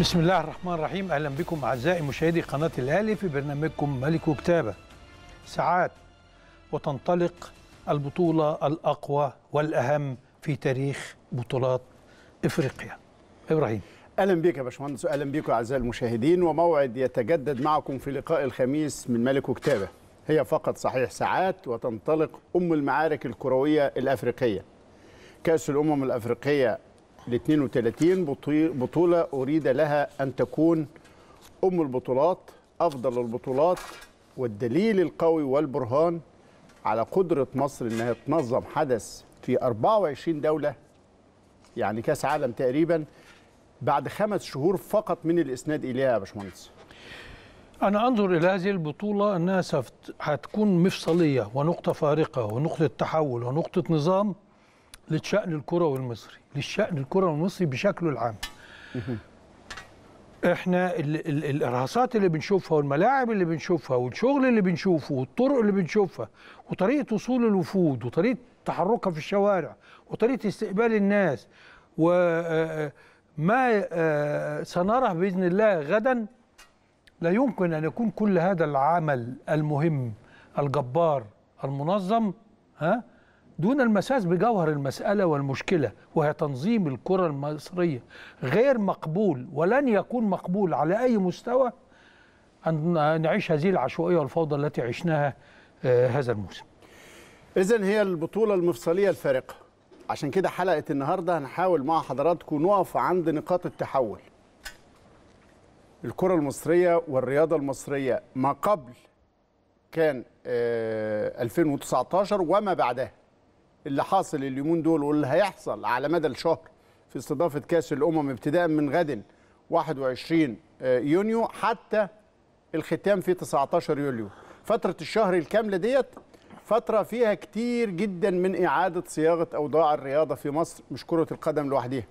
بسم الله الرحمن الرحيم اهلا بكم اعزائي مشاهدي قناه الاهلي في برنامجكم ملك وكتابه ساعات وتنطلق البطوله الاقوى والاهم في تاريخ بطولات افريقيا ابراهيم اهلا بك يا باشمهندس اهلا بكم اعزائي المشاهدين وموعد يتجدد معكم في لقاء الخميس من ملك وكتابه هي فقط صحيح ساعات وتنطلق ام المعارك الكرويه الافريقيه كاس الامم الافريقيه ل 32 بطولة أريد لها أن تكون أم البطولات أفضل البطولات والدليل القوي والبرهان على قدرة مصر أنها تنظم حدث في 24 دولة يعني كاس عالم تقريبا بعد خمس شهور فقط من الإسناد إليها يا باشمهندس أنا أنظر إلى هذه البطولة أنها هتكون مفصلية ونقطة فارقة ونقطة تحول ونقطة نظام للشأن الكروي المصري للشأن الكروي المصري بشكله العام احنا الارهاصات اللي بنشوفها والملاعب اللي بنشوفها والشغل اللي بنشوفه والطرق اللي بنشوفها وطريقه وصول الوفود وطريقه تحركها في الشوارع وطريقه استقبال الناس وما آه، آه، آه، سنراه باذن الله غدا لا يمكن ان يكون كل هذا العمل المهم الجبار المنظم ها دون المساس بجوهر المسألة والمشكلة وهي تنظيم الكرة المصرية غير مقبول ولن يكون مقبول على أي مستوى أن نعيش هذه العشوائية والفوضى التي عشناها آه، هذا الموسم إذا هي البطولة المفصلية الفارقة عشان كده حلقة النهاردة هنحاول مع حضراتكم نقف عند نقاط التحول الكرة المصرية والرياضة المصرية ما قبل كان 2019 آه، وما بعدها اللي حاصل اليومين دول واللي هيحصل على مدى الشهر في استضافه كاس الامم ابتداء من غد 21 آه، يونيو حتى الختام في 19 يوليو فتره الشهر الكامله ديت فتره فيها كتير جدا من اعاده صياغه اوضاع الرياضه في مصر مش كره القدم لوحدها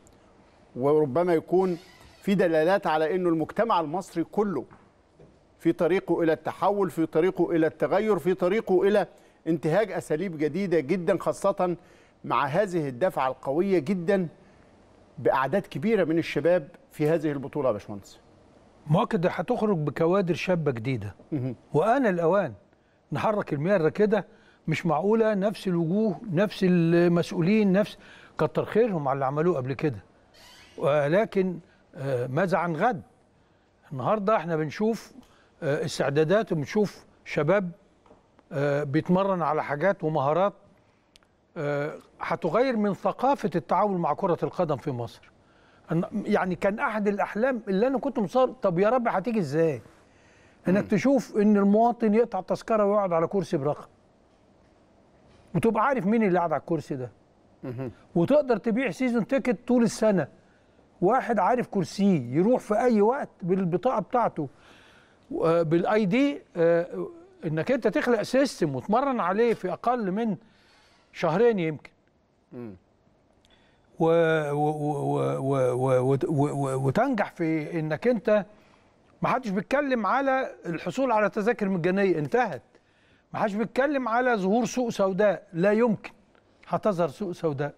وربما يكون في دلالات على انه المجتمع المصري كله في طريقه الى التحول في طريقه الى التغير في طريقه الى انتهاج اساليب جديده جدا خاصه مع هذه الدفعه القويه جدا باعداد كبيره من الشباب في هذه البطوله يا باشمهندس مؤكد هتخرج بكوادر شابه جديده وان الأوان نحرك المياه كده مش معقوله نفس الوجوه نفس المسؤولين نفس كتر خيرهم على اللي عملوه قبل كده ولكن آه، ماذا عن غد النهارده احنا بنشوف آه، استعدادات وبنشوف شباب آه، بيتمرن على حاجات ومهارات آه، هتغير من ثقافه التعامل مع كره القدم في مصر يعني كان احد الاحلام اللي انا كنت مصار طب يا رب هتيجي ازاي انك تشوف ان المواطن يقطع التذكره ويقعد على كرسي برقم وتبقى عارف مين اللي قاعد على الكرسي ده وتقدر تبيع سيزون تيكت طول السنه واحد عارف كرسيه يروح في اي وقت بالبطاقه بتاعته آه، بالاي دي انك انت تخلق سيستم وتمرن عليه في اقل من شهرين يمكن و و و و و و وتنجح في انك انت ما حدش بيتكلم على الحصول على تذاكر مجانيه انتهت ما حدش بيتكلم على ظهور سوق سوداء لا يمكن هتظهر سوق سوداء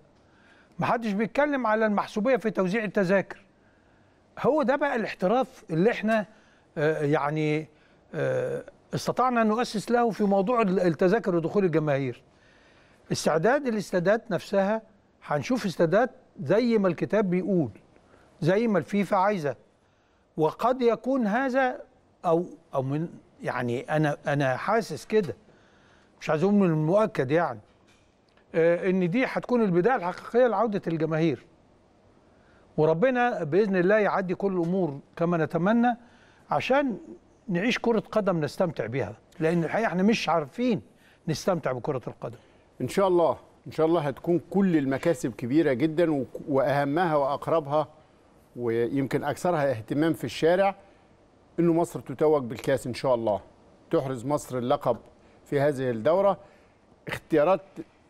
ما حدش بيتكلم على المحسوبيه في توزيع التذاكر هو ده بقى الاحتراف اللي احنا آه، يعني آه، استطعنا أن نؤسس له في موضوع التذاكر ودخول الجماهير استعداد الاستادات نفسها هنشوف استادات زي ما الكتاب بيقول زي ما الفيفا عايزة وقد يكون هذا أو أو من يعني أنا أنا حاسس كده مش عايز أقول من المؤكد يعني آه، ان دي هتكون البدايه الحقيقيه لعوده الجماهير وربنا باذن الله يعدي كل الامور كما نتمنى عشان نعيش كره قدم نستمتع بها لان الحقيقه احنا مش عارفين نستمتع بكره القدم ان شاء الله ان شاء الله هتكون كل المكاسب كبيره جدا واهمها واقربها ويمكن اكثرها اهتمام في الشارع انه مصر تتوج بالكاس ان شاء الله تحرز مصر اللقب في هذه الدوره اختيارات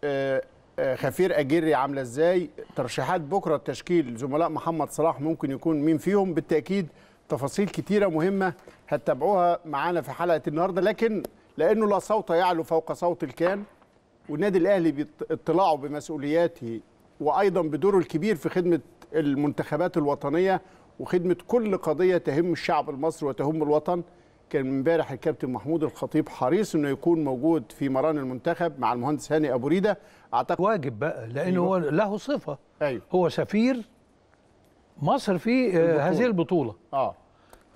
آه، آه، خفير أجري عامله ازاي ترشيحات بكره التشكيل زملاء محمد صلاح ممكن يكون مين فيهم بالتاكيد تفاصيل كتيره مهمه هتتابعوها معانا في حلقه النهارده لكن لانه لا صوت يعلو فوق صوت الكان والنادي الاهلي باطلاعه بمسؤولياته وايضا بدوره الكبير في خدمه المنتخبات الوطنيه وخدمه كل قضيه تهم الشعب المصري وتهم الوطن كان امبارح الكابتن محمود الخطيب حريص انه يكون موجود في مران المنتخب مع المهندس هاني ابو ريده اعتقد واجب بقى لانه أيوه. هو له صفه أيوه. هو سفير مصر في آه، البطولة. هذه البطوله اه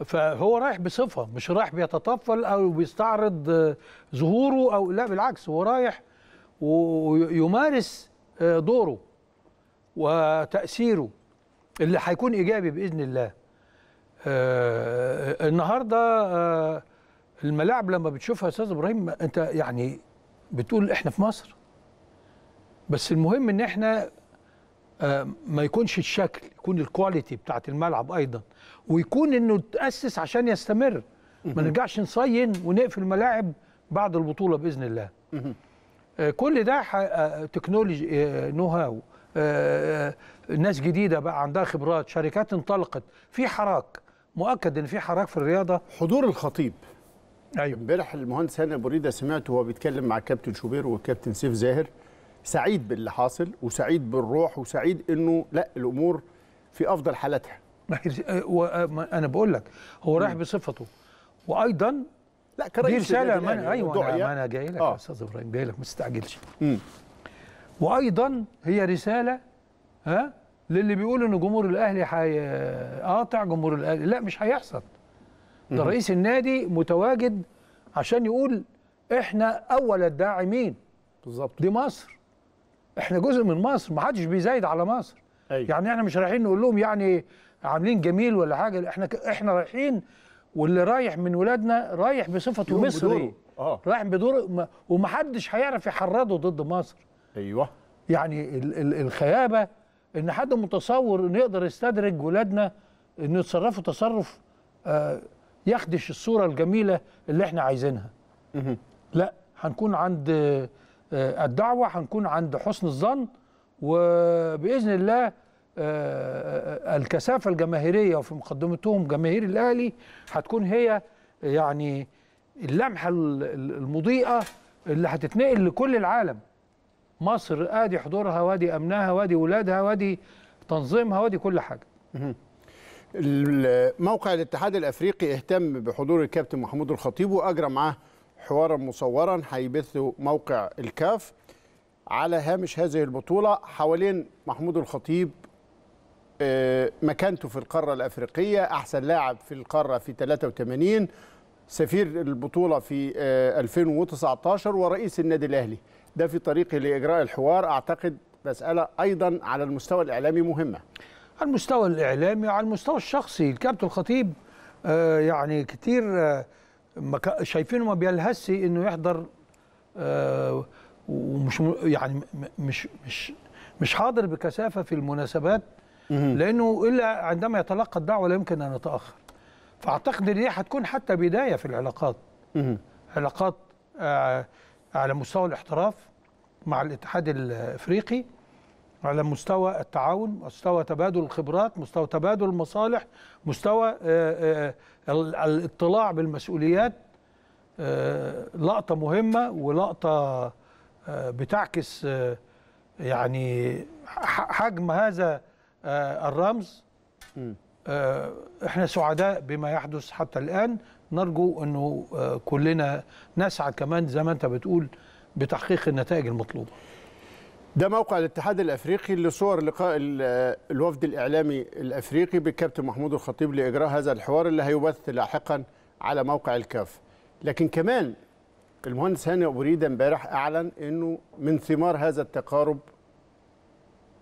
فهو رايح بصفه مش رايح بيتطفل او بيستعرض آه، ظهوره او لا بالعكس هو رايح ويمارس آه، دوره وتاثيره اللي هيكون ايجابي باذن الله آه، النهارده الملاعب لما بتشوفها يا استاذ ابراهيم انت يعني بتقول احنا في مصر بس المهم ان احنا ما يكونش الشكل يكون الكواليتي بتاعت الملعب ايضا ويكون انه تاسس عشان يستمر ما نرجعش نصين ونقفل ملاعب بعد البطوله باذن الله آه، كل ده آه، تكنولوجي نو آه، هاو ناس جديده بقى عندها خبرات شركات انطلقت في حراك مؤكد ان في حراك في الرياضه حضور الخطيب ايوه امبارح المهندس هاني ابو ريده سمعته وهو بيتكلم مع كابتن شوبير والكابتن سيف زاهر سعيد باللي حاصل وسعيد بالروح وسعيد انه لا الامور في افضل حالتها آه، آه، انا بقول لك هو رايح بصفته وايضا لا كرئيس دي رساله يعني أيوة، ما انا ايوه ما أنا جاي لك يا آه. استاذ ابراهيم جاي لك ما تستعجلش وايضا هي رساله ها للي بيقول ان جمهور الاهلي هيقاطع جمهور الاهلي لا مش هيحصل ده رئيس النادي متواجد عشان يقول احنا اول الداعمين بالظبط دي مصر احنا جزء من مصر ما حدش بيزايد على مصر أيوة. يعني احنا مش رايحين نقول لهم يعني عاملين جميل ولا حاجه احنا احنا رايحين واللي رايح من ولادنا رايح بصفته مصري اه رايح بدور ومحدش هيعرف يحرضه ضد مصر ايوه يعني ال ال الخيابه ان حد متصور انه يقدر يستدرج ولادنا انه يتصرفوا تصرف آه يخدش الصوره الجميله اللي احنا عايزينها لا هنكون عند آه الدعوه هنكون عند حسن الظن وباذن الله آه، آه، آه، الكثافه الجماهيريه وفي مقدمتهم جماهير الاهلي هتكون هي يعني اللمحه المضيئه اللي هتتنقل لكل العالم مصر ادي حضورها وادي امنها وادي ولادها وادي تنظيمها وادي كل حاجه موقع الاتحاد الافريقي اهتم بحضور الكابتن محمود الخطيب واجرى معاه حوارا مصورا هيبثه موقع الكاف على هامش هذه البطوله حوالين محمود الخطيب آه، مكانته في القارة الأفريقية أحسن لاعب في القارة في 83 سفير البطولة في 2019 آه، ورئيس النادي الأهلي ده في طريقي لإجراء الحوار أعتقد مسألة أيضا على المستوى الإعلامي مهمة على المستوى الإعلامي وعلى المستوى الشخصي الكابتن الخطيب آه، يعني كتير شايفينه ما بيلهسي انه يحضر ومش يعني مش مش مش حاضر بكثافه في المناسبات لانه الا عندما يتلقى الدعوه لا يمكن ان يتاخر فاعتقد ان دي هتكون حتى بدايه في العلاقات علاقات آه، على مستوى الاحتراف مع الاتحاد الافريقي على مستوى التعاون مستوى تبادل الخبرات مستوى تبادل المصالح مستوى آه، آه، الاطلاع بالمسؤوليات لقطة مهمة ولقطة بتعكس يعني حجم هذا آه، الرمز آه، احنا سعداء بما يحدث حتى الان نرجو انه آه، كلنا نسعى كمان زي ما انت بتقول بتحقيق النتائج المطلوبه ده موقع الاتحاد الافريقي لصور لقاء الوفد الاعلامي الافريقي بالكابتن محمود الخطيب لاجراء هذا الحوار اللي هيبث لاحقا على موقع الكاف لكن كمان المهندس هاني ابو ريده امبارح اعلن انه من ثمار هذا التقارب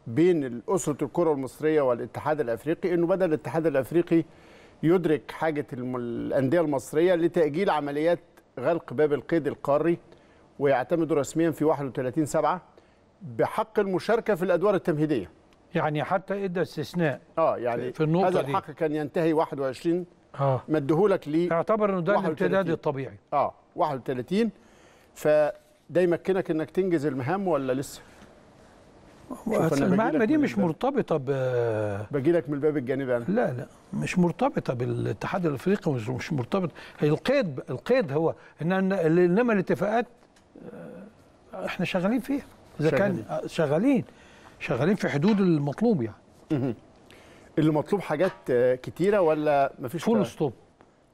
بين أسرة الكرة المصرية والاتحاد الأفريقي أنه بدأ الاتحاد الأفريقي يدرك حاجة الأندية المصرية لتأجيل عمليات غلق باب القيد القاري ويعتمدوا رسميا في 31 سبعة بحق المشاركة في الأدوار التمهيدية يعني حتى ادى استثناء اه يعني في النقطة هذا الحق دي. كان ينتهي 21 اه مديهولك ل اعتبر انه ده الامتداد الطبيعي اه 31 فده يمكنك انك تنجز المهام ولا لسه؟ المعامله دي مش مرتبطه ب بجي لك من الباب الجانبي انا يعني؟ لا لا مش مرتبطه بالاتحاد الافريقي مش مرتبط هي القيد القيد هو ان انما الاتفاقات آه، احنا شغالين فيها اذا كان شغالين آه، شغالين في حدود المطلوب يعني اللي مطلوب حاجات آه، كتيره ولا مفيش فول ستوب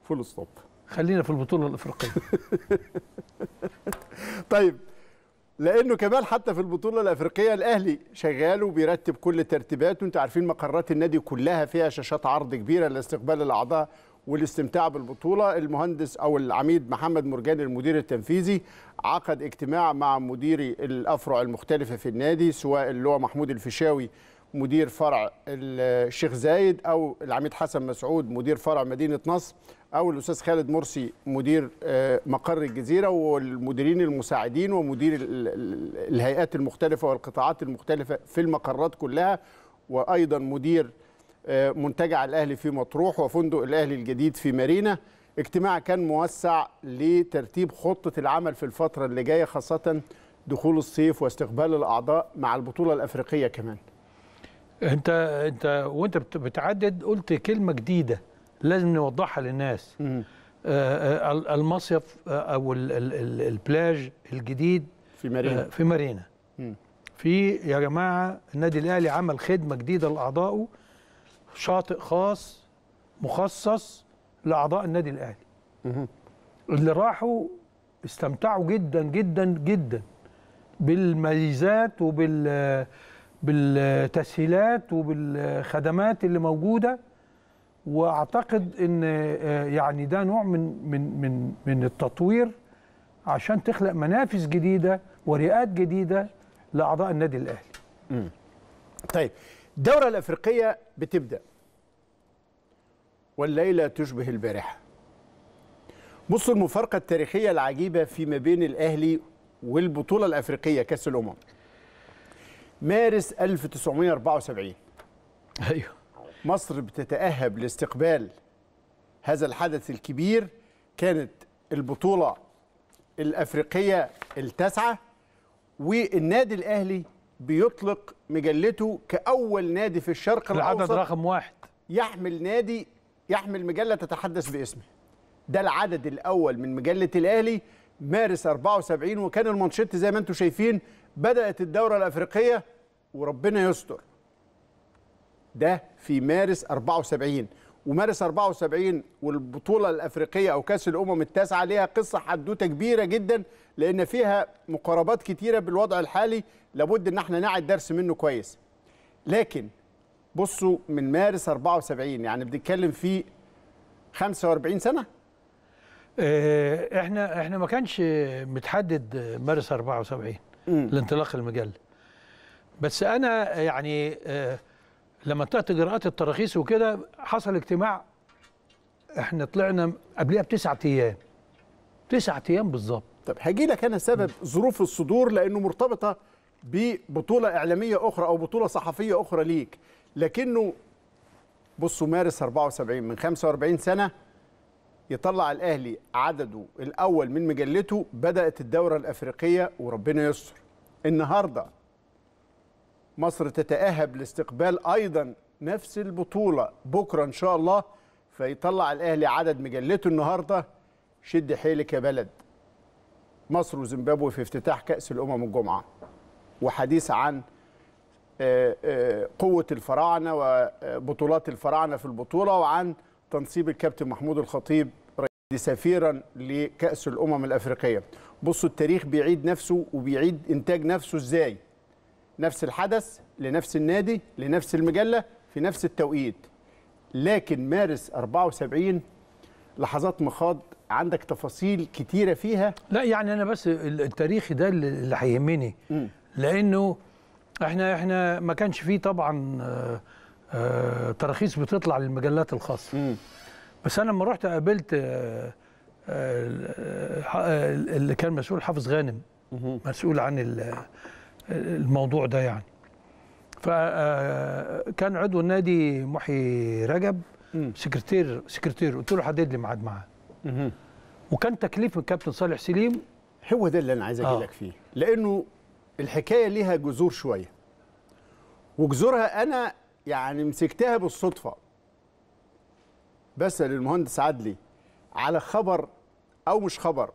فول ستوب خلينا في البطوله الافريقيه طيب لانه كمان حتى في البطوله الافريقيه الاهلي شغال وبيرتب كل الترتيبات وانتوا عارفين مقرات النادي كلها فيها شاشات عرض كبيره لاستقبال الاعضاء والاستمتاع بالبطوله المهندس او العميد محمد مرجان المدير التنفيذي عقد اجتماع مع مديري الافرع المختلفه في النادي سواء اللي هو محمود الفيشاوي مدير فرع الشيخ زايد او العميد حسن مسعود مدير فرع مدينه نصر او الاستاذ خالد مرسي مدير آه، مقر الجزيره والمديرين المساعدين ومدير الهيئات المختلفه والقطاعات المختلفه في المقرات كلها وايضا مدير آه، منتجع الاهلي في مطروح وفندق الاهلي الجديد في مارينا اجتماع كان موسع لترتيب خطه العمل في الفتره اللي جايه خاصه دخول الصيف واستقبال الاعضاء مع البطوله الافريقيه كمان انت انت وانت بتعدد قلت كلمه جديده لازم نوضحها للناس آه، آه، المصيف آه، او البلاج الجديد في مارينا في مارينا في يا جماعه النادي الاهلي عمل خدمه جديده لاعضائه شاطئ خاص مخصص لاعضاء النادي الاهلي اللي راحوا استمتعوا جدا جدا جدا بالميزات وبال بالتسهيلات وبالخدمات اللي موجوده واعتقد ان آه، يعني ده نوع من من من من التطوير عشان تخلق منافس جديده ورئات جديده لاعضاء النادي الاهلي. امم طيب الدوره الافريقيه بتبدا والليله تشبه البارحه. بصوا المفارقه التاريخيه العجيبه فيما بين الاهلي والبطوله الافريقيه كاس الامم. مارس 1974 ايوه مصر بتتأهب لاستقبال هذا الحدث الكبير كانت البطولة الأفريقية التاسعة والنادي الأهلي بيطلق مجلته كأول نادي في الشرق الأوسط العدد رقم واحد يحمل نادي يحمل مجلة تتحدث باسمه ده العدد الأول من مجلة الأهلي مارس 74 وكان المانشيت زي ما انتم شايفين بدأت الدورة الأفريقية وربنا يستر ده في مارس 74 ومارس 74 والبطولة الأفريقية أو كأس الأمم التاسعة ليها قصة حدوتة كبيرة جدا لأن فيها مقاربات كتيرة بالوضع الحالي لابد إن احنا نعد درس منه كويس لكن بصوا من مارس 74 يعني بنتكلم في 45 سنة آه، احنا احنا ما كانش متحدد مارس 74 لانطلاق المجله بس انا يعني اه لما طلعت اجراءات التراخيص وكده حصل اجتماع احنا طلعنا قبلها بتسعة ايام تسعة ايام بالظبط طب هجي لك انا سبب ظروف الصدور لانه مرتبطه ببطوله اعلاميه اخرى او بطوله صحفيه اخرى ليك لكنه بصوا مارس 74 من 45 سنه يطلع الاهلي عدده الاول من مجلته بدات الدوره الافريقيه وربنا يستر النهارده مصر تتأهب لاستقبال أيضا نفس البطولة بكرة إن شاء الله فيطلع الأهلي عدد مجلته النهاردة شد حيلك يا بلد مصر وزيمبابوي في افتتاح كأس الأمم الجمعة وحديث عن آه، آه، قوة الفراعنة وبطولات الفراعنة في البطولة وعن تنصيب الكابتن محمود الخطيب رئيس سفيرا لكأس الأمم الأفريقية بصوا التاريخ بيعيد نفسه وبيعيد إنتاج نفسه إزاي نفس الحدث لنفس النادي لنفس المجلة في نفس التوقيت لكن مارس 74 لحظات مخاض عندك تفاصيل كتيرة فيها لا يعني أنا بس التاريخ ده اللي هيهمني لأنه احنا احنا ما كانش فيه طبعا آه، آه، تراخيص بتطلع للمجلات الخاصة م. بس أنا لما رحت قابلت آه، اللي كان مسؤول حافظ غانم مسؤول عن الموضوع ده يعني فكان آه، عضو النادي محي رجب سكرتير سكرتير قلت له حدد لي ميعاد معاه وكان تكليف من كابتن صالح سليم هو ده اللي انا عايز اجي آه. لك فيه لانه الحكايه ليها جذور شويه وجذورها انا يعني مسكتها بالصدفه بسال المهندس عدلي على خبر او مش خبر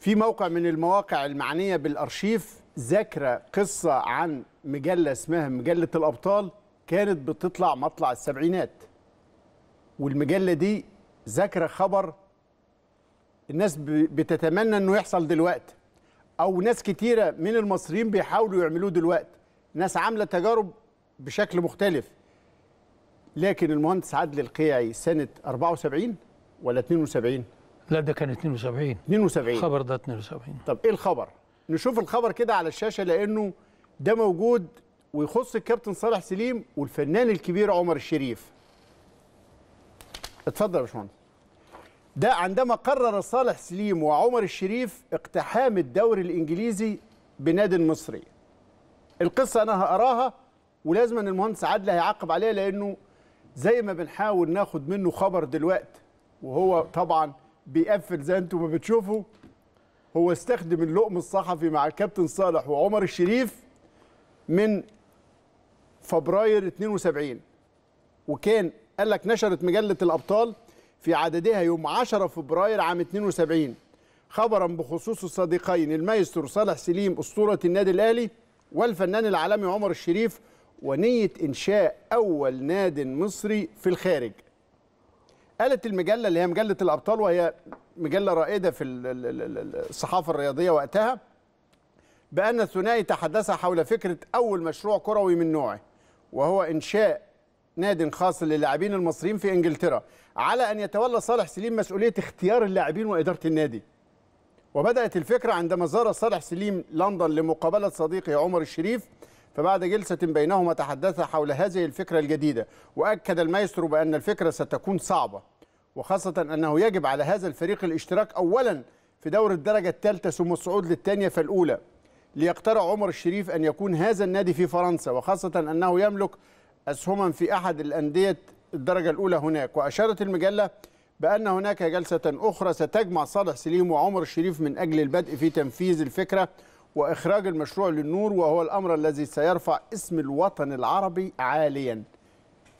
في موقع من المواقع المعنيه بالارشيف ذاكره قصه عن مجله اسمها مجله الابطال كانت بتطلع مطلع السبعينات والمجله دي ذاكره خبر الناس بتتمنى انه يحصل دلوقتي او ناس كتيره من المصريين بيحاولوا يعملوه دلوقتي ناس عامله تجارب بشكل مختلف لكن المهندس عادل القيعي سنه 74 ولا 72 لا ده كان 72 72 الخبر ده 72 طب ايه الخبر نشوف الخبر كده على الشاشه لانه ده موجود ويخص الكابتن صالح سليم والفنان الكبير عمر الشريف اتفضل يا باشمهندس ده عندما قرر صالح سليم وعمر الشريف اقتحام الدوري الانجليزي بنادي المصري. القصه انا هقراها ولازم ان المهندس عادل هيعاقب عليها لانه زي ما بنحاول ناخد منه خبر دلوقتي وهو طبعا بيقفل زي انتم ما بتشوفوا هو استخدم اللقم الصحفي مع الكابتن صالح وعمر الشريف من فبراير 72 وكان قال لك نشرت مجله الابطال في عددها يوم 10 فبراير عام 72 خبرا بخصوص الصديقين المايستر صالح سليم اسطوره النادي الاهلي والفنان العالمي عمر الشريف ونيه انشاء اول ناد مصري في الخارج قالت المجله اللي هي مجله الابطال وهي مجله رائده في الصحافه الرياضيه وقتها بان الثنائي تحدث حول فكره اول مشروع كروي من نوعه وهو انشاء نادي خاص للاعبين المصريين في انجلترا على ان يتولى صالح سليم مسؤوليه اختيار اللاعبين واداره النادي وبدات الفكره عندما زار صالح سليم لندن لمقابله صديقه عمر الشريف فبعد جلسة بينهما تحدث حول هذه الفكرة الجديدة وأكد المايسترو بأن الفكرة ستكون صعبة وخاصة أنه يجب على هذا الفريق الاشتراك أولا في دور الدرجة الثالثة ثم الصعود للثانية فالأولى ليقترع عمر الشريف أن يكون هذا النادي في فرنسا وخاصة أنه يملك أسهما في أحد الأندية الدرجة الأولى هناك وأشارت المجلة بأن هناك جلسة أخرى ستجمع صالح سليم وعمر الشريف من أجل البدء في تنفيذ الفكرة وإخراج المشروع للنور وهو الأمر الذي سيرفع اسم الوطن العربي عاليا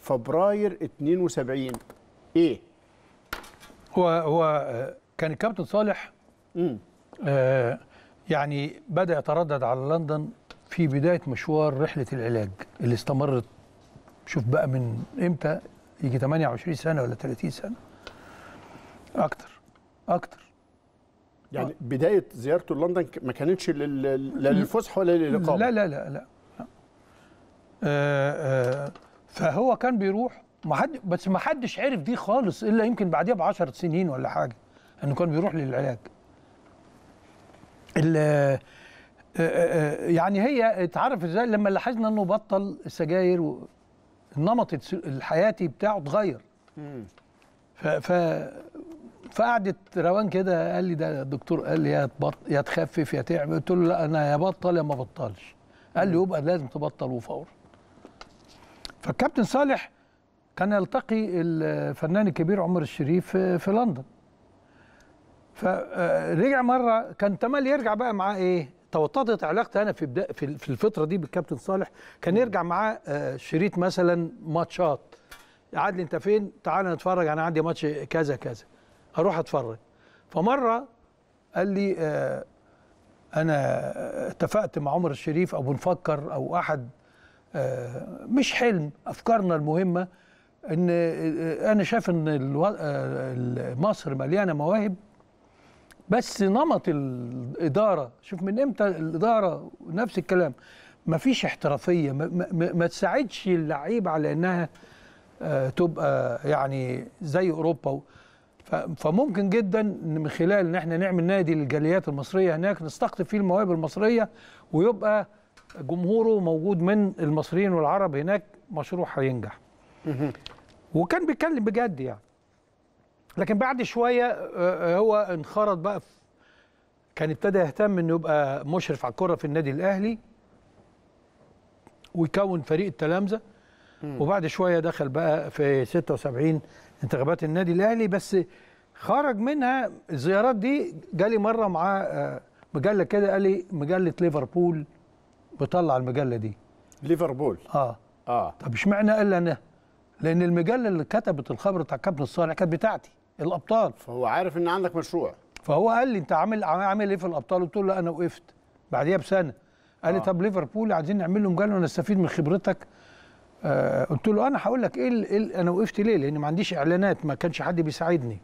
فبراير 72 إيه هو هو آه، كان الكابتن صالح آه يعني بدا يتردد على لندن في بدايه مشوار رحله العلاج اللي استمرت شوف بقى من امتى يجي 28 سنه ولا 30 سنه اكتر اكتر يعني آه. بدايه زيارته لندن ما كانتش للفسح للفسحه ولا للاقامه لا لا لا لا آه آه فهو كان بيروح ما حد بس ما حدش عرف دي خالص الا يمكن بعديها ب 10 سنين ولا حاجه انه كان بيروح للعلاج ال آه، آه، آه، يعني هي اتعرف ازاي لما لاحظنا انه بطل السجاير النمط الحياتي بتاعه اتغير ف ف فقعدت روان كده قال لي ده الدكتور قال لي يا تخفف يا تعمل قلت له لا انا يا بطل يا ما بطلش قال لي يبقى لازم تبطل وفور فالكابتن صالح كان يلتقي الفنان الكبير عمر الشريف في لندن فرجع آه، مره كان تمال يرجع بقى معاه ايه توطدت علاقتي انا في بدا في, الفتره دي بالكابتن صالح كان يرجع معاه آه، شريط مثلا ماتشات عادل انت فين تعال نتفرج انا عندي ماتش كذا كذا اروح اتفرج فمره قال لي آه، انا اتفقت مع عمر الشريف او بنفكر او احد مش حلم افكارنا المهمه ان آه، آه، انا شايف ان آه، مصر مليانه مواهب بس نمط الاداره شوف من امتى الاداره نفس الكلام ما فيش احترافيه ما, ما تساعدش اللعيبه على انها تبقى يعني زي اوروبا فممكن جدا من خلال ان احنا نعمل نادي للجاليات المصريه هناك نستقطب فيه المواهب المصريه ويبقى جمهوره موجود من المصريين والعرب هناك مشروع هينجح وكان بيتكلم بجد يعني لكن بعد شويه آه، آه، هو انخرط بقى في كان ابتدى يهتم انه يبقى مشرف على الكره في النادي الاهلي ويكون فريق التلامذه وبعد شويه دخل بقى في 76 انتخابات النادي الاهلي بس خرج منها الزيارات دي جالي مره معاه آه، مجله كده قال لي مجله ليفربول بطلع المجله دي ليفربول اه اه طب اشمعنى قال لي انا لان المجله اللي كتبت الخبر بتاع كابتن الصالح كانت بتاعتي الابطال فهو عارف ان عندك مشروع فهو قال لي انت عامل عامل ايه في الابطال قلت له انا وقفت بعديها بسنه قال لي آه. طب ليفربول عايزين نعمل له مجله ونستفيد من خبرتك آه قلت له انا هقول لك ايه, إيه انا وقفت ليه لان ما عنديش اعلانات ما كانش حد بيساعدني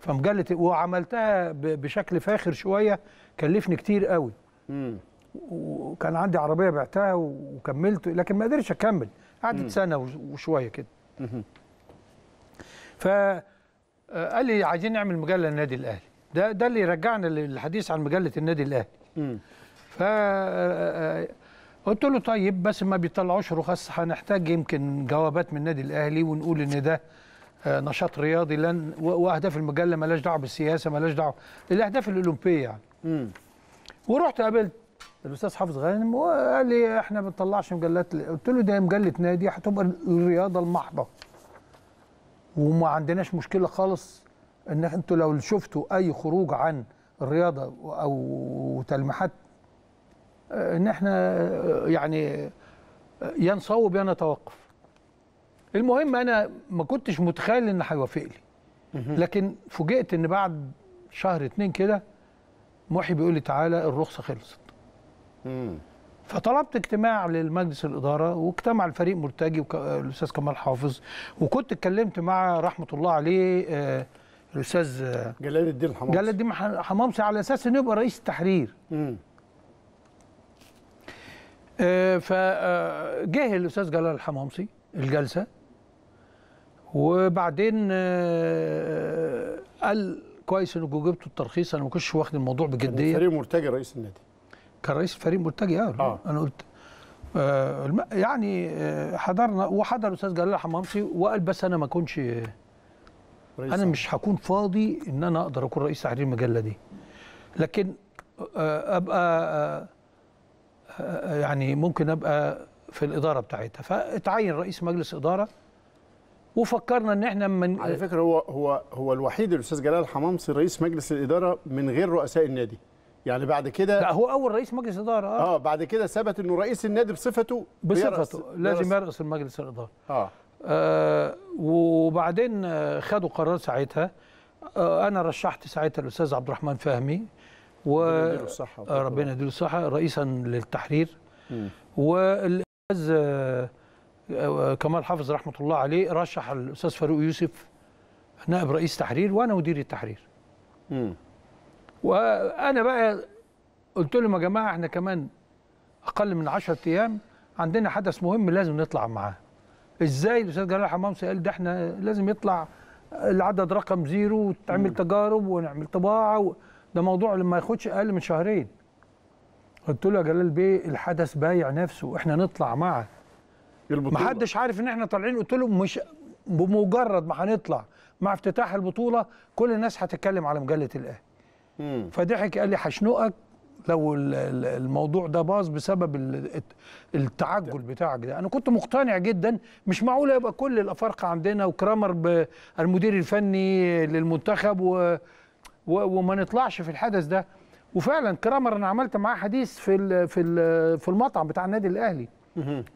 فمجله وعملتها بشكل فاخر شويه كلفني كتير قوي امم وكان عندي عربيه بعتها وكملت لكن ما قدرتش اكمل قعدت سنه وشويه كده فقال آه، لي عايزين نعمل مجله للنادي الاهلي ده ده اللي رجعنا للحديث عن مجله النادي الاهلي ف آه، آه، قلت له طيب بس ما بيطلعوش رخص هنحتاج يمكن جوابات من النادي الاهلي ونقول ان ده نشاط رياضي لن واهداف المجله مالهاش دعوه بالسياسه مالهاش دعوه الاهداف الاولمبيه يعني ورحت قابلت الاستاذ حافظ غانم وقال لي احنا ما بنطلعش مجلات قلت له ده مجله نادي هتبقى الرياضه المحضه وما عندناش مشكله خالص ان انتوا لو شفتوا اي خروج عن الرياضه او تلميحات ان احنا يعني يا نصوب يا نتوقف المهم انا ما كنتش متخيل ان هيوافق لي لكن فوجئت ان بعد شهر اتنين كده محي بيقول لي تعالى الرخصه خلصت فطلبت اجتماع للمجلس الاداره واجتمع الفريق مرتجي والاستاذ كمال حافظ وكنت اتكلمت مع رحمه الله عليه آه، الاستاذ آه، جلال الدين حمامسي جلال الدين حمامسي على اساس انه يبقى رئيس التحرير امم فجه آه، الاستاذ جلال الحمامصي الجلسه وبعدين قال كويس انكم جبتوا الترخيص انا ما كنتش واخد الموضوع بجديه فريق مرتجي رئيس النادي كان رئيس الفريق مرتجي اه انا قلت آه يعني آه حضرنا وحضر الاستاذ جلال حمامسي وقال بس انا ما اكونش انا مش هكون فاضي ان انا اقدر اكون رئيس تحرير المجله دي لكن آه ابقى آه، آه، يعني ممكن ابقى في الاداره بتاعتها فاتعين رئيس مجلس اداره وفكرنا ان احنا من على فكره هو هو هو الوحيد الاستاذ جلال حمامصي رئيس مجلس الاداره من غير رؤساء النادي يعني بعد كده لا هو اول رئيس مجلس اداره اه, آه بعد كده ثبت انه رئيس النادي بصفته بصفته لازم يرأس المجلس الاداره آه. اه وبعدين آه، خدوا قرار ساعتها آه انا رشحت ساعتها الاستاذ عبد الرحمن فهمي و ربنا يديله الصحه آه، رئيسا للتحرير والاستاذ آه، كمال حافظ رحمه الله عليه رشح الاستاذ فاروق يوسف نائب رئيس تحرير وانا مدير التحرير م. وانا بقى قلت لهم يا جماعه احنا كمان اقل من 10 ايام عندنا حدث مهم لازم نطلع معاه ازاي الاستاذ جلال حمامسي قال ده احنا لازم يطلع العدد رقم زيرو وتعمل تجارب ونعمل طباعه و... ده موضوع لما ياخدش اقل من شهرين قلت له يا جلال بيه الحدث بايع نفسه احنا نطلع معه البطولة. محدش عارف ان احنا طالعين قلت له مش بمجرد ما هنطلع مع افتتاح البطوله كل الناس هتتكلم على مجله الاهلي فضحك قال لي هشنقك لو الموضوع ده باظ بسبب التعجل بتاعك ده انا كنت مقتنع جدا مش معقول يبقى كل الافارقه عندنا وكرامر المدير الفني للمنتخب و... و... وما نطلعش في الحدث ده وفعلا كرامر انا عملت معاه حديث في ال... في ال... في المطعم بتاع النادي الاهلي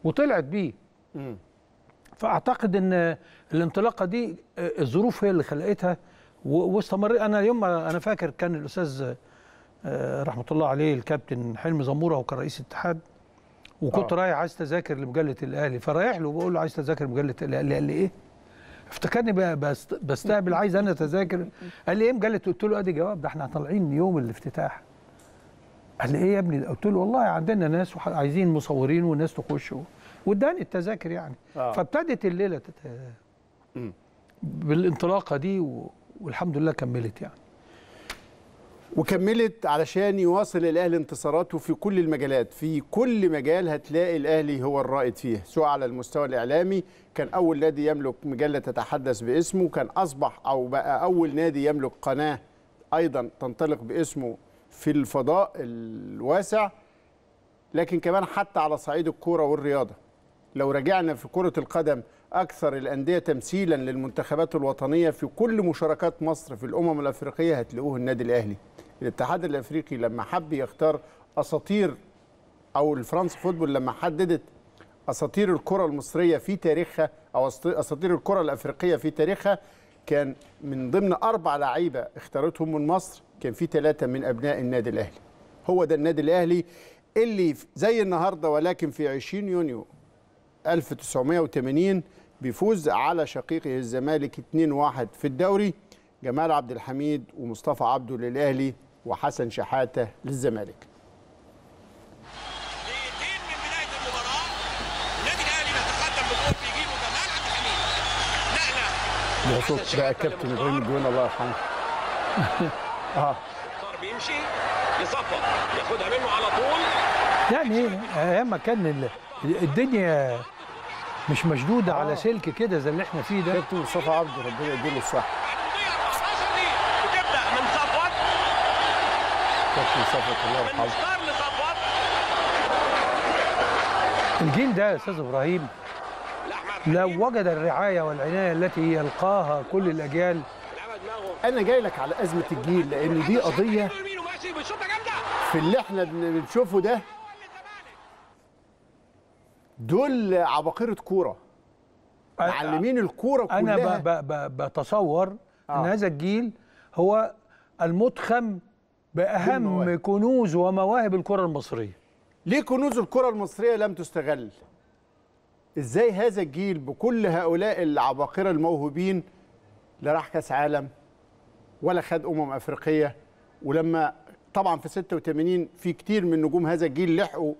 وطلعت بيه فاعتقد ان الانطلاقه دي آه، الظروف هي اللي خلقتها واستمر انا يوم انا فاكر كان الاستاذ آه، رحمه الله عليه الكابتن حلمي زموره وكان رئيس الاتحاد وكنت آه. رايح عايز تذاكر لمجله الاهلي فرايح له بقول له عايز تذاكر مجله الاهلي قال لي ايه؟ افتكرني بقى بستقبل عايز انا تذاكر قال لي ايه مجله قلت له ادي جواب ده احنا طالعين يوم الافتتاح قال لي ايه يا ابني قلت له والله عندنا ناس عايزين مصورين وناس تخش واداني التذاكر يعني آه. فابتدت الليله تت... بالانطلاقه دي و... والحمد لله كملت يعني وكملت علشان يواصل الاهلي انتصاراته في كل المجالات في كل مجال هتلاقي الاهلي هو الرائد فيه سواء على المستوى الاعلامي كان اول نادي يملك مجله تتحدث باسمه كان اصبح او بقى اول نادي يملك قناه ايضا تنطلق باسمه في الفضاء الواسع لكن كمان حتى على صعيد الكوره والرياضه لو رجعنا في كره القدم أكثر الأندية تمثيلا للمنتخبات الوطنية في كل مشاركات مصر في الأمم الأفريقية هتلاقوه النادي الأهلي الاتحاد الأفريقي لما حب يختار أساطير أو الفرنس فوتبول لما حددت أساطير الكرة المصرية في تاريخها أو أساطير الكرة الأفريقية في تاريخها كان من ضمن أربع لعيبة اختارتهم من مصر كان في ثلاثة من أبناء النادي الأهلي هو ده النادي الأهلي اللي زي النهاردة ولكن في 20 يونيو 1980 بيفوز على شقيقه الزمالك 2-1 في الدوري جمال عبد الحميد ومصطفى عبده للاهلي وحسن شحاته للزمالك ده بقى كابتن ابراهيم الجوين الله يرحمه اه بيمشي يصفق ياخدها منه على طول يعني إيه؟ ايام ما كان الدنيا مش مشدوده آه. على سلك كده زي اللي احنا فيه ده كابتن مصطفى عبده ربنا يديله الصحه من صفوت كابتن صفوت الله يرحمه الجيل ده يا استاذ ابراهيم لو وجد الرعايه والعنايه التي يلقاها كل الاجيال انا جاي لك على ازمه الجيل لان دي قضيه في اللي احنا بنشوفه ده دول عباقره كوره معلمين الكوره كلها انا بتصور آه. ان هذا الجيل هو المتخم باهم كنوز ومواهب الكره المصريه ليه كنوز الكره المصريه لم تستغل ازاي هذا الجيل بكل هؤلاء العباقره الموهوبين لا راح كاس عالم ولا خد امم افريقيه ولما طبعا في 86 في كتير من نجوم هذا الجيل لحقوا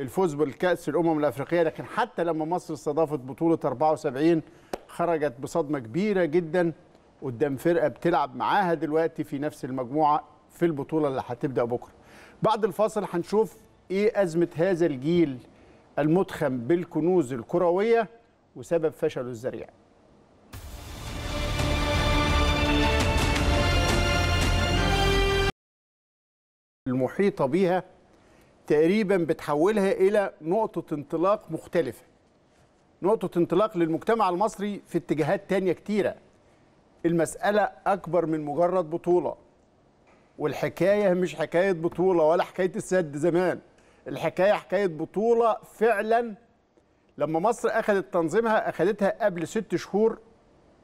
الفوز بالكاس الامم الافريقيه لكن حتى لما مصر استضافت بطوله 74 خرجت بصدمه كبيره جدا قدام فرقه بتلعب معاها دلوقتي في نفس المجموعه في البطوله اللي هتبدا بكره. بعد الفاصل هنشوف ايه ازمه هذا الجيل المتخم بالكنوز الكرويه وسبب فشله الذريع. المحيطه بيها تقريبا بتحولها الى نقطه انطلاق مختلفه نقطه انطلاق للمجتمع المصري في اتجاهات تانية كتيره المساله اكبر من مجرد بطوله والحكايه مش حكايه بطوله ولا حكايه السد زمان الحكايه حكايه بطوله فعلا لما مصر اخذت تنظيمها اخذتها قبل ست شهور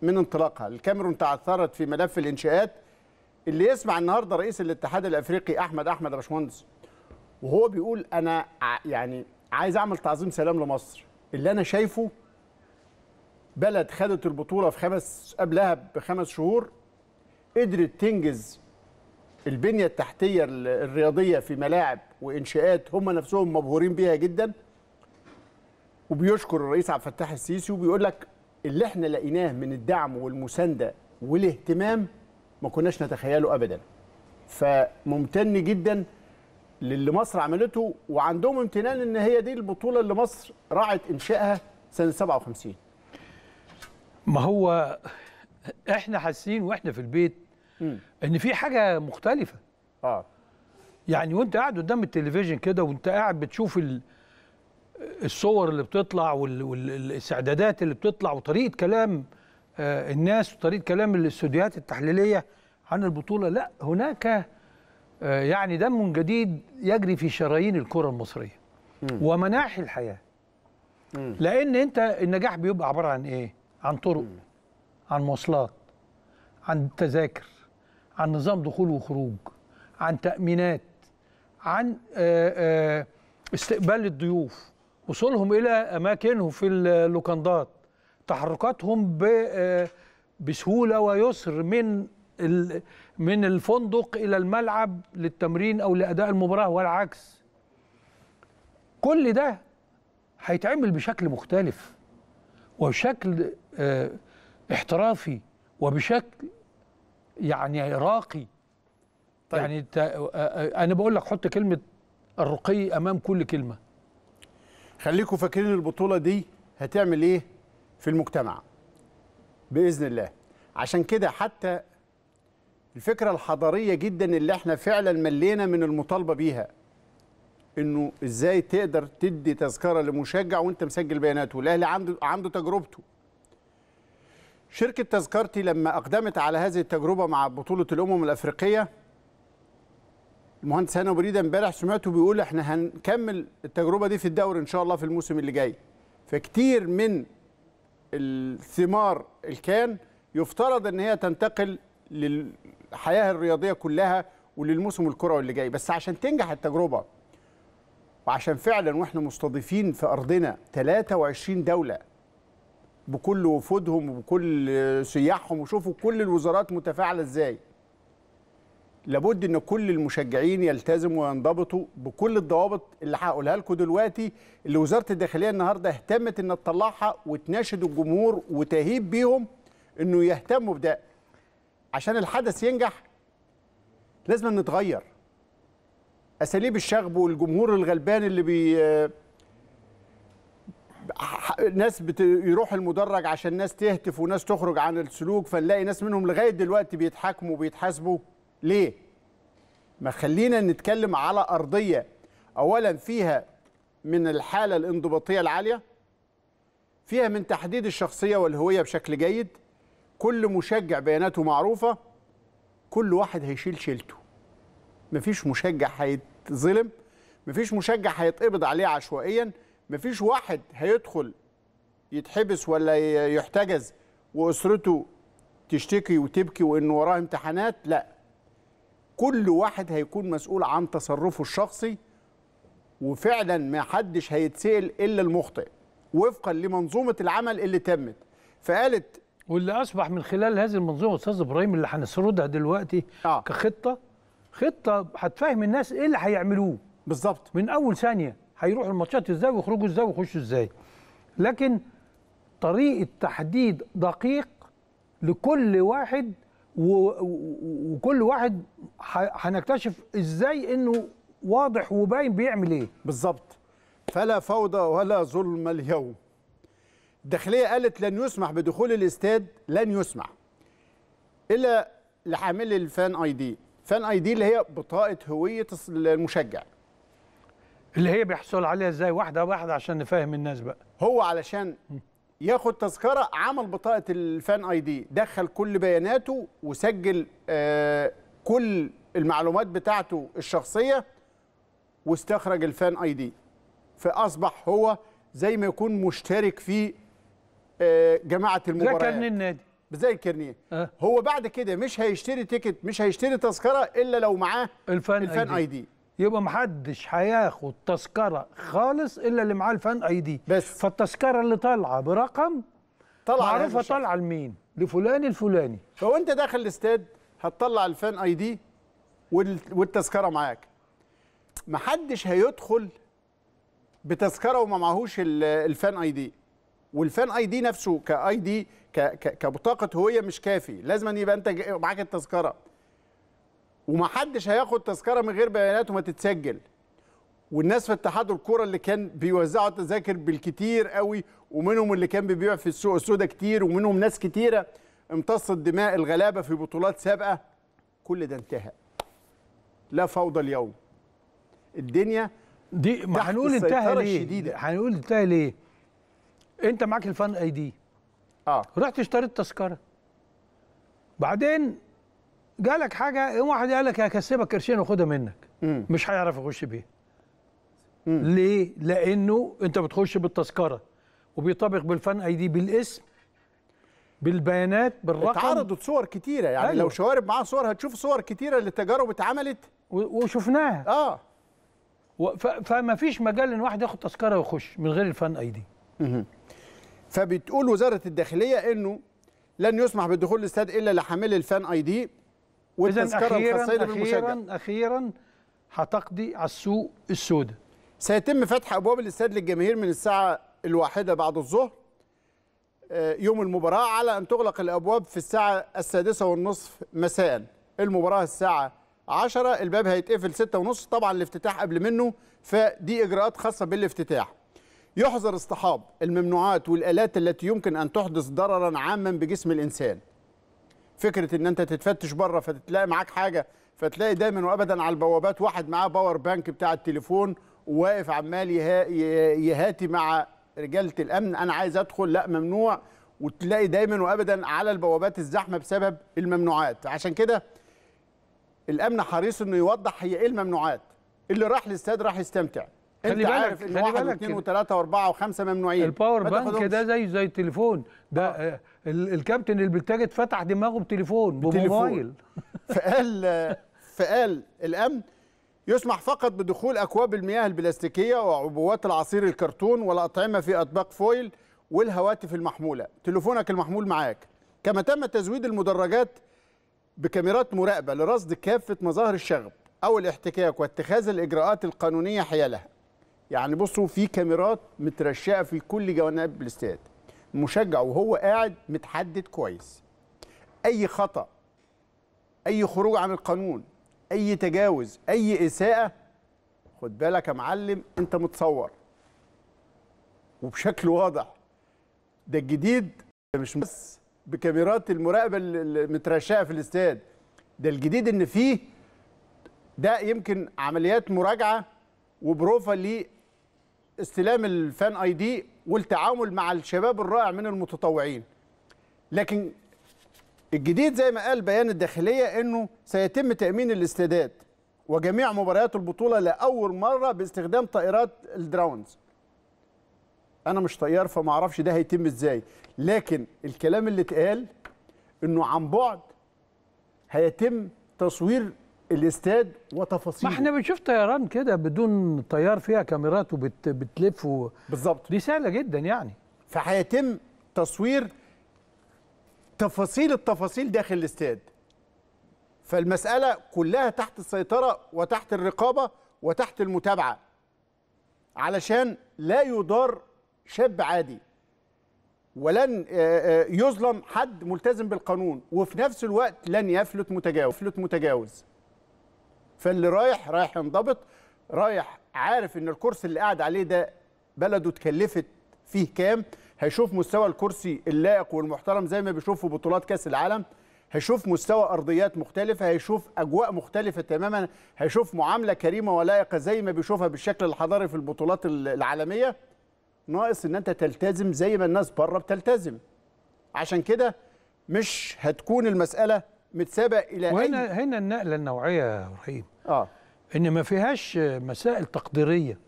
من انطلاقها الكاميرون تعثرت في ملف الانشاءات اللي يسمع النهارده رئيس الاتحاد الافريقي احمد احمد باشمهندس وهو بيقول انا يعني عايز اعمل تعظيم سلام لمصر اللي انا شايفه بلد خدت البطوله في خمس قبلها بخمس شهور قدرت تنجز البنيه التحتيه الرياضيه في ملاعب وانشاءات هم نفسهم مبهورين بيها جدا وبيشكر الرئيس عبد الفتاح السيسي وبيقول لك اللي احنا لقيناه من الدعم والمسانده والاهتمام ما كناش نتخيله ابدا فممتن جدا للي مصر عملته وعندهم امتنان ان هي دي البطوله اللي مصر راعت انشائها سنه 57 ما هو احنا حاسين واحنا في البيت م. ان في حاجه مختلفه اه يعني وانت قاعد قدام التلفزيون كده وانت قاعد بتشوف الصور اللي بتطلع والاستعدادات اللي بتطلع وطريقه كلام آه، الناس وطريقه كلام الاستوديوهات التحليليه عن البطوله لا هناك آه، يعني دم جديد يجري في شرايين الكرة المصرية ومناحي الحياة لأن أنت النجاح بيبقى عبارة عن إيه؟ عن طرق عن مواصلات عن تذاكر عن نظام دخول وخروج عن تأمينات عن آه، آه، استقبال الضيوف وصولهم إلى أماكنهم في اللوكندات تحركاتهم بسهولة ويسر من من الفندق الى الملعب للتمرين او لاداء المباراه والعكس كل ده هيتعمل بشكل مختلف وبشكل اه احترافي وبشكل يعني راقي طيب. يعني آه، آه، انا بقول لك حط كلمه الرقي امام كل كلمه خليكم فاكرين البطوله دي هتعمل ايه في المجتمع باذن الله عشان كده حتى الفكرة الحضارية جدا اللي احنا فعلا ملينا من المطالبة بيها انه ازاي تقدر تدي تذكرة لمشجع وانت مسجل بياناته الاهلي عنده عنده تجربته شركة تذكرتي لما أقدمت على هذه التجربة مع بطولة الأمم الأفريقية المهندس هاني بريدة امبارح سمعته بيقول احنا هنكمل التجربة دي في الدوري إن شاء الله في الموسم اللي جاي فكتير من الثمار الكان يفترض ان هي تنتقل لل الحياه الرياضيه كلها وللموسم الكروي اللي جاي بس عشان تنجح التجربه وعشان فعلا واحنا مستضيفين في ارضنا 23 دوله بكل وفودهم وبكل سياحهم وشوفوا كل الوزارات متفاعله ازاي لابد ان كل المشجعين يلتزموا وينضبطوا بكل الضوابط اللي هقولها لكم دلوقتي اللي وزاره الداخليه النهارده اهتمت ان تطلعها وتناشد الجمهور وتهيب بيهم انه يهتموا بده عشان الحدث ينجح لازم نتغير اساليب الشغب والجمهور الغلبان اللي بي ناس بيروح المدرج عشان ناس تهتف وناس تخرج عن السلوك فنلاقي ناس منهم لغايه دلوقتي بيتحاكموا وبيتحاسبوا ليه؟ ما خلينا نتكلم على ارضيه اولا فيها من الحاله الانضباطيه العاليه فيها من تحديد الشخصيه والهويه بشكل جيد كل مشجع بياناته معروفه كل واحد هيشيل شيلته مفيش مشجع هيتظلم مفيش مشجع هيتقبض عليه عشوائيا مفيش واحد هيدخل يتحبس ولا يحتجز واسرته تشتكي وتبكي وإنه وراه امتحانات لا كل واحد هيكون مسؤول عن تصرفه الشخصي وفعلا ما حدش هيتسال الا المخطئ وفقا لمنظومه العمل اللي تمت فقالت واللي اصبح من خلال هذه المنظومه استاذ ابراهيم اللي هنسردها دلوقتي آه. كخطه خطه هتفهم الناس ايه اللي هيعملوه بالظبط من اول ثانيه هيروحوا الماتشات ازاي ويخرجوا ازاي ويخشوا ازاي لكن طريقه تحديد دقيق لكل واحد و... وكل واحد هنكتشف ازاي انه واضح وباين بيعمل ايه بالظبط فلا فوضى ولا ظلم اليوم الداخليه قالت لن يسمح بدخول الاستاد لن يسمح الا لحامل الفان اي دي فان اي دي اللي هي بطاقه هويه المشجع اللي هي بيحصل عليها ازاي واحده واحده عشان نفهم الناس بقى هو علشان ياخد تذكره عمل بطاقه الفان اي دي دخل كل بياناته وسجل آه كل المعلومات بتاعته الشخصيه واستخرج الفان اي دي فاصبح هو زي ما يكون مشترك في جماعه المباراه زي كرنين نادي زي الكرنيه أه؟ هو بعد كده مش هيشتري تيكت مش هيشتري تذكره الا لو معاه الفان, الفان اي دي يبقى محدش هياخد تذكره خالص الا اللي معاه الفان اي دي بس فالتذكره اللي طالعه برقم طالعه معروفه طالعه لمين لفلان الفلاني فهو انت داخل الاستاد هتطلع الفان اي دي والتذكره معاك محدش هيدخل بتذكره وما معهوش الفان اي دي والفان اي دي نفسه كاي دي كبطاقه هويه مش كافي لازم أن يبقى انت معاك التذكره ومحدش هياخد تذكره من غير بيانات وما تتسجل والناس في اتحاد الكوره اللي كان بيوزعوا التذاكر بالكتير قوي ومنهم اللي كان بيبيع في السوق السوداء كتير ومنهم ناس كتيره امتصت دماء الغلابه في بطولات سابقه كل ده انتهى لا فوضى اليوم الدنيا دي هنقول انتهى ليه هنقول انتهى ليه انت معاك الفان اي دي اه رحت اشتريت تذكره بعدين جالك حاجه واحد قال لك هكسبك قرشين وخدها منك مم. مش هيعرف يخش بيها ليه لانه انت بتخش بالتذكره وبيطابق بالفان اي دي بالاسم بالبيانات بالرقم اتعرضت صور كتيره يعني أيوه. لو شوارب معاه صور هتشوف صور كتيره لتجارب اتعملت وشفناها اه فما فيش مجال ان واحد ياخد تذكره ويخش من غير الفان اي دي فبتقول وزاره الداخليه انه لن يسمح بالدخول للاستاد الا لحامل الفان اي دي والتذكره الخاصه بالمشجع اخيرا اخيرا هتقضي على السوق السوداء سيتم فتح ابواب الاستاد للجماهير من الساعه الواحدة بعد الظهر آه، يوم المباراة على أن تغلق الأبواب في الساعة السادسة والنصف مساء المباراة الساعة عشرة الباب هيتقفل ستة ونصف طبعا الافتتاح قبل منه فدي إجراءات خاصة بالافتتاح يحظر اصطحاب الممنوعات والآلات التي يمكن أن تحدث ضررا عاما بجسم الإنسان فكرة أن أنت تتفتش بره فتلاقي معاك حاجة فتلاقي دايما وأبدا على البوابات واحد معاه باور بانك بتاع التليفون وواقف عمال يهاتي مع رجالة الأمن أنا عايز أدخل لا ممنوع وتلاقي دايما وأبدا على البوابات الزحمة بسبب الممنوعات عشان كده الأمن حريص أنه يوضح هي إيه الممنوعات اللي راح للاستاد راح يستمتع انت عارف ان واحد واثنين وثلاثه واربعه وخمسه ممنوعين الباور بانك ده زي زي التليفون ده آه. آه، الكابتن بيتاجر فتح دماغه بتليفون بموبايل فقال فقال الامن يسمح فقط بدخول اكواب المياه البلاستيكيه وعبوات العصير الكرتون والاطعمه في اطباق فويل والهواتف المحموله تليفونك المحمول معاك كما تم تزويد المدرجات بكاميرات مراقبه لرصد كافه مظاهر الشغب او الاحتكاك واتخاذ الاجراءات القانونيه حيالها يعني بصوا في كاميرات مترشقه في كل جوانب الاستاد المشجع وهو قاعد متحدد كويس اي خطا اي خروج عن القانون اي تجاوز اي اساءه خد بالك يا معلم انت متصور وبشكل واضح ده الجديد مش بس بكاميرات المراقبه المترشقه في الاستاد ده الجديد ان فيه ده يمكن عمليات مراجعه وبروفا استلام الفان اي دي والتعامل مع الشباب الرائع من المتطوعين لكن الجديد زي ما قال بيان الداخليه انه سيتم تامين الاستادات وجميع مباريات البطوله لاول مره باستخدام طائرات الدراونز انا مش طيار فما اعرفش ده هيتم ازاي لكن الكلام اللي اتقال انه عن بعد هيتم تصوير الاستاد وتفاصيله ما احنا بنشوف طيران كده بدون طيار فيها كاميرات وبتلف و... بالظبط دي سهله جدا يعني فهيتم تصوير تفاصيل التفاصيل داخل الاستاد فالمساله كلها تحت السيطره وتحت الرقابه وتحت المتابعه علشان لا يضار شاب عادي ولن آه، آه، يظلم حد ملتزم بالقانون وفي نفس الوقت لن يفلت متجاوز متجاوز فاللي رايح رايح ينضبط رايح عارف ان الكرسي اللي قاعد عليه ده بلده اتكلفت فيه كام هيشوف مستوى الكرسي اللائق والمحترم زي ما بيشوف في بطولات كاس العالم هيشوف مستوى ارضيات مختلفه هيشوف اجواء مختلفه تماما هيشوف معامله كريمه ولائقه زي ما بيشوفها بالشكل الحضاري في البطولات العالميه ناقص ان انت تلتزم زي ما الناس بره بتلتزم عشان كده مش هتكون المساله متسابق الى وهنا أي... هنا النقله النوعيه يا رحيم اه ان ما فيهاش مسائل تقديريه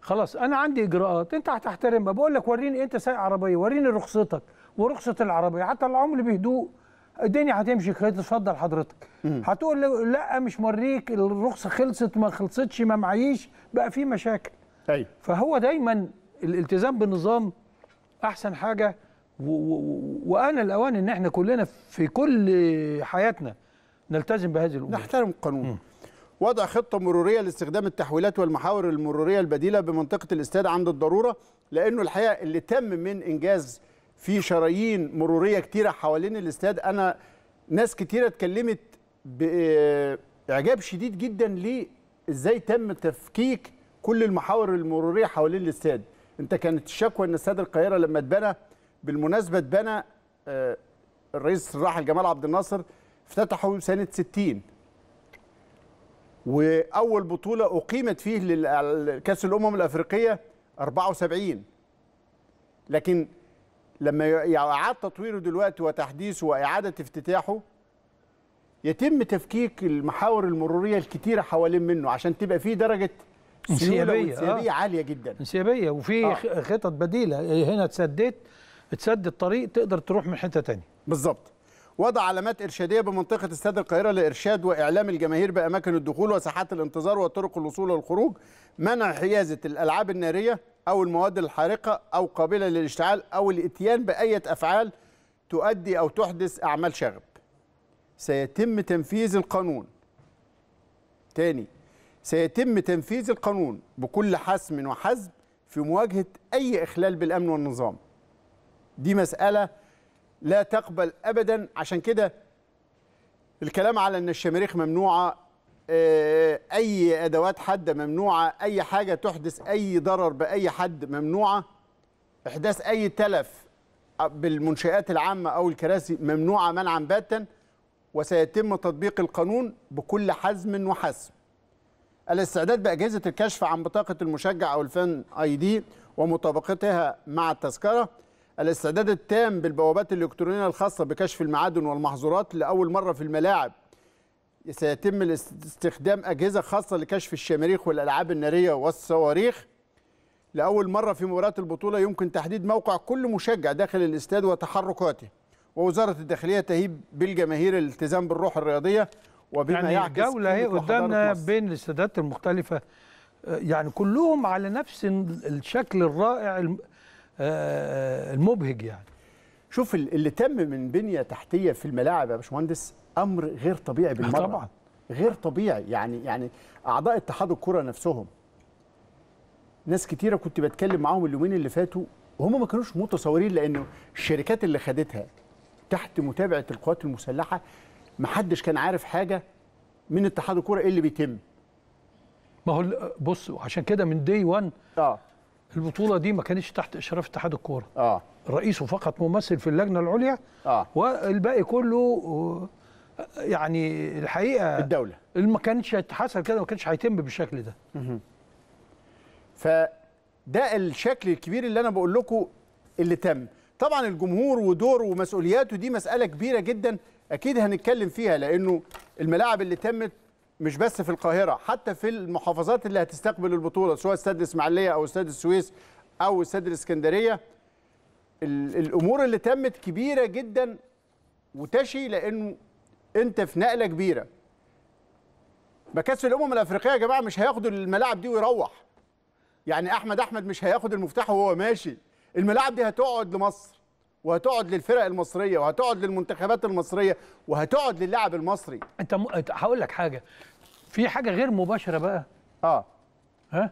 خلاص انا عندي اجراءات انت هتحترمها بقول لك وريني انت سايق عربيه وريني رخصتك ورخصه العربيه حتى العمر بهدوء الدنيا هتمشي كده اتفضل حضرتك هتقول لا مش موريك الرخصه خلصت ما خلصتش ما معيش بقى في مشاكل ايوه فهو دايما الالتزام بالنظام احسن حاجه وانا الأوان إن إحنا كلنا في كل حياتنا نلتزم بهذه الأمور نحترم القانون م. وضع خطة مرورية لاستخدام التحويلات والمحاور المرورية البديلة بمنطقة الاستاد عند الضرورة لأنه الحقيقة اللي تم من إنجاز في شرايين مرورية كتيرة حوالين الاستاد أنا ناس كتيرة اتكلمت بإعجاب آه، شديد جدا ليه إزاي تم تفكيك كل المحاور المرورية حوالين الاستاد أنت كانت الشكوى أن استاد القاهرة لما اتبنى بالمناسبه اتبنى آه، الرئيس الراحل جمال عبد الناصر افتتحه سنه 60 واول بطوله اقيمت فيه لكاس الامم الافريقيه 74 لكن لما يعاد تطويره دلوقتي وتحديثه واعاده افتتاحه يتم تفكيك المحاور المروريه الكتيره حوالين منه عشان تبقى فيه درجه انسيابيه انسيابيه آه. عاليه جدا انسيابيه وفي آه. خطط بديله هنا تسددت بتسد الطريق تقدر تروح من حته ثانيه بالظبط وضع علامات إرشادية بمنطقة استاد القاهرة لإرشاد وإعلام الجماهير بأماكن الدخول وساحات الانتظار وطرق الوصول والخروج منع حيازة الألعاب النارية أو المواد الحارقة أو قابلة للاشتعال أو الإتيان بأي أفعال تؤدي أو تحدث أعمال شغب سيتم تنفيذ القانون تاني سيتم تنفيذ القانون بكل حسم وحزم في مواجهة أي إخلال بالأمن والنظام دي مسألة لا تقبل أبدا عشان كده الكلام على أن الشماريخ ممنوعة آه، أي أدوات حادة ممنوعة أي حاجة تحدث أي ضرر بأي حد ممنوعة إحداث أي تلف بالمنشآت العامة أو الكراسي ممنوعة منعا باتا وسيتم تطبيق القانون بكل حزم وحسم الاستعداد بأجهزة الكشف عن بطاقة المشجع أو الفان آي دي ومطابقتها مع التذكرة الاستعداد التام بالبوابات الإلكترونية الخاصة بكشف المعادن والمحظورات لأول مرة في الملاعب سيتم استخدام أجهزة خاصة لكشف الشماريخ والألعاب النارية والصواريخ لأول مرة في مباراة البطولة يمكن تحديد موقع كل مشجع داخل الاستاد وتحركاته ووزارة الداخلية تهيب بالجماهير الالتزام بالروح الرياضية وبما يعني يعكس الجولة هي قدامنا بين الاستادات المختلفة يعني كلهم على نفس الشكل الرائع آه، آه، المبهج يعني شوف اللي تم من بنيه تحتيه في الملاعب يا باشمهندس امر غير طبيعي بالمره طبعا غير طبيعي يعني يعني اعضاء اتحاد الكره نفسهم ناس كتيره كنت بتكلم معاهم اليومين اللي فاتوا وهم ما كانوش متصورين لانه الشركات اللي خدتها تحت متابعه القوات المسلحه ما حدش كان عارف حاجه من اتحاد الكره ايه اللي بيتم ما هو بص عشان كده من دي 1 اه البطوله دي ما كانتش تحت اشراف اتحاد الكوره اه رئيسه فقط ممثل في اللجنه العليا اه والباقي كله يعني الحقيقه الدوله ما كانتش هيتحصل كده ما كانش هيتم بالشكل ده فده الشكل الكبير اللي انا بقول لكم اللي تم طبعا الجمهور ودوره ومسؤولياته دي مساله كبيره جدا اكيد هنتكلم فيها لانه الملاعب اللي تمت مش بس في القاهره حتى في المحافظات اللي هتستقبل البطوله سواء استاد الاسماعيليه او استاد السويس او استاد الاسكندريه الامور اللي تمت كبيره جدا وتشي لانه انت في نقله كبيره مكاسب الامم الافريقيه يا جماعه مش هياخدوا الملاعب دي ويروح يعني احمد احمد مش هياخد المفتاح وهو ماشي الملاعب دي هتقعد لمصر وهتقعد للفرق المصريه وهتقعد للمنتخبات المصريه وهتقعد للاعب المصري انت م... هقول لك حاجه في حاجه غير مباشره بقى اه ها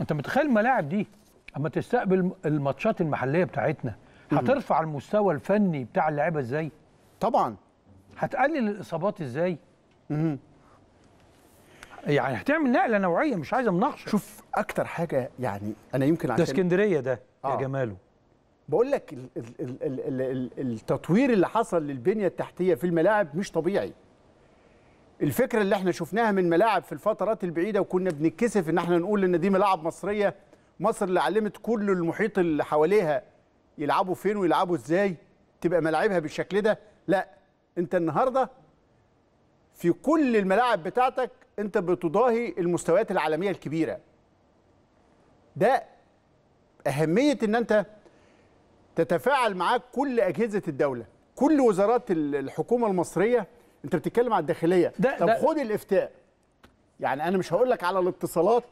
انت متخيل الملاعب دي اما تستقبل الماتشات المحليه بتاعتنا هترفع المستوى الفني بتاع اللعيبه ازاي طبعا هتقلل الاصابات ازاي مم. يعني هتعمل نقله نوعيه مش عايزه مناقشه شوف اكتر حاجه يعني انا يمكن عشان ده اسكندريه ده آه. يا جماله بقول لك التطوير اللي حصل للبنيه التحتيه في الملاعب مش طبيعي الفكره اللي احنا شفناها من ملاعب في الفترات البعيده وكنا بنتكسف ان احنا نقول ان دي ملاعب مصريه مصر اللي علمت كل المحيط اللي حواليها يلعبوا فين ويلعبوا ازاي تبقى ملاعبها بالشكل ده لا انت النهارده في كل الملاعب بتاعتك انت بتضاهي المستويات العالميه الكبيره ده اهميه ان انت تتفاعل معاك كل اجهزه الدوله كل وزارات الحكومه المصريه انت بتتكلم على الداخليه ده طب ده خد الافتاء يعني انا مش هقول لك على الاتصالات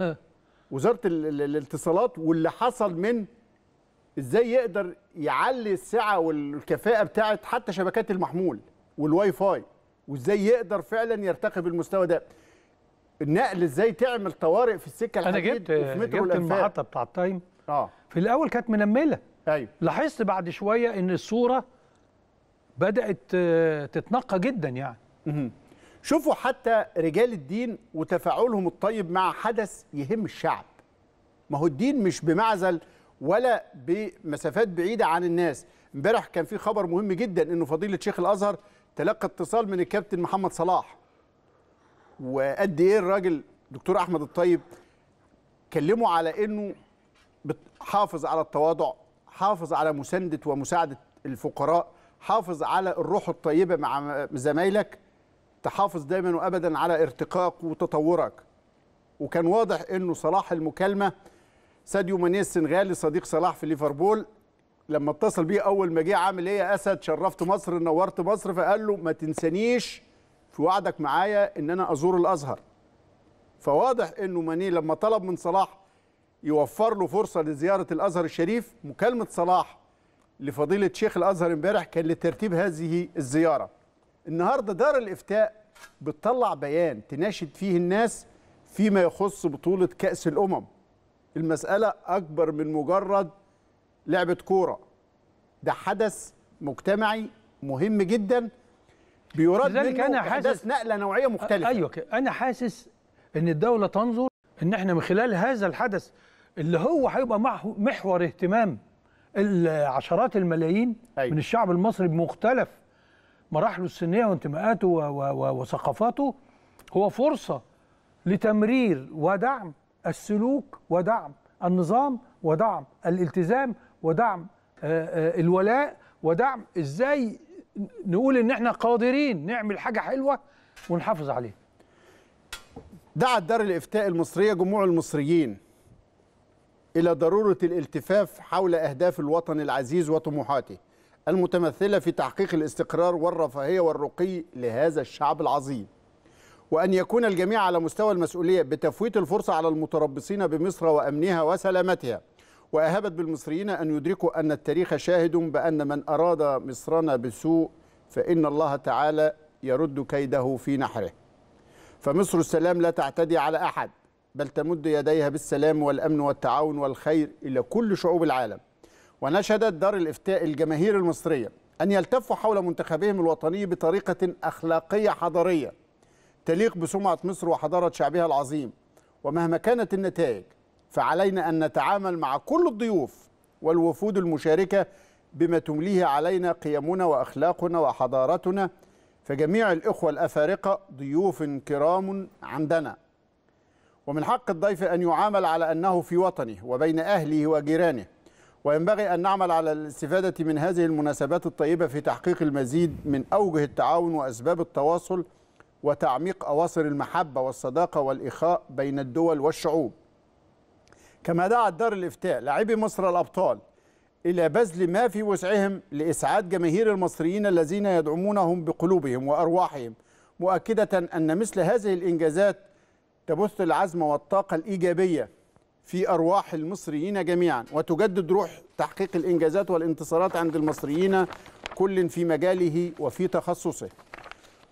وزاره الاتصالات واللي حصل من ازاي يقدر يعلي السعه والكفاءه بتاعه حتى شبكات المحمول والواي فاي وازاي يقدر فعلا يرتقي بالمستوى ده النقل ازاي تعمل طوارئ في السكه الحديد انا جبت وفي مترو جبت المحطه بتاع التايم اه في الاول كانت منمله ايوه لاحظت بعد شويه ان الصوره بدات آه، تتنقى جدا يعني شوفوا حتى رجال الدين وتفاعلهم الطيب مع حدث يهم الشعب ما هو الدين مش بمعزل ولا بمسافات بعيده عن الناس امبارح كان في خبر مهم جدا انه فضيله شيخ الازهر تلقى اتصال من الكابتن محمد صلاح وقد ايه الراجل دكتور احمد الطيب كلمه على انه حافظ على التواضع حافظ على مسانده ومساعده الفقراء حافظ على الروح الطيبه مع زمايلك تحافظ دايما وابدا على ارتقاك وتطورك وكان واضح انه صلاح المكالمه ساديو ماني السنغالي صديق صلاح في ليفربول لما اتصل بيه اول ما جه عامل ايه يا اسد شرفت مصر نورت مصر فقال له ما تنسانيش في وعدك معايا ان انا ازور الازهر فواضح انه ماني لما طلب من صلاح يوفر له فرصه لزياره الازهر الشريف مكالمه صلاح لفضيله شيخ الازهر امبارح كان لترتيب هذه الزياره النهارده دار الافتاء بتطلع بيان تناشد فيه الناس فيما يخص بطوله كاس الامم المساله اكبر من مجرد لعبه كوره ده حدث مجتمعي مهم جدا بيراد لذلك منه انا حاسس نقله نوعيه مختلفه ايوه انا حاسس ان الدوله تنظر ان احنا من خلال هذا الحدث اللي هو هيبقى محور اهتمام العشرات الملايين أيوة. من الشعب المصري بمختلف مراحله السنيه وانتماءاته وثقافاته هو فرصه لتمرير ودعم السلوك ودعم النظام ودعم الالتزام ودعم آه، آه، الولاء ودعم ازاي نقول ان احنا قادرين نعمل حاجه حلوه ونحافظ عليها دعت دار الافتاء المصريه جموع المصريين إلى ضرورة الالتفاف حول أهداف الوطن العزيز وطموحاته المتمثلة في تحقيق الاستقرار والرفاهية والرقي لهذا الشعب العظيم وأن يكون الجميع على مستوى المسؤولية بتفويت الفرصة على المتربصين بمصر وأمنها وسلامتها وأهبت بالمصريين أن يدركوا أن التاريخ شاهد بأن من أراد مصرنا بسوء فإن الله تعالى يرد كيده في نحره فمصر السلام لا تعتدي على أحد بل تمد يديها بالسلام والأمن والتعاون والخير إلى كل شعوب العالم ونشدت دار الإفتاء الجماهير المصرية أن يلتفوا حول منتخبهم الوطني بطريقة أخلاقية حضارية تليق بسمعة مصر وحضارة شعبها العظيم ومهما كانت النتائج فعلينا أن نتعامل مع كل الضيوف والوفود المشاركة بما تمليه علينا قيمنا وأخلاقنا وحضارتنا فجميع الإخوة الأفارقة ضيوف كرام عندنا ومن حق الضيف أن يعامل على أنه في وطنه وبين أهله وجيرانه وينبغي أن نعمل على الاستفادة من هذه المناسبات الطيبة في تحقيق المزيد من أوجه التعاون وأسباب التواصل وتعميق أواصر المحبة والصداقة والإخاء بين الدول والشعوب كما دعا الدار الإفتاء لاعبي مصر الأبطال إلى بذل ما في وسعهم لإسعاد جماهير المصريين الذين يدعمونهم بقلوبهم وأرواحهم مؤكدة أن مثل هذه الإنجازات تبث العزم والطاقة الإيجابية في أرواح المصريين جميعا وتجدد روح تحقيق الإنجازات والانتصارات عند المصريين كل في مجاله وفي تخصصه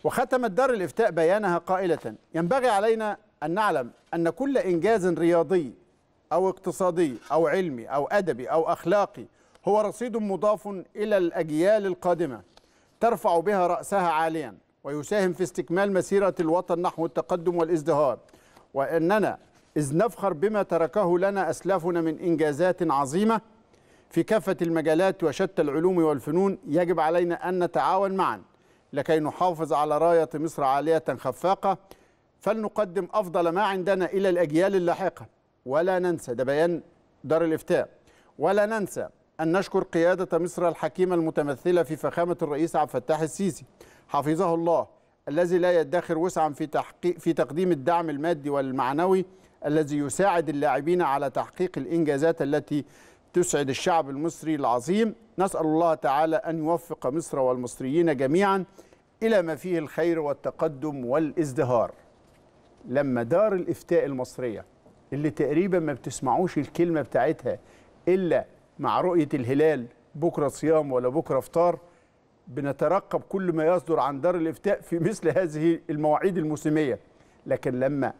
وختمت دار الإفتاء بيانها قائلة ينبغي علينا أن نعلم أن كل إنجاز رياضي أو اقتصادي أو علمي أو أدبي أو أخلاقي هو رصيد مضاف إلى الأجيال القادمة ترفع بها رأسها عاليا ويساهم في استكمال مسيرة الوطن نحو التقدم والازدهار وأننا إذ نفخر بما تركه لنا أسلافنا من إنجازات عظيمة في كافة المجالات وشتى العلوم والفنون يجب علينا أن نتعاون معا لكي نحافظ على راية مصر عالية خفاقة فلنقدم أفضل ما عندنا إلى الأجيال اللاحقة ولا ننسى ده بيان دار الإفتاء ولا ننسى أن نشكر قيادة مصر الحكيمة المتمثلة في فخامة الرئيس عبد الفتاح السيسي حفظه الله الذي لا يدخر وسعا في تحقيق في تقديم الدعم المادي والمعنوي الذي يساعد اللاعبين على تحقيق الانجازات التي تسعد الشعب المصري العظيم نسال الله تعالى ان يوفق مصر والمصريين جميعا الى ما فيه الخير والتقدم والازدهار لما دار الافتاء المصريه اللي تقريبا ما بتسمعوش الكلمه بتاعتها الا مع رؤيه الهلال بكره صيام ولا بكره افطار بنترقب كل ما يصدر عن دار الافتاء في مثل هذه المواعيد الموسميه لكن لما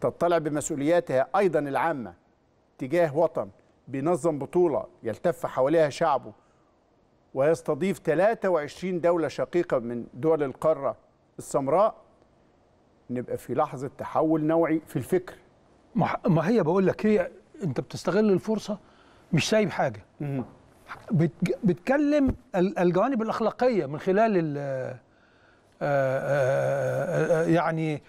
تطلع بمسؤولياتها ايضا العامه تجاه وطن بينظم بطوله يلتف حواليها شعبه ويستضيف 23 دوله شقيقه من دول القاره السمراء نبقى في لحظه تحول نوعي في الفكر ما هي بقول لك هي انت بتستغل الفرصه مش سايب حاجه بتكلم الجوانب الاخلاقيه من خلال آه، آه، آه، يعني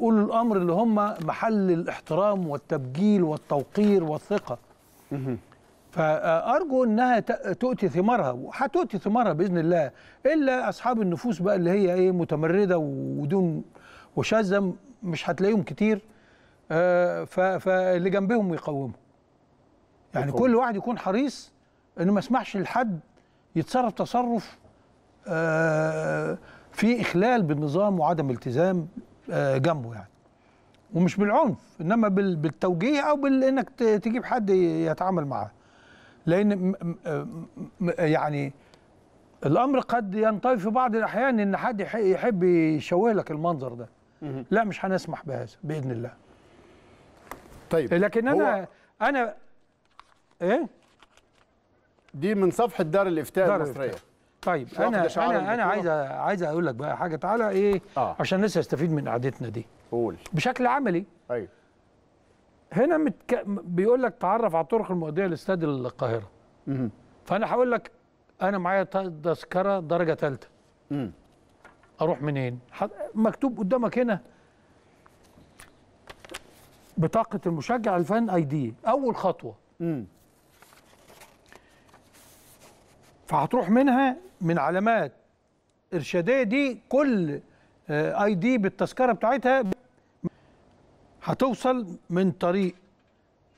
قول الامر اللي هم محل الاحترام والتبجيل والتوقير والثقه فارجو انها تؤتي ثمارها وهتؤتي ثمارها باذن الله الا اصحاب النفوس بقى اللي هي ايه متمرده ودون وشاذه مش هتلاقيهم كتير فاللي جنبهم يقوموا يعني كل واحد يكون حريص انه ما اسمحش لحد يتصرف تصرف آه، في اخلال بالنظام وعدم التزام آه، جنبه يعني ومش بالعنف انما بالتوجيه او بانك تجيب حد يتعامل معاه لان يعني الامر قد ينطوي في بعض الاحيان ان حد يحب يشوه لك المنظر ده لا مش هنسمح بهذا باذن الله طيب لكن انا انا ايه دي من صفحه دار الافتاء دار المصريه الإفتاء. طيب انا انا انا عايز عايز اقول لك بقى حاجه تعالى ايه آه. عشان الناس تستفيد من قعدتنا دي قول بشكل عملي ايوه هنا متك... بيقول لك تعرف على الطرق المؤديه لاستاد القاهره مم. فانا هقول لك انا معايا تذكره درجه ثالثه اروح منين مكتوب قدامك هنا بطاقه المشجع الفان اي دي اول خطوه مم. فهتروح منها من علامات ارشاديه دي كل اي آه، دي بالتذكره بتاعتها هتوصل من طريق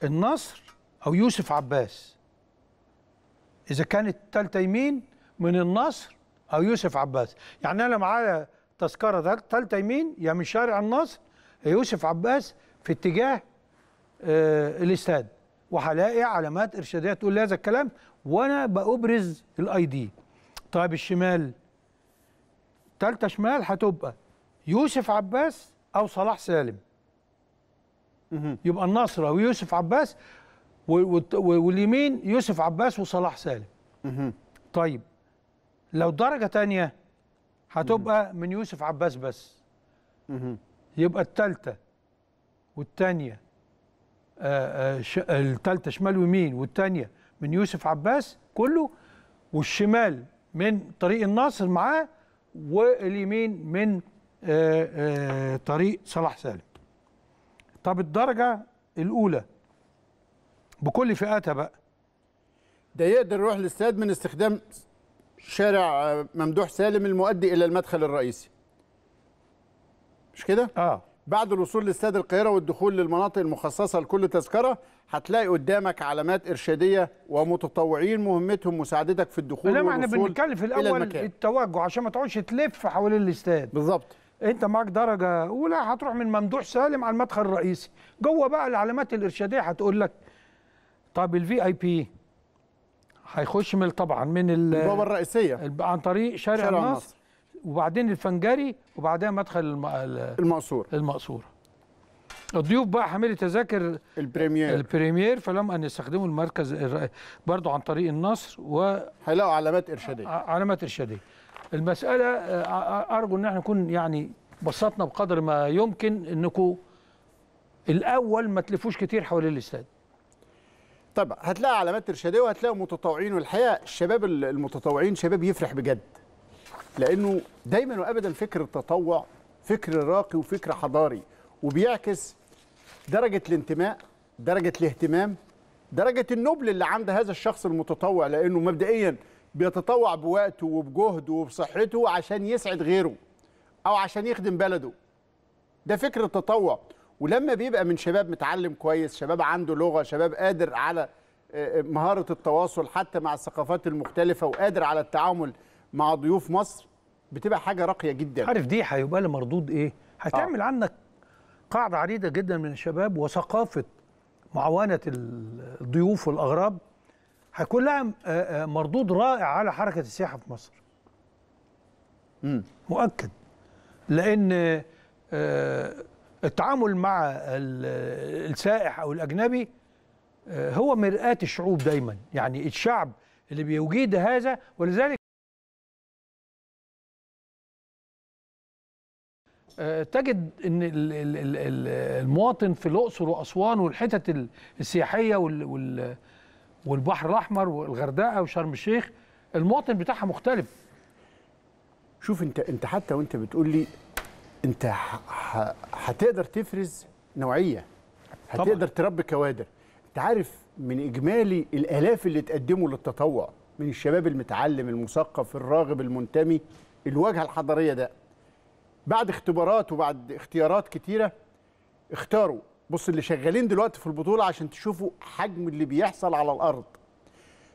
النصر او يوسف عباس اذا كانت ثالثه يمين من النصر او يوسف عباس يعني انا معايا تذكره ثالثه يمين يا يعني من شارع النصر يا يوسف عباس في اتجاه آه، الاستاد وهلاقي علامات ارشاديه تقول لي هذا الكلام وانا بابرز الاي دي طيب الشمال تالتة شمال هتبقى يوسف عباس او صلاح سالم يبقى النصر او يوسف عباس واليمين يوسف عباس وصلاح سالم طيب لو درجة تانية هتبقى من يوسف عباس بس يبقى التالتة والتانية آه، آه، التالتة شمال ويمين والتانية من يوسف عباس كله والشمال من طريق الناصر معاه واليمين من آآ آه، آآ آه، طريق صلاح سالم طب الدرجة الأولى بكل فئاتها بقى ده يقدر يروح الاستاد من استخدام شارع آه، ممدوح سالم المؤدي إلى المدخل الرئيسي مش كده؟ اه بعد الوصول لاستاد القاهره والدخول للمناطق المخصصه لكل تذكره هتلاقي قدامك علامات ارشاديه ومتطوعين مهمتهم مساعدتك في الدخول لا احنا بنتكلم في الاول التوجه عشان ما تقعدش تلف حوالين الاستاد بالظبط انت معاك درجه اولى هتروح من ممدوح سالم على المدخل الرئيسي جوه بقى العلامات الارشاديه هتقول لك طب الفي اي بي هيخش من طبعا من البوابه الرئيسيه عن طريق شارع, شارع النصر وبعدين الفنجري وبعدها مدخل المقصوره المقصوره الضيوف بقى حاملي تذاكر البريمير البريمير فلم ان يستخدموا المركز برضه عن طريق النصر و هيلاقوا علامات ارشاديه علامات ارشاديه المساله ارجو ان احنا نكون يعني بسطنا بقدر ما يمكن انكم الاول ما تلفوش كتير حوالين الاستاد طبعا هتلاقي علامات ارشاديه وهتلاقي متطوعين والحقيقه الشباب المتطوعين شباب يفرح بجد لانه دايما وابدا فكر التطوع فكر راقي وفكر حضاري وبيعكس درجه الانتماء درجه الاهتمام درجه النبل اللي عند هذا الشخص المتطوع لانه مبدئيا بيتطوع بوقته وبجهده وبصحته عشان يسعد غيره او عشان يخدم بلده ده فكر التطوع ولما بيبقى من شباب متعلم كويس شباب عنده لغه شباب قادر على آه، آه، مهاره التواصل حتى مع الثقافات المختلفه وقادر على التعامل مع ضيوف مصر بتبقى حاجه راقيه جدا عارف دي هيبقى لها مردود ايه هتعمل آه. عنك قاعده عريضه جدا من الشباب وثقافه معاونه الضيوف والاغراب هيكون لها آه، آه، مردود رائع على حركه السياحه في مصر مم. مؤكد لان آه، التعامل مع السائح او الاجنبي هو مرآة الشعوب دايما يعني الشعب اللي بيجيد هذا ولذلك آه، تجد ان المواطن في الاقصر واسوان والحتت السياحيه والبحر الاحمر والغردقه وشرم الشيخ المواطن بتاعها مختلف شوف انت انت حتى وانت بتقول لي انت هتقدر تفرز نوعيه هتقدر تربي كوادر انت عارف من اجمالي الالاف اللي تقدموا للتطوع من الشباب المتعلم المثقف الراغب المنتمي الواجهه الحضاريه ده بعد اختبارات وبعد اختيارات كتيره اختاروا بص اللي شغالين دلوقتي في البطوله عشان تشوفوا حجم اللي بيحصل على الارض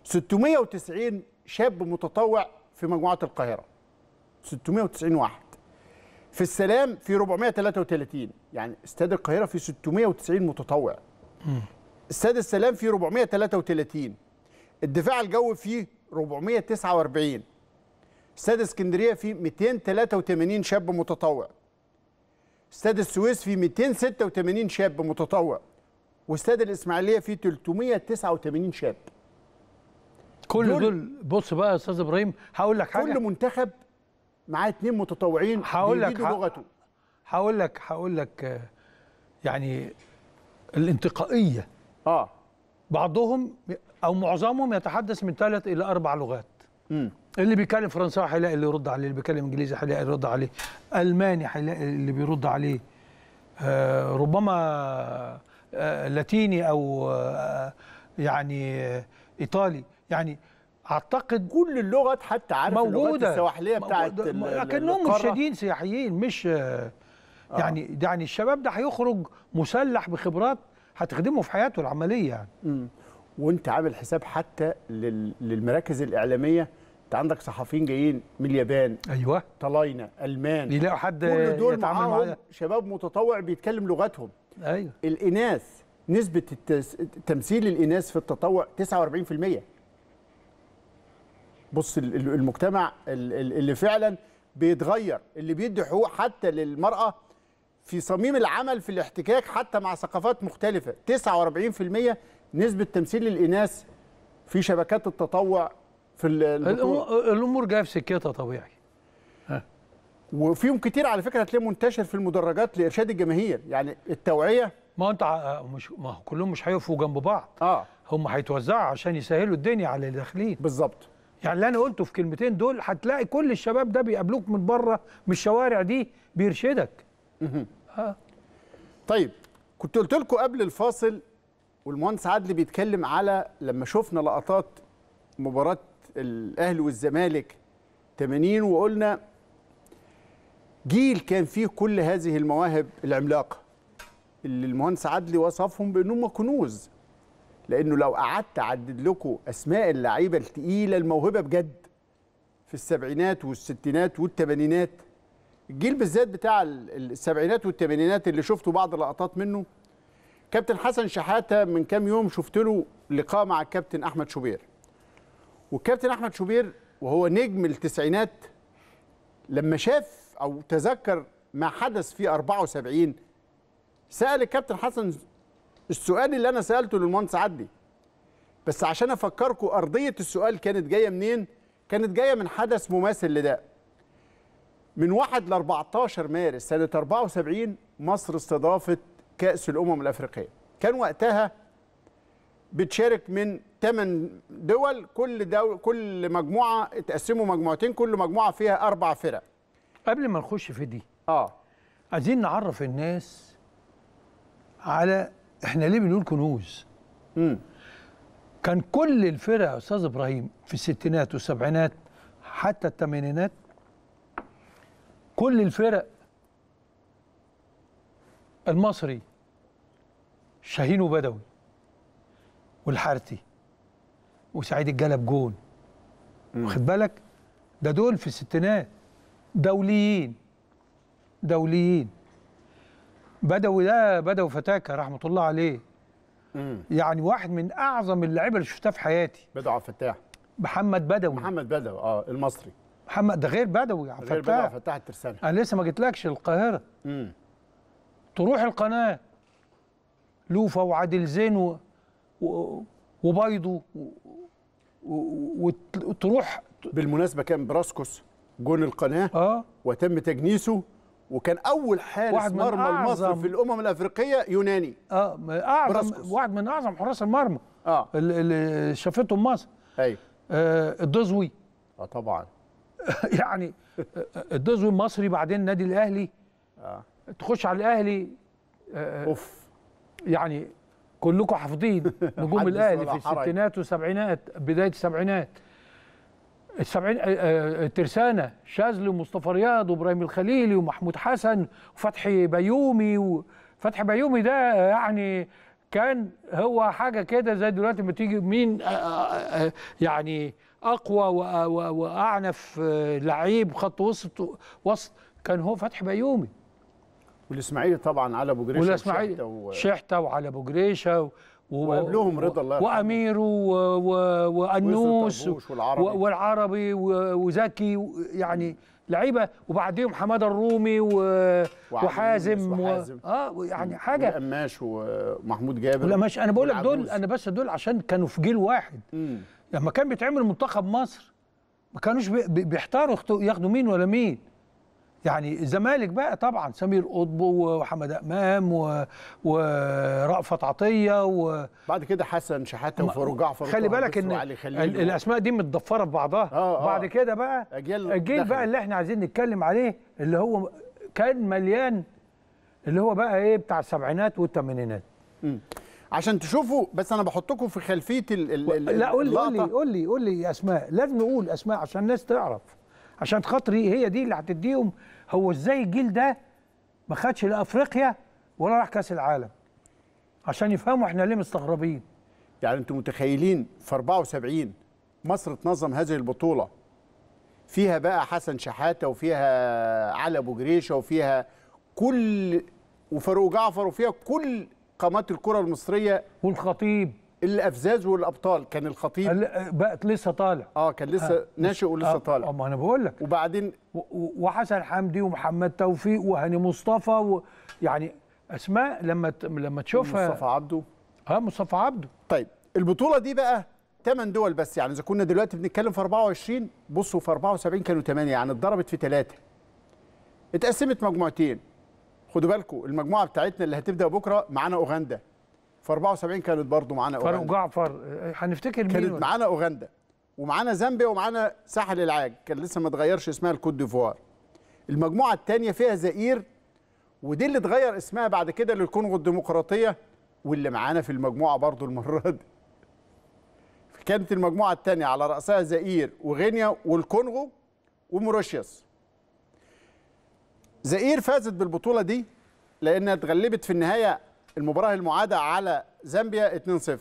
690 شاب متطوع في مجموعه القاهره 690 واحد في السلام في 433 يعني استاد القاهره في 690 متطوع استاد السلام في 433 الدفاع الجوي فيه 449 استاد اسكندريه فيه 283 شاب متطوع استاد السويس فيه 286 شاب متطوع واستاد الاسماعيليه فيه 389 شاب كل دول, دول بص بقى يا استاذ ابراهيم هقول لك حاجه كل منتخب معاه اثنين متطوعين هقول لك لغته هقول لك هقول لك آه، يعني الانتقائيه اه بعضهم او معظمهم يتحدث من ثلاث الى اربع لغات مم. اللي بيتكلم فرنساوي هيلاقي اللي يرد عليه اللي بيتكلم انجليزي هيلاقي اللي يرد عليه الماني هيلاقي اللي بيرد عليه آه ربما آه لاتيني او آه يعني آه ايطالي يعني اعتقد كل اللغات حتى عارف موجودة اللغات السواحليه بتاعت لكنهم مرشدين سياحيين مش آه،, آه يعني يعني الشباب ده هيخرج مسلح بخبرات هتخدمه في حياته العمليه يعني وانت عامل حساب حتى للمراكز الاعلاميه انت عندك صحفيين جايين من اليابان ايوه طلاينه المان يلاقوا حد كل دول معاهم معاه. شباب متطوع بيتكلم لغتهم ايوه الاناث نسبه التس... تمثيل الاناث في التطوع 49% بص المجتمع اللي فعلا بيتغير اللي بيدي حقوق حتى للمراه في صميم العمل في الاحتكاك حتى مع ثقافات مختلفه 49% نسبه تمثيل الاناث في شبكات التطوع في البطولة. الامور جايه في سكتها طبيعي ها. وفيهم كتير على فكره هتلاقيه منتشر في المدرجات لارشاد الجماهير يعني التوعيه ما انت مش ما كلهم مش هيقفوا جنب بعض اه هم هيتوزعوا عشان يسهلوا الدنيا على اللي داخلين بالظبط يعني اللي انا قلته في كلمتين دول هتلاقي كل الشباب ده بيقابلوك من بره من الشوارع دي بيرشدك آه. طيب كنت قلت لكم قبل الفاصل والمهندس عدلي بيتكلم على لما شفنا لقطات مباراه الاهلي والزمالك 80 وقلنا جيل كان فيه كل هذه المواهب العملاقه اللي المهندس عدلي وصفهم بانهم كنوز لانه لو قعدت اعدد لكم اسماء اللعيبه الثقيله الموهبه بجد في السبعينات والستينات والثمانينات الجيل بالذات بتاع السبعينات والثمانينات اللي شفتوا بعض اللقطات منه كابتن حسن شحاته من كام يوم شفت له لقاء مع الكابتن احمد شوبير والكابتن احمد شوبير وهو نجم التسعينات لما شاف او تذكر ما حدث في 74 سال الكابتن حسن السؤال اللي انا سالته للمهندس عدلي بس عشان افكركم ارضيه السؤال كانت جايه منين كانت جايه من حدث مماثل لده من 1 ل 14 مارس سنه 74 مصر استضافت كاس الامم الافريقيه كان وقتها بتشارك من 8 دول كل دول كل مجموعه اتقسموا مجموعتين كل مجموعه فيها اربع فرق قبل ما نخش في دي اه عايزين نعرف الناس على احنا ليه بنقول كنوز امم كان كل الفرق يا استاذ ابراهيم في الستينات والسبعينات حتى الثمانينات كل الفرق المصري شاهين وبدوي والحارتي وسعيد الجلب جون واخد بالك ده دول في الستينات دوليين دوليين بدوي ده بدوي فتاكه رحمه الله عليه مم. يعني واحد من اعظم اللعيبه اللي شفتها في حياتي بدوي عبد الفتاح محمد بدوي محمد بدوي اه المصري محمد ده غير بدوي عبد الفتاح غير بدوي فتاح الترسانه انا لسه ما جيتلكش القاهره تروح القناه لوفا وعادل زين و... وبيضه وتروح بالمناسبه كان براسكوس جون القناه آه. وتم تجنيسه وكان اول حارس مرمى المصري في الامم الافريقيه يوناني اه اعظم براسكوس. واحد من اعظم حراس المرمى اه اللي شافته مصر ايوه آه الدزوي اه طبعا يعني آه، الدزوي المصري بعدين النادي الاهلي آه. تخش على الاهلي آه اوف يعني كلكم حافظين نجوم الاهلي في الستينات والسبعينات بدايه السبعينات السبعين آه، آه، ترسانه شاذلي ومصطفى رياض وابراهيم الخليلي ومحمود حسن وفتحي بيومي وفتحي بيومي ده آه، يعني كان هو حاجه كده زي دلوقتي ما تيجي مين يعني اقوى واعنف لعيب خط وسط وسط كان هو فتحي بيومي والاسماعيلي طبعا على ابو جريشه والاسماعيلي شحته و... وعلى ابو جريشه و... و... وقبلهم رضا الله وامير و... و... وانوس و... والعربي و... وزكي و... يعني لعيبه وبعديهم حماده الرومي و... وحازم, وحازم و... اه يعني حاجه قماش ومحمود جابر ماشي انا بقول لك دول انا بس دول عشان كانوا في جيل واحد لما كان بيتعمل منتخب مصر ما كانوش بيحتاروا ياخدوا مين ولا مين يعني الزمالك بقى طبعا سمير قطب وحمد امام و... ورأفت عطيه و... بعد كده حسن شحاته وفاروق جعفر خلي بالك ان الاسماء دي متضفره في بعضها آه آه بعد كده بقى أجيال الجيل بقى اللي احنا عايزين نتكلم عليه اللي هو كان مليان اللي هو بقى ايه بتاع السبعينات والثمانينات عشان تشوفوا بس انا بحطكم في خلفيه ال ال لا قول لي قول لي قول لي اسماء لازم نقول اسماء عشان الناس تعرف عشان خاطري هي دي اللي هتديهم هو ازاي الجيل ده ما خدش لا افريقيا ولا راح كاس العالم عشان يفهموا احنا ليه مستغربين يعني انتم متخيلين في 74 مصر تنظم هذه البطوله فيها بقى حسن شحاته وفيها علي ابو جريشه وفيها كل وفاروق جعفر وفيها كل قامات الكره المصريه والخطيب الافزاز والابطال كان الخطيب بقت لسه طالع اه كان لسه آه. ناشئ ولسه آه. طالع اه ما انا بقول لك وبعدين وحسن حمدي ومحمد توفيق وهاني مصطفى ويعني يعني اسماء لما ت... لما تشوفها مصطفى عبده اه مصطفى عبده طيب البطوله دي بقى 8 دول بس يعني اذا كنا دلوقتي بنتكلم في 24 بصوا في 74 كانوا 8 يعني اتضربت في 3 اتقسمت مجموعتين خدوا بالكم المجموعه بتاعتنا اللي هتبدا بكره معانا اوغندا في 74 كانت برضه معانا اوغندا فاروق جعفر هنفتكر مين كانت معانا اوغندا ومعانا زامبيا ومعانا ساحل العاج كان لسه ما اتغيرش اسمها الكوت ديفوار المجموعه الثانيه فيها زئير ودي اللي اتغير اسمها بعد كده للكونغو الديمقراطيه واللي معانا في المجموعه برضه المره دي كانت المجموعه الثانيه على راسها زئير وغينيا والكونغو وموريشيوس زئير فازت بالبطوله دي لانها اتغلبت في النهايه المباراه المعاده على زامبيا 2-0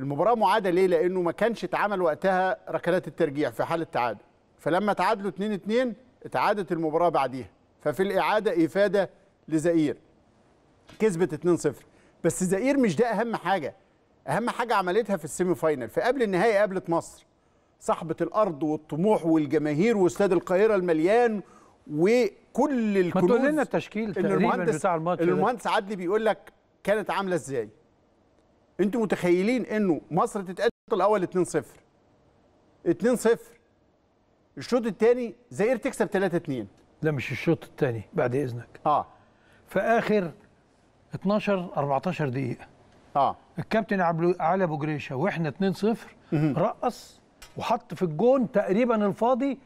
المباراه معاده ليه لانه ما كانش اتعمل وقتها ركلات الترجيع في حال التعادل فلما تعادلوا 2-2 اتعادت المباراه بعديها ففي الاعاده افاده لزئير كسبت 2-0 بس زئير مش ده اهم حاجه اهم حاجه عملتها في السيمي فاينل في قبل النهائي قابلت مصر صاحبه الارض والطموح والجماهير واستاد القاهره المليان وكل الكنوز ما تقول لنا التشكيل تقريبا المهندس بتاع الماتش المهندس عدلي بيقول لك كانت عامله ازاي انتوا متخيلين انه مصر تتقدم الاول 2-0 2-0 الشوط الثاني زائر تكسب 3-2 لا مش الشوط الثاني بعد اذنك اه في اخر 12 14 دقيقه اه الكابتن علي ابو جريشه واحنا 2-0 رقص وحط في الجون تقريبا الفاضي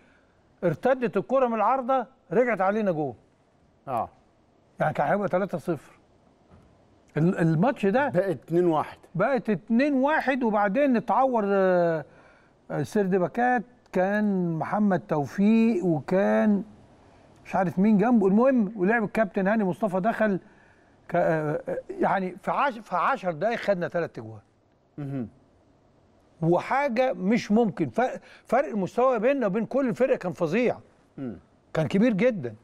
ارتدت الكره من العارضه رجعت علينا جوه اه يعني كان هيبقى 3-0 الماتش ده بقت 2-1 بقت 2-1 وبعدين اتعور آه، سير باكات كان محمد توفيق وكان مش عارف مين جنبه المهم ولعب الكابتن هاني مصطفى دخل آه، آه، يعني في في 10 دقائق خدنا ثلاث اجوان وحاجه مش ممكن فرق المستوى بيننا وبين كل الفرق كان فظيع كان كبير جدا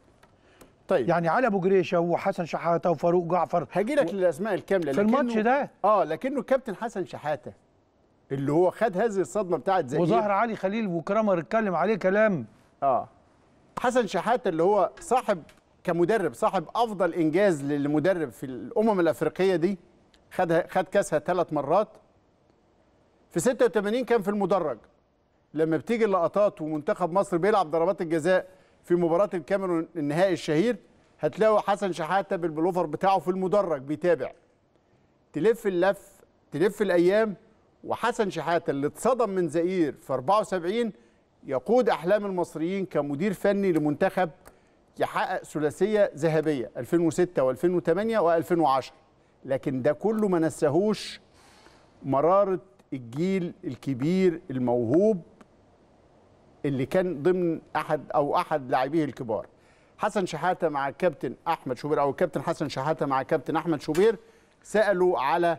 طيب يعني علي ابو جريشه وحسن شحاته وفاروق جعفر هاجي لك و... للاسماء الكامله في الماتش ده اه لكنه الكابتن حسن شحاته اللي هو خد هذه الصدمه بتاعت زهير وظهر علي خليل وكرامر اتكلم عليه كلام اه حسن شحاته اللي هو صاحب كمدرب صاحب افضل انجاز للمدرب في الامم الافريقيه دي خد خد كاسها ثلاث مرات في 86 كان في المدرج لما بتيجي اللقطات ومنتخب مصر بيلعب ضربات الجزاء في مباراه الكاميرون النهائي الشهير هتلاقوا حسن شحاته بالبلوفر بتاعه في المدرج بيتابع تلف اللف تلف الايام وحسن شحاته اللي اتصدم من زئير في 74 يقود احلام المصريين كمدير فني لمنتخب يحقق ثلاثيه ذهبيه 2006 و2008 و2010 لكن ده كله ما نساهوش مراره الجيل الكبير الموهوب اللي كان ضمن احد او احد لاعبيه الكبار حسن شحاته مع الكابتن احمد شوبير او الكابتن حسن شحاته مع الكابتن احمد شوبير سالوا على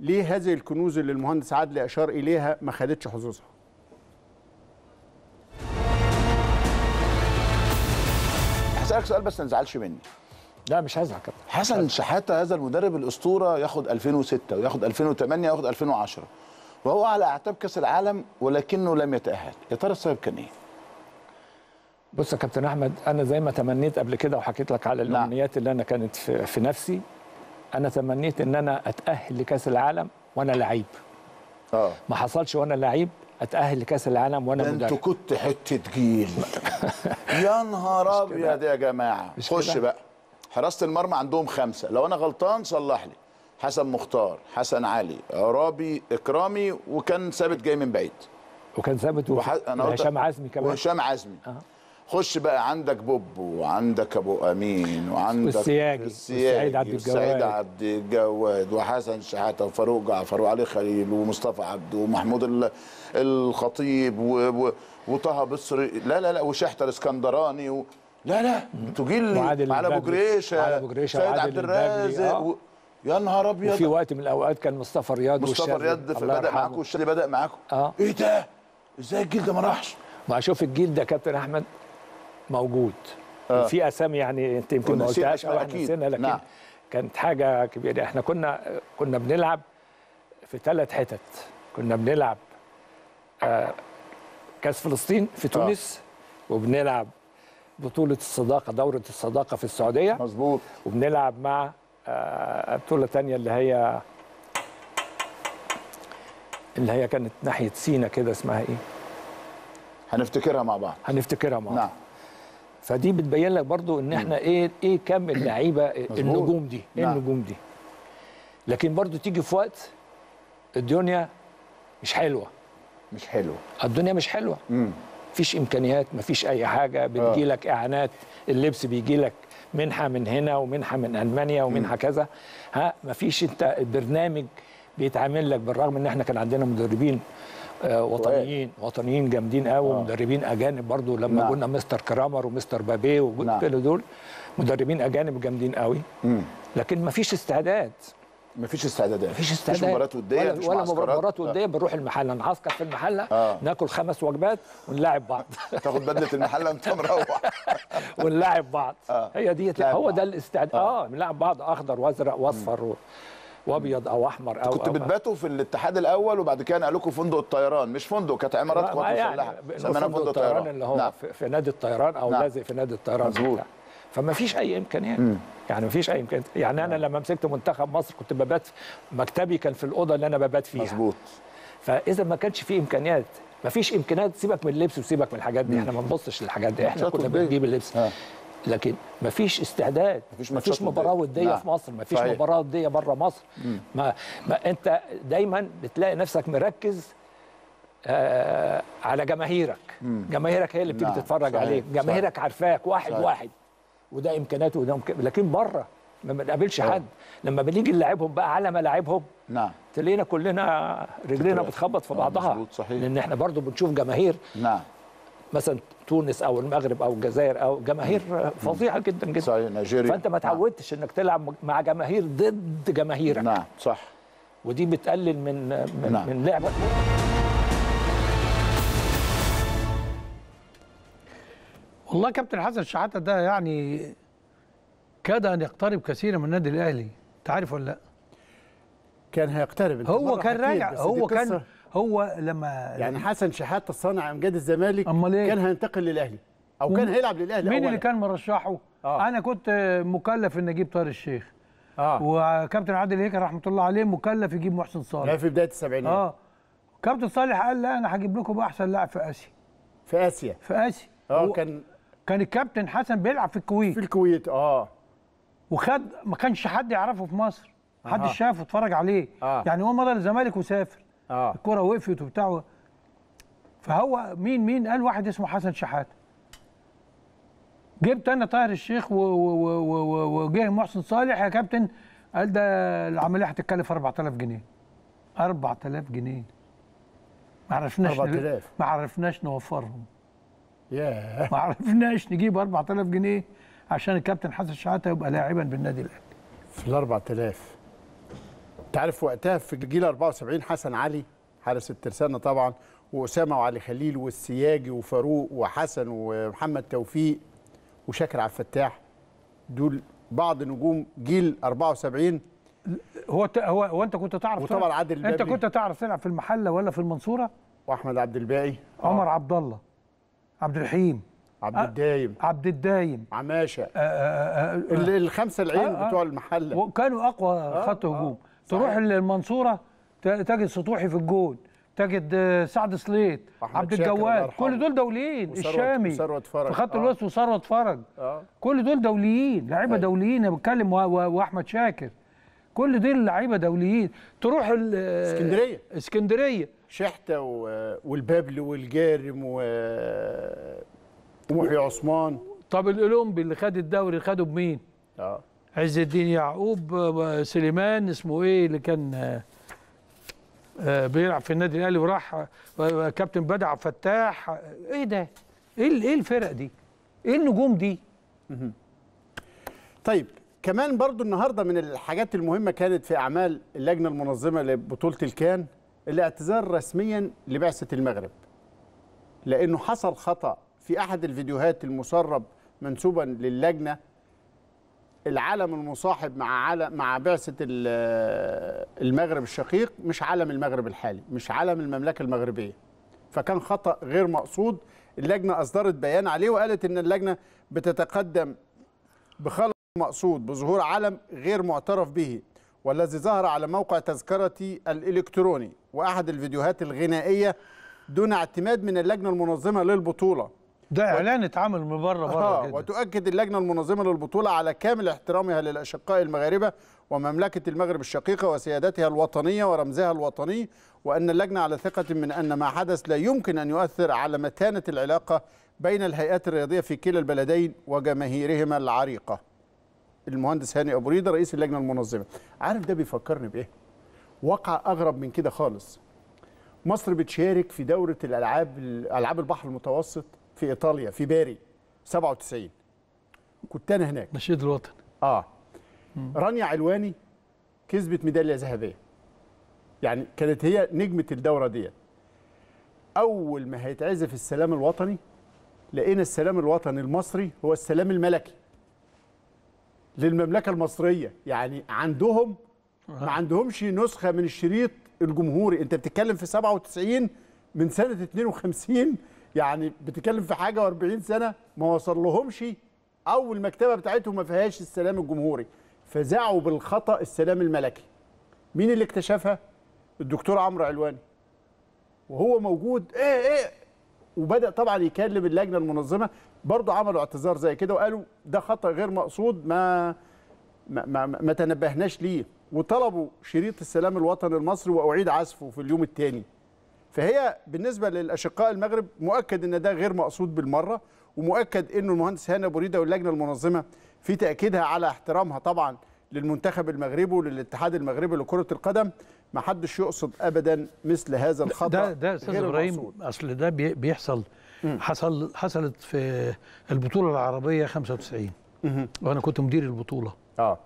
ليه هذه الكنوز اللي المهندس عادل اشار اليها ما خدتش حظوظها هسالك سؤال بس ما تزعلش مني لا مش هزعل كابتن حسن شحاته هذا المدرب الاسطوره ياخد 2006 وياخد 2008 وياخد 2010 وهو على اعتاب كاس العالم ولكنه لم يتاهل يا ترى السبب كان ايه؟ بص يا كابتن احمد انا زي ما تمنيت قبل كده وحكيت لك على نعم. الامنيات اللي انا كانت في, نفسي انا تمنيت ان انا اتاهل لكاس العالم وانا لعيب اه ما حصلش وانا لعيب اتاهل لكاس العالم وانا مدرب انتوا كنت حته جيل يا نهار ابيض يا جماعه خش بقى حراسه المرمى عندهم خمسه لو انا غلطان صلح لي حسن مختار حسن علي عرابي اكرامي وكان ثابت جاي من بعيد وكان ثابت وح... وهشام عزمي كمان وهشام عزمي أه. خش بقى عندك بوب وعندك ابو امين وعندك السياجي السياجي عبد الجواد سعيد عبد الجواد وحسن شحاته وفاروق جعفر وعلي خليل ومصطفى عبد ومحمود الخطيب وطه بصري لا لا لا وشحته الاسكندراني لا لا تجيل على ابو على ابو جريشه سيد عبد الرازق آه. و... يا نهار ابيض وفي وقت من الاوقات كان مصطفى رياض مصطفى رياض بدا معاكم والشادي بدا معاكم اه ايه ده؟ ازاي الجيل ده ما راحش؟ ما شوف الجيل ده كابتن احمد موجود آه. في اسامي يعني انت يمكن ما قلتهاش او احنا آه، نسينا لكن نعم. كانت حاجه كبيره يعني احنا كنا كنا بنلعب في ثلاث حتت كنا بنلعب آه كاس فلسطين في آه. تونس آه. وبنلعب بطوله الصداقه دوره الصداقه في السعوديه مظبوط وبنلعب مع آه، بطوله تانية اللي هي اللي هي كانت ناحيه سينا كده اسمها ايه هنفتكرها مع بعض هنفتكرها مع بعض نعم فدي بتبين لك برضو ان احنا ايه ايه كم اللعيبه النجوم دي ايه نعم. النجوم دي لكن برضو تيجي في وقت الدنيا مش حلوه مش حلوه الدنيا مش حلوه مم. فيش امكانيات ما فيش اي حاجه آه. بتجي لك اعانات اللبس بيجي لك منحه من هنا ومنحه من المانيا ومنحه كذا ها ما فيش انت البرنامج بيتعامل لك بالرغم ان احنا كان عندنا مدربين آه، وطنيين وطنيين جامدين قوي آه. ومدربين اجانب برضو لما نعم. قلنا مستر كرامر ومستر بابيه وكل نعم. دول مدربين اجانب جامدين قوي لكن ما فيش استعداد مفيش استعدادات مفيش استعدادات مفيش مباريات وديه ولا, مفيش ولا مباريات وديه آه. بنروح المحله نعسكر في المحله آه. ناكل خمس وجبات ونلاعب بعض تاخد بدله المحله وانت مروح ونلاعب بعض آه. هي دي هو ده الاستعداد اه بنلاعب آه. بعض اخضر وازرق واصفر وابيض او احمر او كنت بتباتوا في الاتحاد الاول وبعد كده نقلوا لكم فندق الطيران مش فندق كانت عمارات قوات مسلحه يعني سميناها فندق الطيران اللي هو نعم. في نادي الطيران او نعم. لازق في نادي الطيران مظبوط فما فيش اي امكانيات يعني يعني فيش اي امكانيات يعني انا لما مسكت منتخب مصر كنت ببات مكتبي كان في الاوضه اللي انا ببات فيها مظبوط فاذا ما كانش في امكانيات ما فيش امكانيات سيبك من اللبس وسيبك من الحاجات دي احنا ما بنبصش للحاجات دي احنا كنا بنجيب اللبس آه. لكن فيش استعداد ما فيش مباراه وديه نعم. في مصر ما فيش مباراه وديه بره مصر ما, ما انت دايما بتلاقي نفسك مركز آه على جماهيرك مم. جماهيرك هي اللي بتيجي نعم. تتفرج صحيح. عليك جماهيرك عارفاك واحد صحيح. واحد وده امكاناته وده امكاناته لكن بره ما بنقابلش أيوه. حد لما بنيجي نلاعبهم بقى على ملاعبهم نعم تلاقينا كلنا رجلينا بتخبط في بعضها آه، مظبوط صحيح لان احنا برضو بنشوف جماهير نعم مثلا تونس او المغرب او الجزائر او جماهير فظيعه جدا جدا صحيح نيجيريا فانت ما نعم. تعودتش انك تلعب مع جماهير ضد جماهيرك نعم صح ودي بتقلل من من, نعم. من لعبك والله كابتن حسن شحاته ده يعني كاد ان يقترب كثيرا من النادي الاهلي انت عارف ولا لا كان هيقترب انت هو كان راجع هو كان هو لما يعني حسن شحاته صانع امجاد الزمالك إيه؟ كان هينتقل للاهلي او كان هيلعب للاهلي مين أولا. اللي كان مرشحه آه. انا كنت مكلف ان اجيب طارق الشيخ آه. وكابتن عادل هيكل رحمه الله عليه مكلف يجيب محسن صالح يعني في بدايه السبعينات اه كابتن صالح قال لا انا هجيب لكم احسن لاعب في اسيا في اسيا في اسيا اه كان كان الكابتن حسن بيلعب في الكويت في الكويت اه وخد ما كانش حد يعرفه في مصر حد آه. شافه اتفرج عليه آه. يعني هو مضى للزمالك وسافر آه. الكره وقفت وبتاع فهو مين مين قال واحد اسمه حسن شحاته جبت انا طاهر الشيخ وجه محسن صالح يا كابتن قال ده العمليه هتتكلف 4000 جنيه 4000 جنيه ما عرفناش ما عرفناش نوفرهم ما عرفناش نجيب 4000 جنيه عشان الكابتن حسن شحاته يبقى لاعبا بالنادي الاهلي في ال 4000 انت عارف وقتها في جيل 74 حسن علي حارس الترسانه طبعا واسامه وعلي خليل والسياجي وفاروق وحسن ومحمد توفيق وشاكر عبد الفتاح دول بعض نجوم جيل 74 هو ت... هو هو انت كنت تعرف وطبعا عادل انت كنت تعرف تلعب في المحله ولا في المنصوره واحمد عبد الباقي عمر آه. عبد الله عبد الرحيم عبد الدايم عبد الدايم عماشه الخمسه العين بتوع المحله وكانوا اقوى آه، خط آه، هجوم تروح المنصوره تجد سطوحي في الجون تجد آه، سعد سليط عبد الجواد كل دول دوليين الشامي في خط آه. الوسط وثروت فرج آه. كل دول دوليين لعيبه آه. دوليين انا بتكلم واحمد شاكر كل دول لعيبه دوليين تروح اسكندريه اسكندريه شحته والبابل والجارم ومحي عثمان طب الاولمبي اللي خد الدوري خده بمين؟ اه عز الدين يعقوب آه، سليمان اسمه ايه اللي كان آه، آه، بيلعب في النادي الاهلي وراح كابتن بدع فتاح ايه ده؟ ايه ايه الفرق دي؟ ايه النجوم دي؟ طيب كمان برضو النهارده من الحاجات المهمه كانت في اعمال اللجنه المنظمه لبطوله الكان الاعتذار رسميا لبعثة المغرب لأنه حصل خطأ في أحد الفيديوهات المسرب منسوبا للجنة العلم المصاحب مع علم مع بعثة المغرب الشقيق مش علم المغرب الحالي مش علم المملكة المغربية فكان خطأ غير مقصود اللجنة أصدرت بيان عليه وقالت إن اللجنة بتتقدم بخلق مقصود بظهور علم غير معترف به والذي ظهر على موقع تذكرتي الإلكتروني وأحد الفيديوهات الغنائية دون اعتماد من اللجنة المنظمة للبطولة ده إعلان اتعمل من بره بره آه كده. وتؤكد اللجنة المنظمة للبطولة على كامل احترامها للأشقاء المغاربة ومملكة المغرب الشقيقة وسيادتها الوطنية ورمزها الوطني وأن اللجنة على ثقة من أن ما حدث لا يمكن أن يؤثر على متانة العلاقة بين الهيئات الرياضية في كلا البلدين وجماهيرهما العريقة المهندس هاني ابو ريده رئيس اللجنه المنظمه عارف ده بيفكرني بايه وقع اغرب من كده خالص مصر بتشارك في دوره الالعاب العاب البحر المتوسط في ايطاليا في باري 97 كنت انا هناك نشيد الوطن اه رانيا علواني كسبت ميداليه ذهبيه يعني كانت هي نجمه الدوره ديت اول ما هيتعزف السلام الوطني لقينا السلام الوطني المصري هو السلام الملكي للمملكه المصريه يعني عندهم ما عندهمش نسخه من الشريط الجمهوري انت بتتكلم في 97 من سنه 52 يعني بتتكلم في حاجه و40 سنه ما وصلهمش او المكتبه بتاعتهم ما فيهاش السلام الجمهوري فزعوا بالخطا السلام الملكي مين اللي اكتشفها الدكتور عمرو علواني وهو موجود ايه ايه وبدا طبعا يكلم اللجنه المنظمه برضه عملوا اعتذار زي كده وقالوا ده خطا غير مقصود ما ما, ما, ما تنبهناش ليه وطلبوا شريط السلام الوطني المصري واعيد عزفه في اليوم الثاني فهي بالنسبه للاشقاء المغرب مؤكد ان ده غير مقصود بالمره ومؤكد انه المهندس هاني بريده واللجنه المنظمه في تاكيدها على احترامها طبعا للمنتخب المغربي وللاتحاد المغربي لكره القدم ما حدش يقصد ابدا مثل هذا الخطا ده ده استاذ ابراهيم اصل ده بيحصل حصل حصلت في البطوله العربيه 95 مم. وانا كنت مدير البطوله اه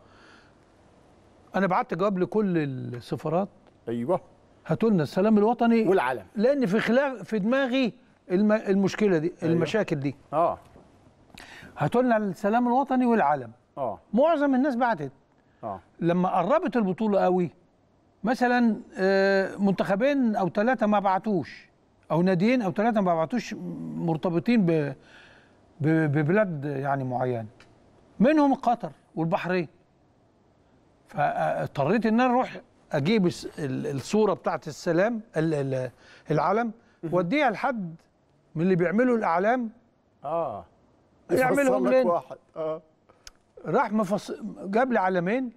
انا بعت جواب لكل السفارات ايوه هاتوا لنا السلام الوطني والعلم لان في خلاف في دماغي الم... المشكله دي أيوة. المشاكل دي اه هاتوا لنا السلام الوطني والعلم اه معظم الناس بعتت اه لما قربت البطوله قوي مثلا آه، منتخبين او ثلاثه ما بعتوش او ناديين او ثلاثه ما بعتوش مرتبطين ب ببلاد يعني معينه منهم قطر والبحرين فاضطريت ان انا اروح اجيب الصوره بتاعت السلام العلم واديها لحد من اللي بيعملوا الاعلام اه يعملهم لنا واحد اه راح مفص... جاب لي علمين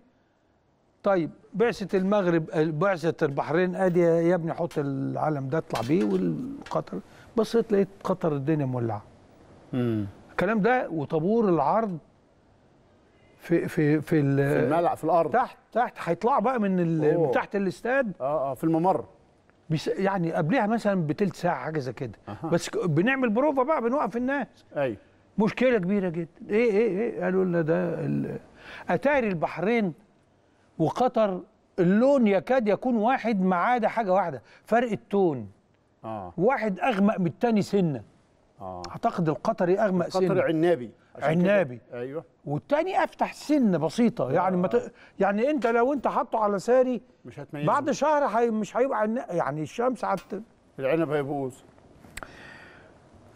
طيب بعثه المغرب بعثه البحرين ادي يا ابني حط العلم ده اطلع بيه والقطر بصيت لقيت قطر الدنيا مولعه الكلام ده وطابور العرض في في في, في الملعب في الارض تحت تحت هيطلعوا بقى من من تحت الاستاد اه اه في الممر بس يعني قبلها مثلا بتلت ساعه حاجه زي كده أه. بس بنعمل بروفا بقى بنوقف الناس ايوه مشكله كبيره جدا ايه ايه ايه قالوا لنا ده اتاري البحرين وقطر اللون يكاد يكون واحد ما عدا حاجه واحده فرق التون آه. واحد اغمق من التاني سنه آه. اعتقد القطري اغمق القطري سنه القطري عنابي عنابي كده. ايوه والتاني افتح سنه بسيطه يعني آه. يعني ت... يعني انت لو انت حاطه على ساري مش هتميزه بعد شهر حي... مش هيبقى عن... يعني الشمس هت العنب هيبوظ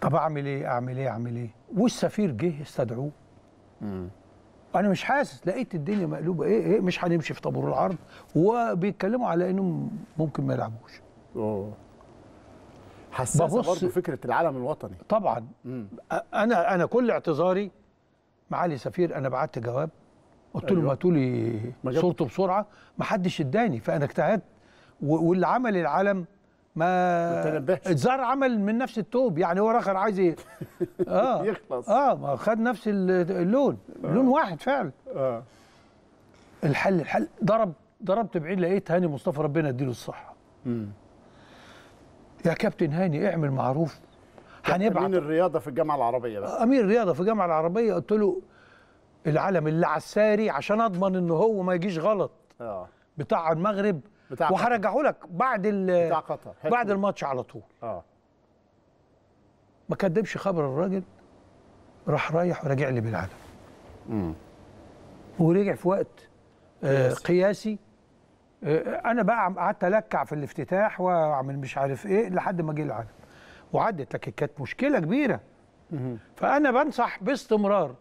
طب اعمل ايه اعمل ايه اعمل ايه والسفير جه استدعوه امم انا مش حاسس لقيت الدنيا مقلوبه ايه ايه مش هنمشي في طابور العرض وبيتكلموا على انهم ممكن ما يلعبوش اه حساسه برضه فكره العالم الوطني طبعا مم. انا انا كل اعتذاري معالي سفير انا بعت جواب قلت له هاتوا أيوه. لي صورته بسرعه ما حدش اداني فانا اجتهدت واللي عمل العلم ما, ما عمل من نفس التوب يعني هو راخر عايز ايه اه يخلص اه ما خد نفس اللون آه. لون واحد فعلا اه الحل الحل ضرب ضربت بعيد لقيت هاني مصطفى ربنا يديله الصحه امم يا كابتن هاني اعمل معروف هنبعت امين الرياضه في الجامعه العربيه بقى امين الرياضه في الجامعه العربيه قلت له العلم اللي على الساري عشان اضمن ان هو ما يجيش غلط اه بتاع المغرب بتاع وهرجعه لك بعد بتاع قطر بعد الماتش على طول اه ما كدبش خبر الراجل راح رايح وراجع لي بالعالم امم ورجع في وقت آه قياسي آه انا بقى قعدت الكع في الافتتاح واعمل مش عارف ايه لحد ما جه العالم وعدت لكن كانت مشكله كبيره مم. فانا بنصح باستمرار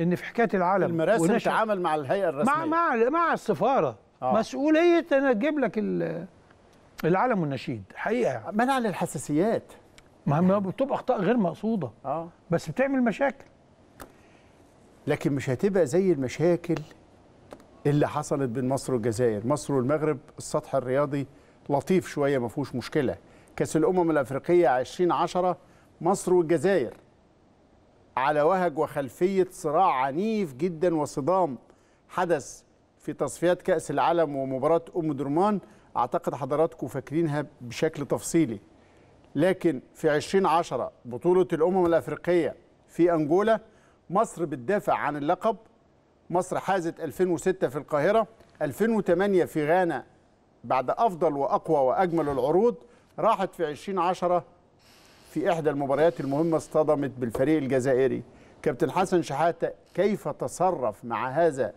ان في حكايه العالم المراسم تعامل مع الهيئه الرسميه مع مع مع السفاره آه. مسؤوليه انا اجيب لك العلم والنشيد حقيقه يعني. منع للحساسيات ما بتبقى اخطاء غير مقصوده اه بس بتعمل مشاكل لكن مش هتبقى زي المشاكل اللي حصلت بين مصر والجزائر مصر والمغرب السطح الرياضي لطيف شويه ما فيهوش مشكله كاس الامم الافريقيه 2010 مصر والجزائر على وهج وخلفيه صراع عنيف جدا وصدام حدث في تصفيات كأس العالم ومباراة أم درمان أعتقد حضراتكم فاكرينها بشكل تفصيلي لكن في 2010 بطولة الأمم الأفريقية في أنجولا مصر بتدافع عن اللقب مصر حازت 2006 في القاهرة 2008 في غانا بعد أفضل وأقوى وأجمل العروض راحت في 2010 في إحدى المباريات المهمة اصطدمت بالفريق الجزائري كابتن حسن شحاتة كيف تصرف مع هذا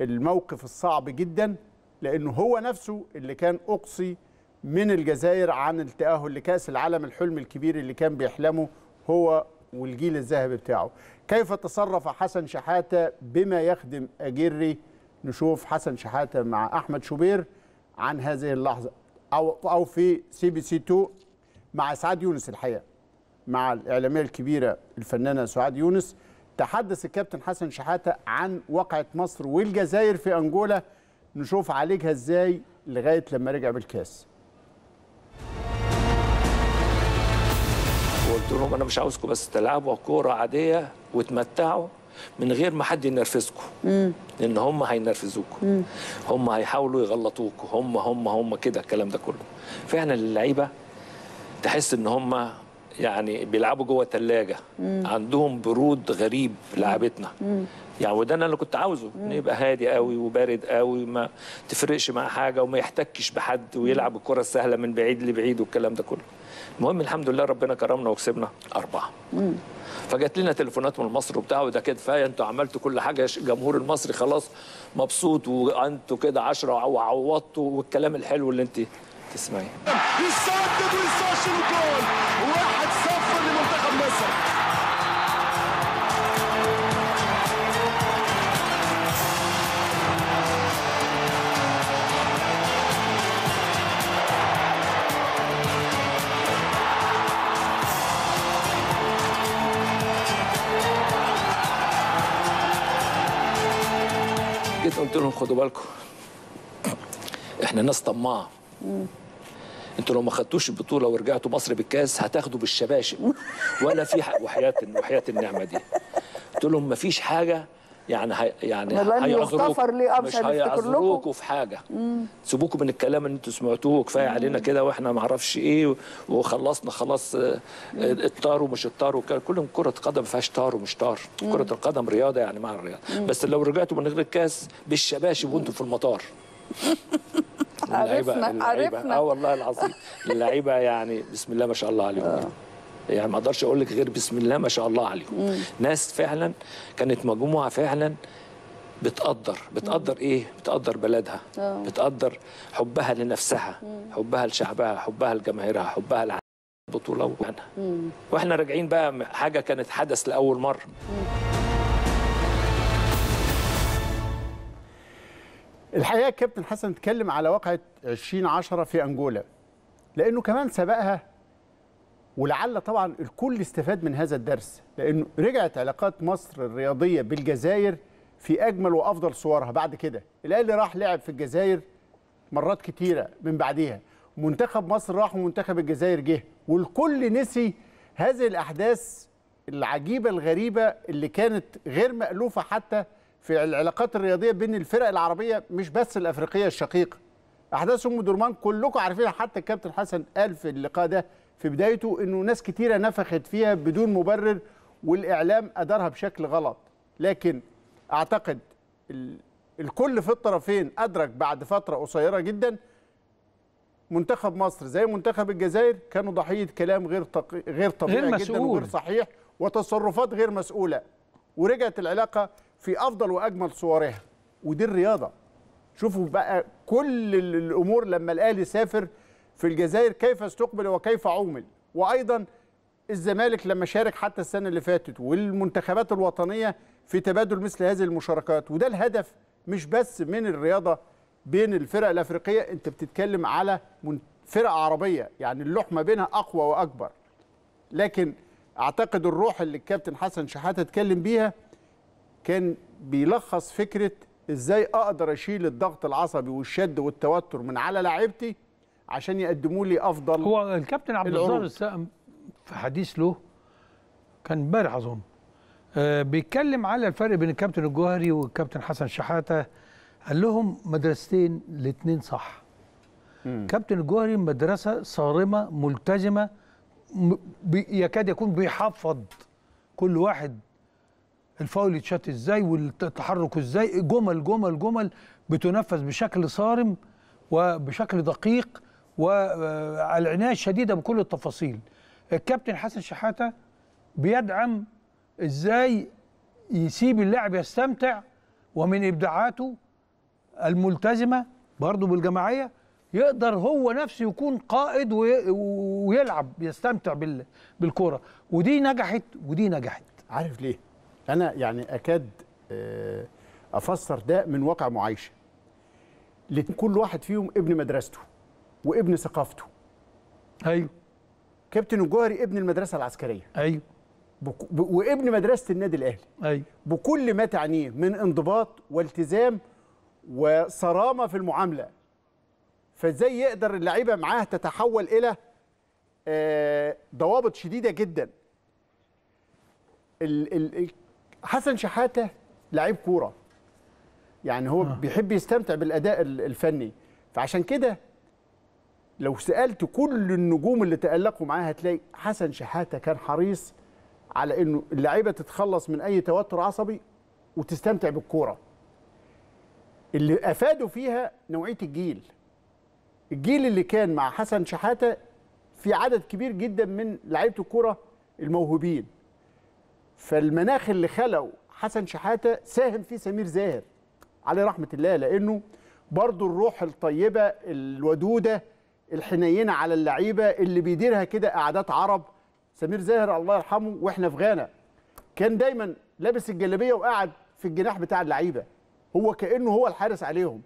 الموقف الصعب جدا لأنه هو نفسه اللي كان أقصي من الجزائر عن التأهل لكأس العالم الحلم الكبير اللي كان بيحلمه هو والجيل الذهبي بتاعه كيف تصرف حسن شحاتة بما يخدم أجري نشوف حسن شحاتة مع أحمد شوبير عن هذه اللحظة أو, أو في سي بي سي 2 مع سعاد يونس الحقيقة مع الإعلامية الكبيرة الفنانة سعاد يونس تحدث الكابتن حسن شحاته عن واقعه مصر والجزائر في انجولا نشوف عالجها ازاي لغايه لما رجع بالكاس قلت لهم انا مش عاوزكم بس تلعبوا كوره عاديه وتمتعوا من غير ما حد ينرفزكم لان هم هينرفزوكم هم هيحاولوا يغلطوكم هم هم هم كده الكلام ده كله فعلا اللعيبه تحس ان هم يعني بيلعبوا جوه الثلاجه عندهم برود غريب في لعبتنا يعني وده انا اللي كنت عاوزه ان يبقى هادي قوي وبارد قوي ما تفرقش مع حاجه وما يحتكش بحد ويلعب الكره السهله من بعيد لبعيد والكلام ده كله المهم الحمد لله ربنا كرمنا وكسبنا اربعه فجت فجات لنا تليفونات من مصر وبتاع وده كده كفايه انتوا عملتوا كل حاجه الجمهور المصري خلاص مبسوط وانتوا كده 10 وعوضتوا والكلام الحلو اللي انت تسمعيه. يصدق واحد جيت قلت لهم خدوا بالكم احنا ناس طماعه انتوا لو ما خدتوش البطوله ورجعتوا مصر بالكاس هتاخدوا بالشباشب ولا في وحياه وحياه النعمه دي قلت لهم ما فيش حاجه يعني هي يعني هيعذروك مش هيعذروك في حاجه سيبوكوا من الكلام اللي انتوا سمعتوه كفايه علينا كده واحنا ما اعرفش ايه وخلصنا خلاص آه، الطار ومش الطار والكلام كلهم كره قدم ما فيهاش طار ومش طار كره القدم رياضه يعني مع الرياضه بس لو رجعتوا من غير الكاس بالشباشب وانتوا في المطار عرفنا آه، عرفنا اه والله العظيم اللعيبه يعني بسم الله ما شاء الله عليهم آه. يعني ما اقدرش اقول لك غير بسم الله ما شاء الله عليهم ناس فعلا كانت مجموعه فعلا بتقدر بتقدر ايه بتقدر بلدها أوه. بتقدر حبها لنفسها مم. حبها لشعبها حبها لجماهيرها حبها لع... البطوله وعنها واحنا راجعين بقى حاجه كانت حدث لاول مره مم. الحقيقه كابتن حسن اتكلم على واقعه 2010 في انجولا لانه كمان سبقها ولعل طبعا الكل استفاد من هذا الدرس لانه رجعت علاقات مصر الرياضيه بالجزائر في اجمل وافضل صورها بعد كده الاهلي راح لعب في الجزائر مرات كتيره من بعديها منتخب مصر راح ومنتخب الجزائر جه والكل نسي هذه الاحداث العجيبه الغريبه اللي كانت غير مالوفه حتى في العلاقات الرياضيه بين الفرق العربيه مش بس الافريقيه الشقيقه احداث ام درمان كلكم عارفينها حتى الكابتن حسن قال في اللقاء ده في بدايته انه ناس كتيره نفخت فيها بدون مبرر والاعلام ادارها بشكل غلط لكن اعتقد الكل في الطرفين ادرك بعد فتره قصيره جدا منتخب مصر زي منتخب الجزائر كانوا ضحيه كلام غير تق... غير طبيعي غير مسؤول. جدا وغير صحيح وتصرفات غير مسؤوله ورجعت العلاقه في افضل واجمل صورها ودي الرياضه شوفوا بقى كل الامور لما الاهلي سافر في الجزائر كيف استقبل وكيف عومل وأيضا الزمالك لما شارك حتى السنة اللي فاتت والمنتخبات الوطنية في تبادل مثل هذه المشاركات وده الهدف مش بس من الرياضة بين الفرق الأفريقية أنت بتتكلم على فرق عربية يعني اللحمة بينها أقوى وأكبر لكن أعتقد الروح اللي الكابتن حسن شحاتة اتكلم بيها كان بيلخص فكرة إزاي أقدر أشيل الضغط العصبي والشد والتوتر من على لاعيبتي عشان يقدموا لي افضل هو الكابتن عبد الظاهر السقم في حديث له كان امبارح اظن آه بيتكلم على الفرق بين الكابتن الجوهري والكابتن حسن شحاته قال لهم مدرستين الاثنين صح مم. كابتن الجوهري مدرسه صارمه ملتزمه يكاد يكون بيحفظ كل واحد الفاول يتشات ازاي والتحرك ازاي جمل جمل جمل بتنفذ بشكل صارم وبشكل دقيق وعلى العنايه الشديده بكل التفاصيل الكابتن حسن شحاته بيدعم ازاي يسيب اللاعب يستمتع ومن ابداعاته الملتزمه برضه بالجماعيه يقدر هو نفسه يكون قائد ويلعب يستمتع بالكوره ودي نجحت ودي نجحت عارف ليه انا يعني اكاد آه، افسر ده من واقع معايشه لكل واحد فيهم ابن مدرسته وابن ثقافته ايوه كابتن الجوهري ابن المدرسه العسكريه ايوه بك... ب... وابن مدرسه النادي الاهلي ايوه بكل ما تعنيه من انضباط والتزام وصرامه في المعامله فازاي يقدر اللعيبه معاه تتحول الى آه، ضوابط شديده جدا ال... ال... حسن شحاته لعيب كوره يعني هو آه. بيحب يستمتع بالاداء الفني فعشان كده لو سالت كل النجوم اللي تالقوا معاه هتلاقي حسن شحاته كان حريص على انه اللعيبه تتخلص من اي توتر عصبي وتستمتع بالكوره اللي افادوا فيها نوعيه الجيل الجيل اللي كان مع حسن شحاته في عدد كبير جدا من لعيبه الكوره الموهوبين فالمناخ اللي خلقه حسن شحاته ساهم فيه سمير زاهر عليه رحمه الله لانه برضه الروح الطيبه الودوده الحنينه على اللعيبه اللي بيديرها كده قعدات عرب سمير زاهر الله يرحمه واحنا في غانا كان دايما لابس الجلابيه وقاعد في الجناح بتاع اللعيبه هو كانه هو الحارس عليهم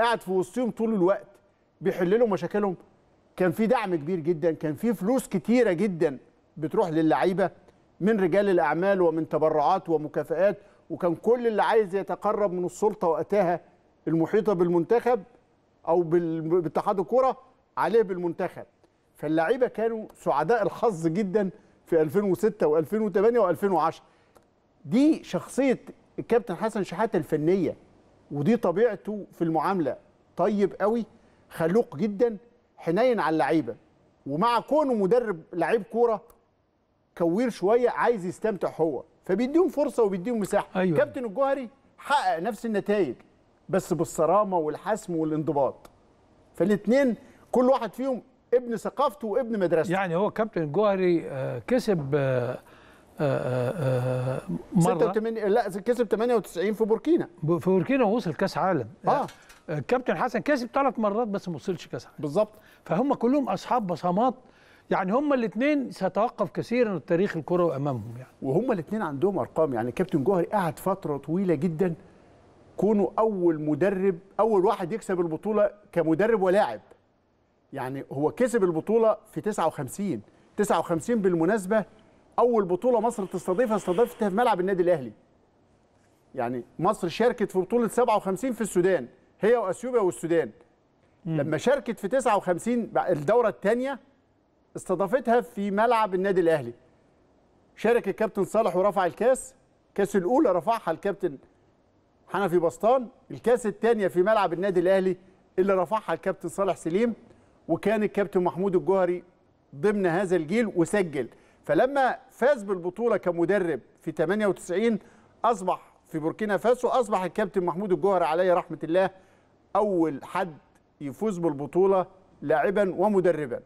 قاعد في وسطهم طول الوقت بيحل لهم مشاكلهم كان في دعم كبير جدا كان في فلوس كتيره جدا بتروح للعيبه من رجال الاعمال ومن تبرعات ومكافآت وكان كل اللي عايز يتقرب من السلطه وقتها المحيطه بالمنتخب او باتحاد الكوره عليه بالمنتخب فاللعيبه كانوا سعداء الحظ جدا في 2006 و2008 و2010 دي شخصيه الكابتن حسن شحاته الفنيه ودي طبيعته في المعامله طيب قوي خلوق جدا حنين على اللعيبه ومع كونه مدرب لعيب كوره كوير شويه عايز يستمتع هو فبيديهم فرصه وبيديهم مساحه أيوة. كابتن الجوهري حقق نفس النتائج بس بالصرامه والحسم والانضباط فالاثنين كل واحد فيهم ابن ثقافته وابن مدرسته يعني هو كابتن جوهري آه، كسب آه، آه، مره 86 لا كسب 98 في بوركينا في بوركينا ووصل كاس عالم يعني، اه كابتن حسن كسب ثلاث مرات بس ما وصلش كاس عالم بالظبط فهم كلهم اصحاب بصمات يعني هم الاثنين سيتوقف كثيرا التاريخ الكروي امامهم يعني وهم الاثنين عندهم ارقام يعني كابتن جوهري قعد فتره طويله جدا كونه اول مدرب اول واحد يكسب البطوله كمدرب ولاعب يعني هو كسب البطوله في 59 59 بالمناسبه اول بطوله مصر تستضيفها استضافتها في ملعب النادي الاهلي يعني مصر شاركت في بطوله 57 في السودان هي واثيوبيا والسودان مم. لما شاركت في 59 الدوره الثانيه استضافتها في ملعب النادي الاهلي شارك الكابتن صالح ورفع الكاس كاس الاولى رفعها الكابتن حنفي بسطان الكاس الثانيه في ملعب النادي الاهلي اللي رفعها الكابتن صالح سليم وكان الكابتن محمود الجوهري ضمن هذا الجيل وسجل فلما فاز بالبطوله كمدرب في 98 اصبح في بوركينا فاسو اصبح الكابتن محمود الجوهري عليه رحمه الله اول حد يفوز بالبطوله لاعبا ومدربا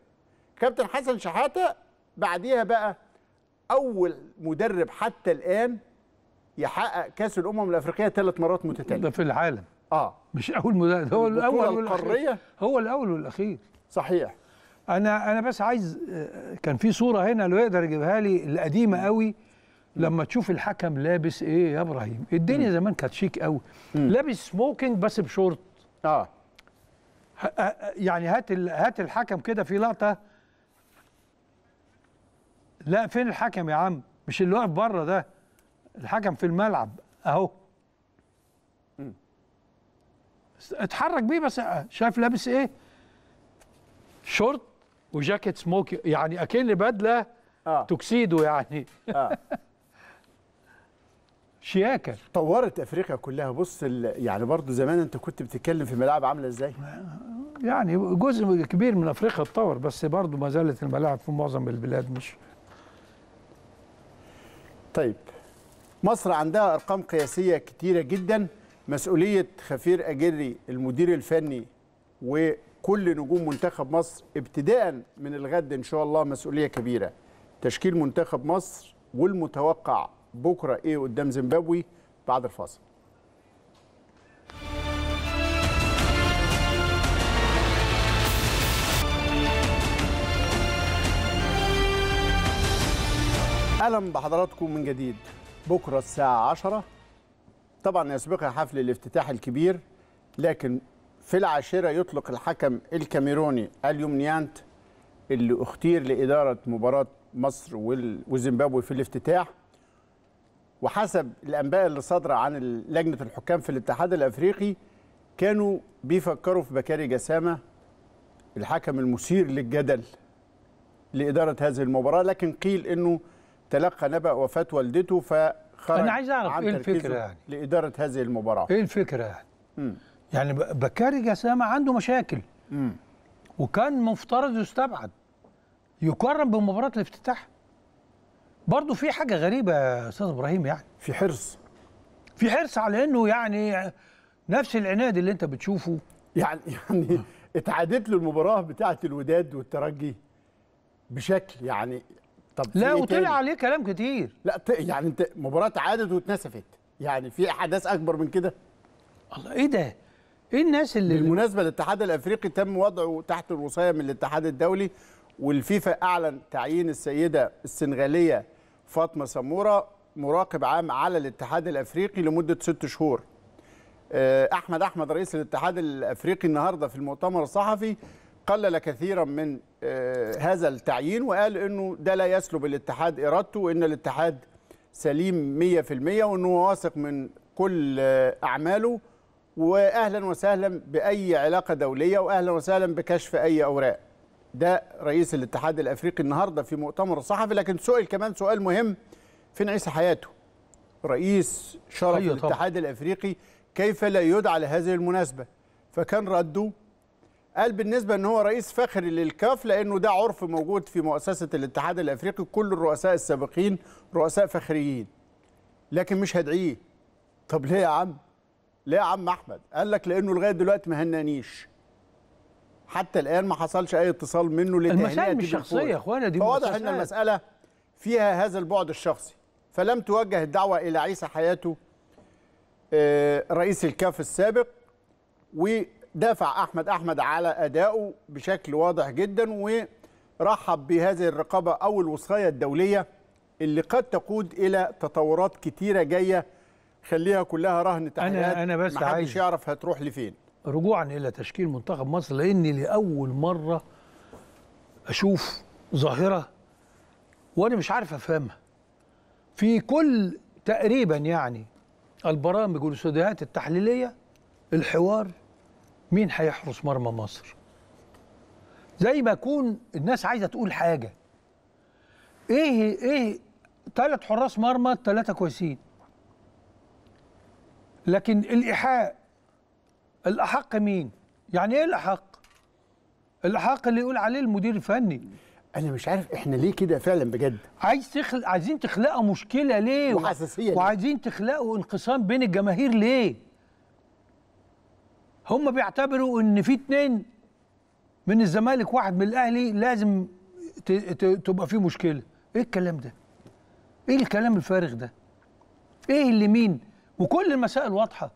كابتن حسن شحاته بعديها بقى اول مدرب حتى الان يحقق كاس الامم الافريقيه ثلاث مرات متتاليه ده في العالم اه مش اول مدرب هو الاول والأخير هو الاول والاخير صحيح انا انا بس عايز كان في صوره هنا لو يقدر يجيبها لي القديمه قوي لما تشوف الحكم لابس ايه يا ابراهيم الدنيا زمان كانت شيك قوي لابس سموكينج بس بشورت اه يعني هات هات الحكم كده في لقطه لا فين الحكم يا عم مش اللي واقف بره ده الحكم في الملعب اهو اتحرك بيه بس آه، شايف لابس ايه شورت وجاكيت سموكي يعني اكن بدله آه. توكسيدو يعني آه. شياكه طورت افريقيا كلها بص يعني برضو زمان انت كنت بتتكلم في ملاعب عامله ازاي يعني جزء كبير من افريقيا اتطور بس برضو ما زالت الملاعب في معظم البلاد مش طيب مصر عندها ارقام قياسيه كتيره جدا مسؤوليه خفير اجري المدير الفني وكل نجوم منتخب مصر ابتداء من الغد ان شاء الله مسؤوليه كبيره تشكيل منتخب مصر والمتوقع بكره ايه قدام زيمبابوي بعد الفاصل اهلا بحضراتكم من جديد بكرة الساعة 10 طبعا يسبقها حفل الافتتاح الكبير لكن في العاشرة يطلق الحكم الكاميروني اليومنيانت اللي اختير لإدارة مباراة مصر وزيمبابوي في الافتتاح وحسب الأنباء اللي صادرة عن لجنة الحكام في الاتحاد الأفريقي كانوا بيفكروا في بكاري جسامة الحكم المثير للجدل لإدارة هذه المباراة لكن قيل أنه تلقى نبأ وفاة والدته فخرج أنا عايز أعرف إيه الفكرة يعني لإدارة هذه المباراة إيه الفكرة يعني يعني بكاري جسامة عنده مشاكل مم. وكان مفترض يستبعد يقارن بمباراة الافتتاح برضه في حاجة غريبة يا أستاذ إبراهيم يعني في حرص في حرص على إنه يعني نفس العناد اللي أنت بتشوفه يعني يعني اتعادت له المباراة بتاعة الوداد والترجي بشكل يعني طب لا إيه وطلع عليه كلام كتير لا يعني انت مباراه عادت واتنسفت يعني في احداث اكبر من كده الله ايه ده ايه الناس اللي بالمناسبه الاتحاد الافريقي تم وضعه تحت الوصايه من الاتحاد الدولي والفيفا اعلن تعيين السيده السنغاليه فاطمه سموره مراقب عام على الاتحاد الافريقي لمده ست شهور آه، احمد احمد رئيس الاتحاد الافريقي النهارده في المؤتمر الصحفي قلل كثيرا من آه، هذا التعيين وقال انه ده لا يسلب الاتحاد ارادته وان الاتحاد سليم 100% وانه واثق من كل آه، اعماله واهلا وسهلا باي علاقه دوليه واهلا وسهلا بكشف اي اوراق ده رئيس الاتحاد الافريقي النهارده في مؤتمر صحفي لكن سئل كمان سؤال مهم في نعيس حياته رئيس شرف أيوة الاتحاد الافريقي كيف لا يدعى لهذه المناسبه فكان رده قال بالنسبه ان هو رئيس فخري للكاف لانه ده عرف موجود في مؤسسه الاتحاد الافريقي كل الرؤساء السابقين رؤساء فخريين لكن مش هدعيه طب ليه يا عم ليه يا عم احمد قال لك لانه لغايه دلوقتي ما هنانيش حتى الان ما حصلش اي اتصال منه لتهنئتي المسائل مش شخصيه يا اخوانا دي واضح ان المساله فيها هذا البعد الشخصي فلم توجه الدعوه الى عيسى حياته آه، رئيس الكاف السابق و دافع احمد احمد على ادائه بشكل واضح جدا ورحب بهذه الرقابه او الوصايه الدوليه اللي قد تقود الى تطورات كتيره جايه خليها كلها رهن تحقيقات انا انا بس عايز يعرف هتروح لفين رجوعا الى تشكيل منتخب مصر لاني لاول مره اشوف ظاهره وانا مش عارف افهمها في كل تقريبا يعني البرامج والاستوديوهات التحليليه الحوار مين هيحرس مرمى مصر زي ما يكون الناس عايزه تقول حاجه ايه ايه ثلاث حراس مرمى الثلاثه كويسين لكن الايحاء الاحق مين يعني ايه الاحق الاحق اللي يقول عليه المدير الفني انا مش عارف احنا ليه كده فعلا بجد عايز تخلق عايزين تخلقوا مشكله ليه وحساسيه وعايزين تخلقوا انقسام بين الجماهير ليه هم بيعتبروا ان في اتنين من الزمالك واحد من الاهلي لازم تبقى فيه مشكله ايه الكلام ده ايه الكلام الفارغ ده ايه اللي مين وكل المسائل واضحه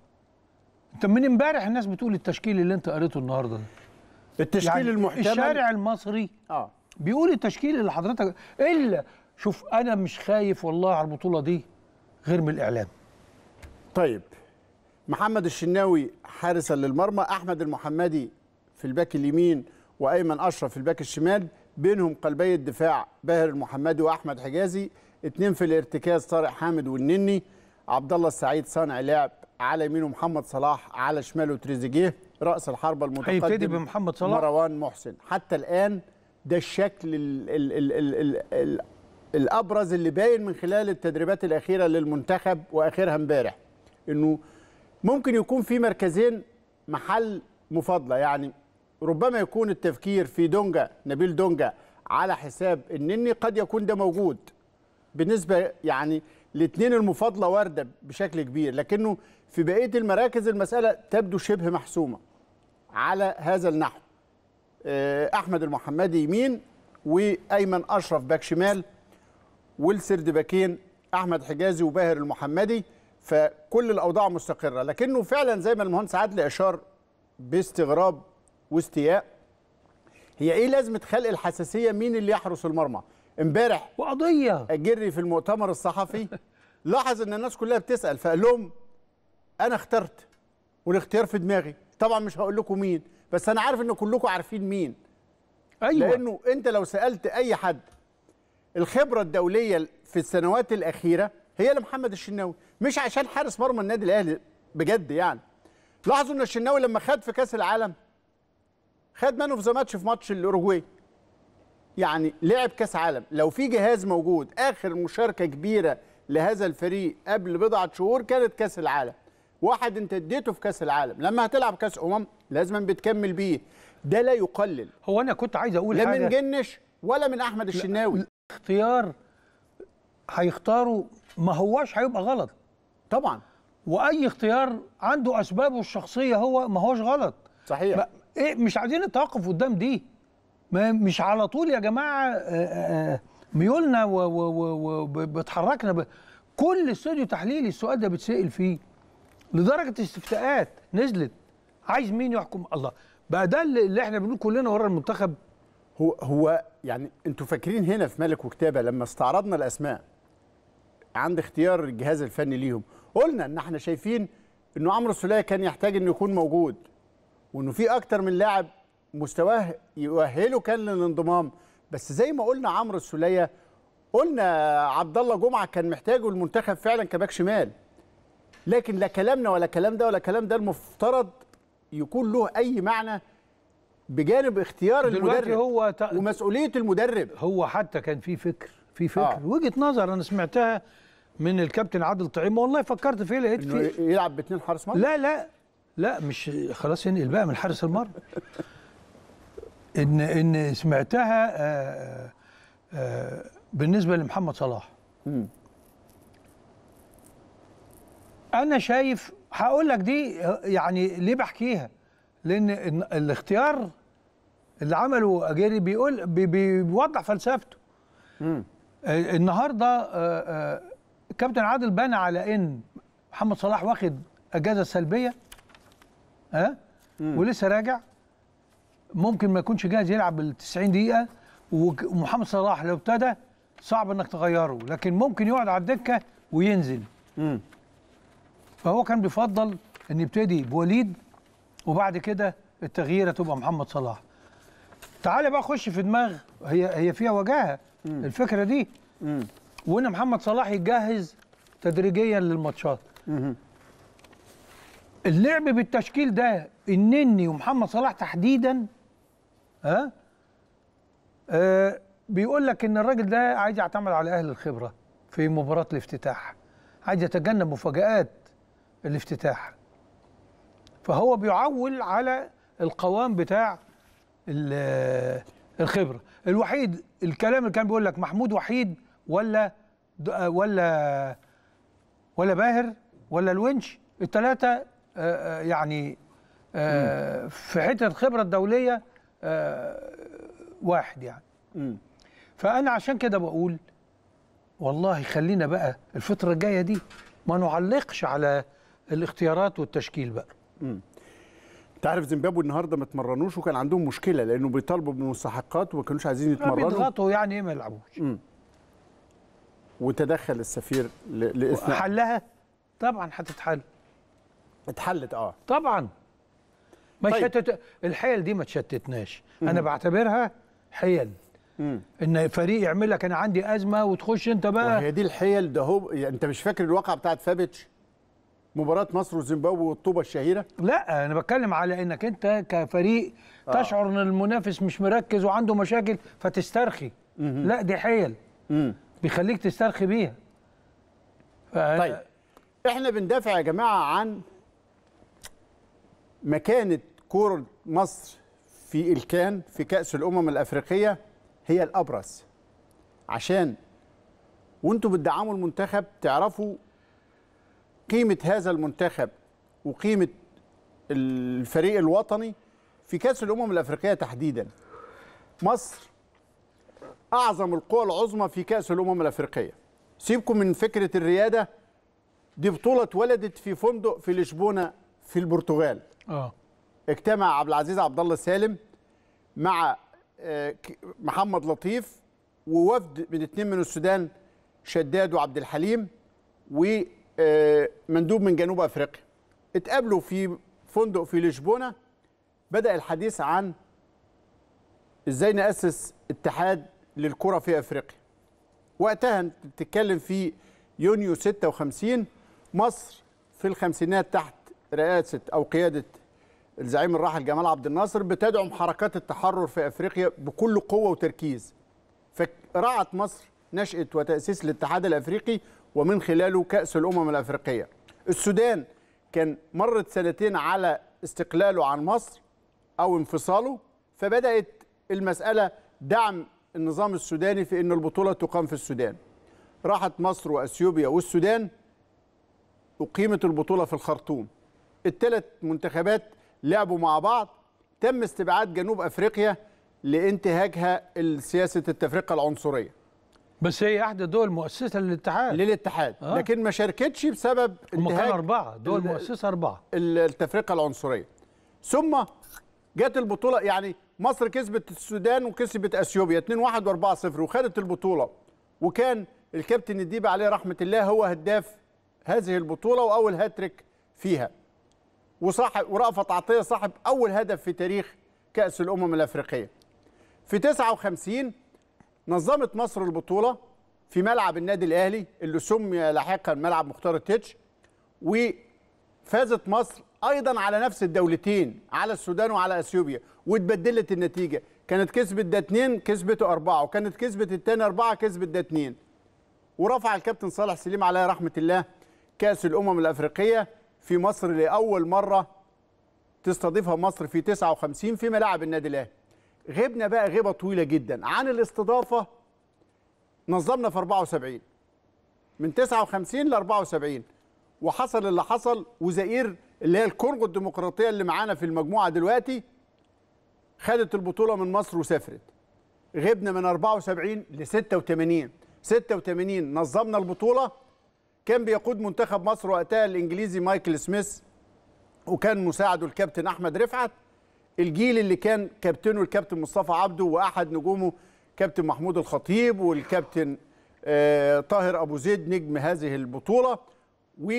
انت من امبارح الناس بتقول التشكيل اللي انت قريته النهارده ده التشكيل يعني المحتمل الشارع المصري اه بيقول التشكيل اللي حضرتك الا شوف انا مش خايف والله على البطوله دي غير من الاعلام طيب محمد الشناوي حارسا للمرمى احمد المحمدي في الباك اليمين وايمن اشرف في الباك الشمال بينهم قلبي الدفاع باهر المحمدي واحمد حجازي اثنين في الارتكاز طارق حامد والنني عبد الله السعيد صانع لعب على يمينه محمد صلاح على شماله تريزيجيه راس الحربه المتقدم هيبتدي بمحمد صلاح مروان محسن حتى الان ده الشكل الـ الـ ال ال ال ال الابرز اللي باين من خلال التدريبات الاخيره للمنتخب واخرها امبارح انه ممكن يكون في مركزين محل مفاضله يعني ربما يكون التفكير في دونجا نبيل دونجا على حساب النني قد يكون ده موجود بالنسبه يعني الاثنين المفاضله وارده بشكل كبير لكنه في بقيه المراكز المساله تبدو شبه محسومه على هذا النحو آه، احمد المحمدي يمين وايمن اشرف باك شمال والسرد باكين احمد حجازي وباهر المحمدي فكل الاوضاع مستقره لكنه فعلا زي ما المهندس عادل اشار باستغراب واستياء هي ايه لازمه خلق الحساسيه مين اللي يحرس المرمى امبارح وقضيه جري في المؤتمر الصحفي لاحظ ان الناس كلها بتسال فقال لهم انا اخترت والاختيار في دماغي طبعا مش هقول لكم مين بس انا عارف ان كلكم عارفين مين ايوه لانه انت لو سالت اي حد الخبره الدوليه في السنوات الاخيره هي لمحمد الشناوي مش عشان حارس مرمى النادي الاهلي بجد يعني لاحظوا ان الشناوي لما خد في كاس العالم خد مان اوف ذا ماتش في ماتش الاوروجواي يعني لعب كاس عالم لو في جهاز موجود اخر مشاركه كبيره لهذا الفريق قبل بضعه شهور كانت كاس العالم واحد انت اديته في كاس العالم لما هتلعب كاس امم لازم بتكمل بيه ده لا يقلل هو انا كنت عايز اقول لا حاجه لا من جنش ولا من احمد الشناوي اختيار هيختاروا ما هواش هيبقى غلط طبعا واي اختيار عنده اسبابه الشخصيه هو ما هوش غلط صحيح ايه مش عايزين نتوقف قدام دي ما مش على طول يا جماعه آآ آه، آآ آه، آه، ميولنا وبتحركنا ب... كل استوديو تحليلي السؤال ده بيتسال فيه لدرجه استفتاءات نزلت عايز مين يحكم الله بقى ده اللي احنا بنقول كلنا ورا المنتخب هو هو يعني انتوا فاكرين هنا في ملك وكتابه لما استعرضنا الاسماء عند اختيار الجهاز الفني ليهم قلنا ان احنا شايفين انه عمرو السوليه كان يحتاج انه يكون موجود وانه في اكتر من لاعب مستواه يؤهله كان للانضمام بس زي ما قلنا عمرو السوليه قلنا عبد الله جمعه كان محتاجه المنتخب فعلا كباك شمال لكن لا كلامنا ولا كلام ده ولا كلام ده المفترض يكون له اي معنى بجانب اختيار المدرب هو ت... ومسؤوليه المدرب هو حتى كان في فكر في فكر آه. وجهه نظر انا سمعتها من الكابتن عادل طعيم والله فكرت فيه لقيت فيه يلعب باثنين حارس مرمى لا لا لا مش خلاص ينقل يعني بقى من حارس المرمى ان ان سمعتها آآ آه، آآ آه، آه، بالنسبه لمحمد صلاح م. انا شايف هقول لك دي يعني ليه بحكيها لان الاختيار اللي عمله اجيري بيقول بيوضح فلسفته النهارده كابتن عادل بنى على ان محمد صلاح واخد اجازه سلبيه ها أه؟ ولسه راجع ممكن ما يكونش جاهز يلعب ال 90 دقيقه ومحمد صلاح لو ابتدى صعب انك تغيره لكن ممكن يقعد على الدكه وينزل مم. فهو كان بيفضل ان يبتدي بوليد وبعد كده التغييره تبقى محمد صلاح تعالى بقى خش في دماغ هي هي فيها وجاهه الفكره دي مم. وان محمد صلاح يجهز تدريجيا للماتشات اللعب بالتشكيل ده النني ومحمد صلاح تحديدا ها آه بيقول لك ان الراجل ده عايز يعتمد على اهل الخبره في مباراه الافتتاح عايز يتجنب مفاجات الافتتاح فهو بيعول على القوام بتاع آه، الخبره الوحيد الكلام اللي كان بيقول لك محمود وحيد ولا آه، ولا ولا باهر ولا الونش الثلاثه آه، آه، يعني في حته الخبره الدوليه واحد يعني فانا عشان كده بقول والله خلينا بقى الفتره الجايه دي ما نعلقش على الاختيارات والتشكيل بقى انت عارف زيمبابوي النهارده ما تمرنوش وكان عندهم مشكله لانه بيطالبوا بمستحقات وما كانوش عايزين يتمرنوا بيضغطوا يعني ايه ما يلعبوش وتدخل السفير لاثناء حلها طبعا هتتحل اتحلت اه طبعا ما طيب. شتت الحيل دي ما تشتتناش انا بعتبرها حيل مم. ان فريق يعمل لك انا عندي ازمه وتخش انت بقى وهي دي الحيل ده هو يعني انت مش فاكر الواقعه بتاعت فابتش مباراه مصر وزيمبابوي والطوبه الشهيره لا انا بتكلم على انك انت كفريق آه. تشعر ان المنافس مش مركز وعنده مشاكل فتسترخي مم. لا دي حيل مم. بيخليك تسترخي بيها طيب احنا بندافع يا جماعه عن مكانه كوره مصر في الكان في كاس الامم الافريقيه هي الابرز عشان وانتم بتدعموا المنتخب تعرفوا قيمه هذا المنتخب وقيمه الفريق الوطني في كاس الامم الافريقيه تحديدا مصر اعظم القوى العظمى في كاس الامم الافريقيه سيبكم من فكره الرياده دي بطوله اتولدت في فندق في لشبونه في البرتغال اه اجتمع عبد العزيز عبد الله سالم مع آه، محمد لطيف ووفد من اتنين من السودان شداد وعبد الحليم ومندوب آه، من جنوب افريقيا اتقابلوا في فندق في لشبونه بدا الحديث عن ازاي ناسس اتحاد للكره في افريقيا وقتها انت بتتكلم في يونيو 56 مصر في الخمسينات تحت رئاسه او قياده الزعيم الراحل جمال عبد الناصر بتدعم حركات التحرر في افريقيا بكل قوه وتركيز فرعت مصر نشاه وتاسيس الاتحاد الافريقي ومن خلاله كاس الامم الافريقيه السودان كان مرت سنتين على استقلاله عن مصر او انفصاله فبدات المساله دعم النظام السوداني في أن البطولة تقام في السودان راحت مصر وأثيوبيا والسودان أقيمت البطولة في الخرطوم الثلاث منتخبات لعبوا مع بعض تم استبعاد جنوب أفريقيا لانتهاكها سياسة التفرقة العنصرية بس هي احدى دول مؤسسه للاتحاد للاتحاد آه. لكن ما شاركتش بسبب هم كان اربعه دول مؤسسه اربعه التفرقه العنصريه ثم جت البطوله يعني مصر كسبت السودان وكسبت اثيوبيا 2-1 و4-0 وخدت البطوله وكان الكابتن الديب عليه رحمه الله هو هداف هذه البطوله واول هاتريك فيها وصاحب ورأفت عطيه صاحب اول هدف في تاريخ كاس الامم الافريقيه في 59 نظمت مصر البطوله في ملعب النادي الاهلي اللي سمي لاحقا ملعب مختار التتش وفازت مصر ايضا على نفس الدولتين على السودان وعلى اثيوبيا واتبدلت النتيجه كانت كسبت ده اثنين كسبته اربعه وكانت كسبت الثاني اربعه كسبت ده اثنين ورفع الكابتن صالح سليم عليه رحمه الله كاس الامم الافريقيه في مصر لاول مره تستضيفها مصر في 59 في ملاعب النادي الاهلي غبنا بقى غيبه طويله جدا عن الاستضافه نظمنا في 74 من 59 ل 74 وحصل اللي حصل وزئير اللي هي الكونغو الديمقراطيه اللي معانا في المجموعه دلوقتي خدت البطوله من مصر وسافرت غبنا من 74 ل 86 86 نظمنا البطوله كان بيقود منتخب مصر وقتها الانجليزي مايكل سميث وكان مساعده الكابتن احمد رفعت الجيل اللي كان كابتنه الكابتن مصطفى عبده واحد نجومه كابتن محمود الخطيب والكابتن آه، طاهر ابو زيد نجم هذه البطوله و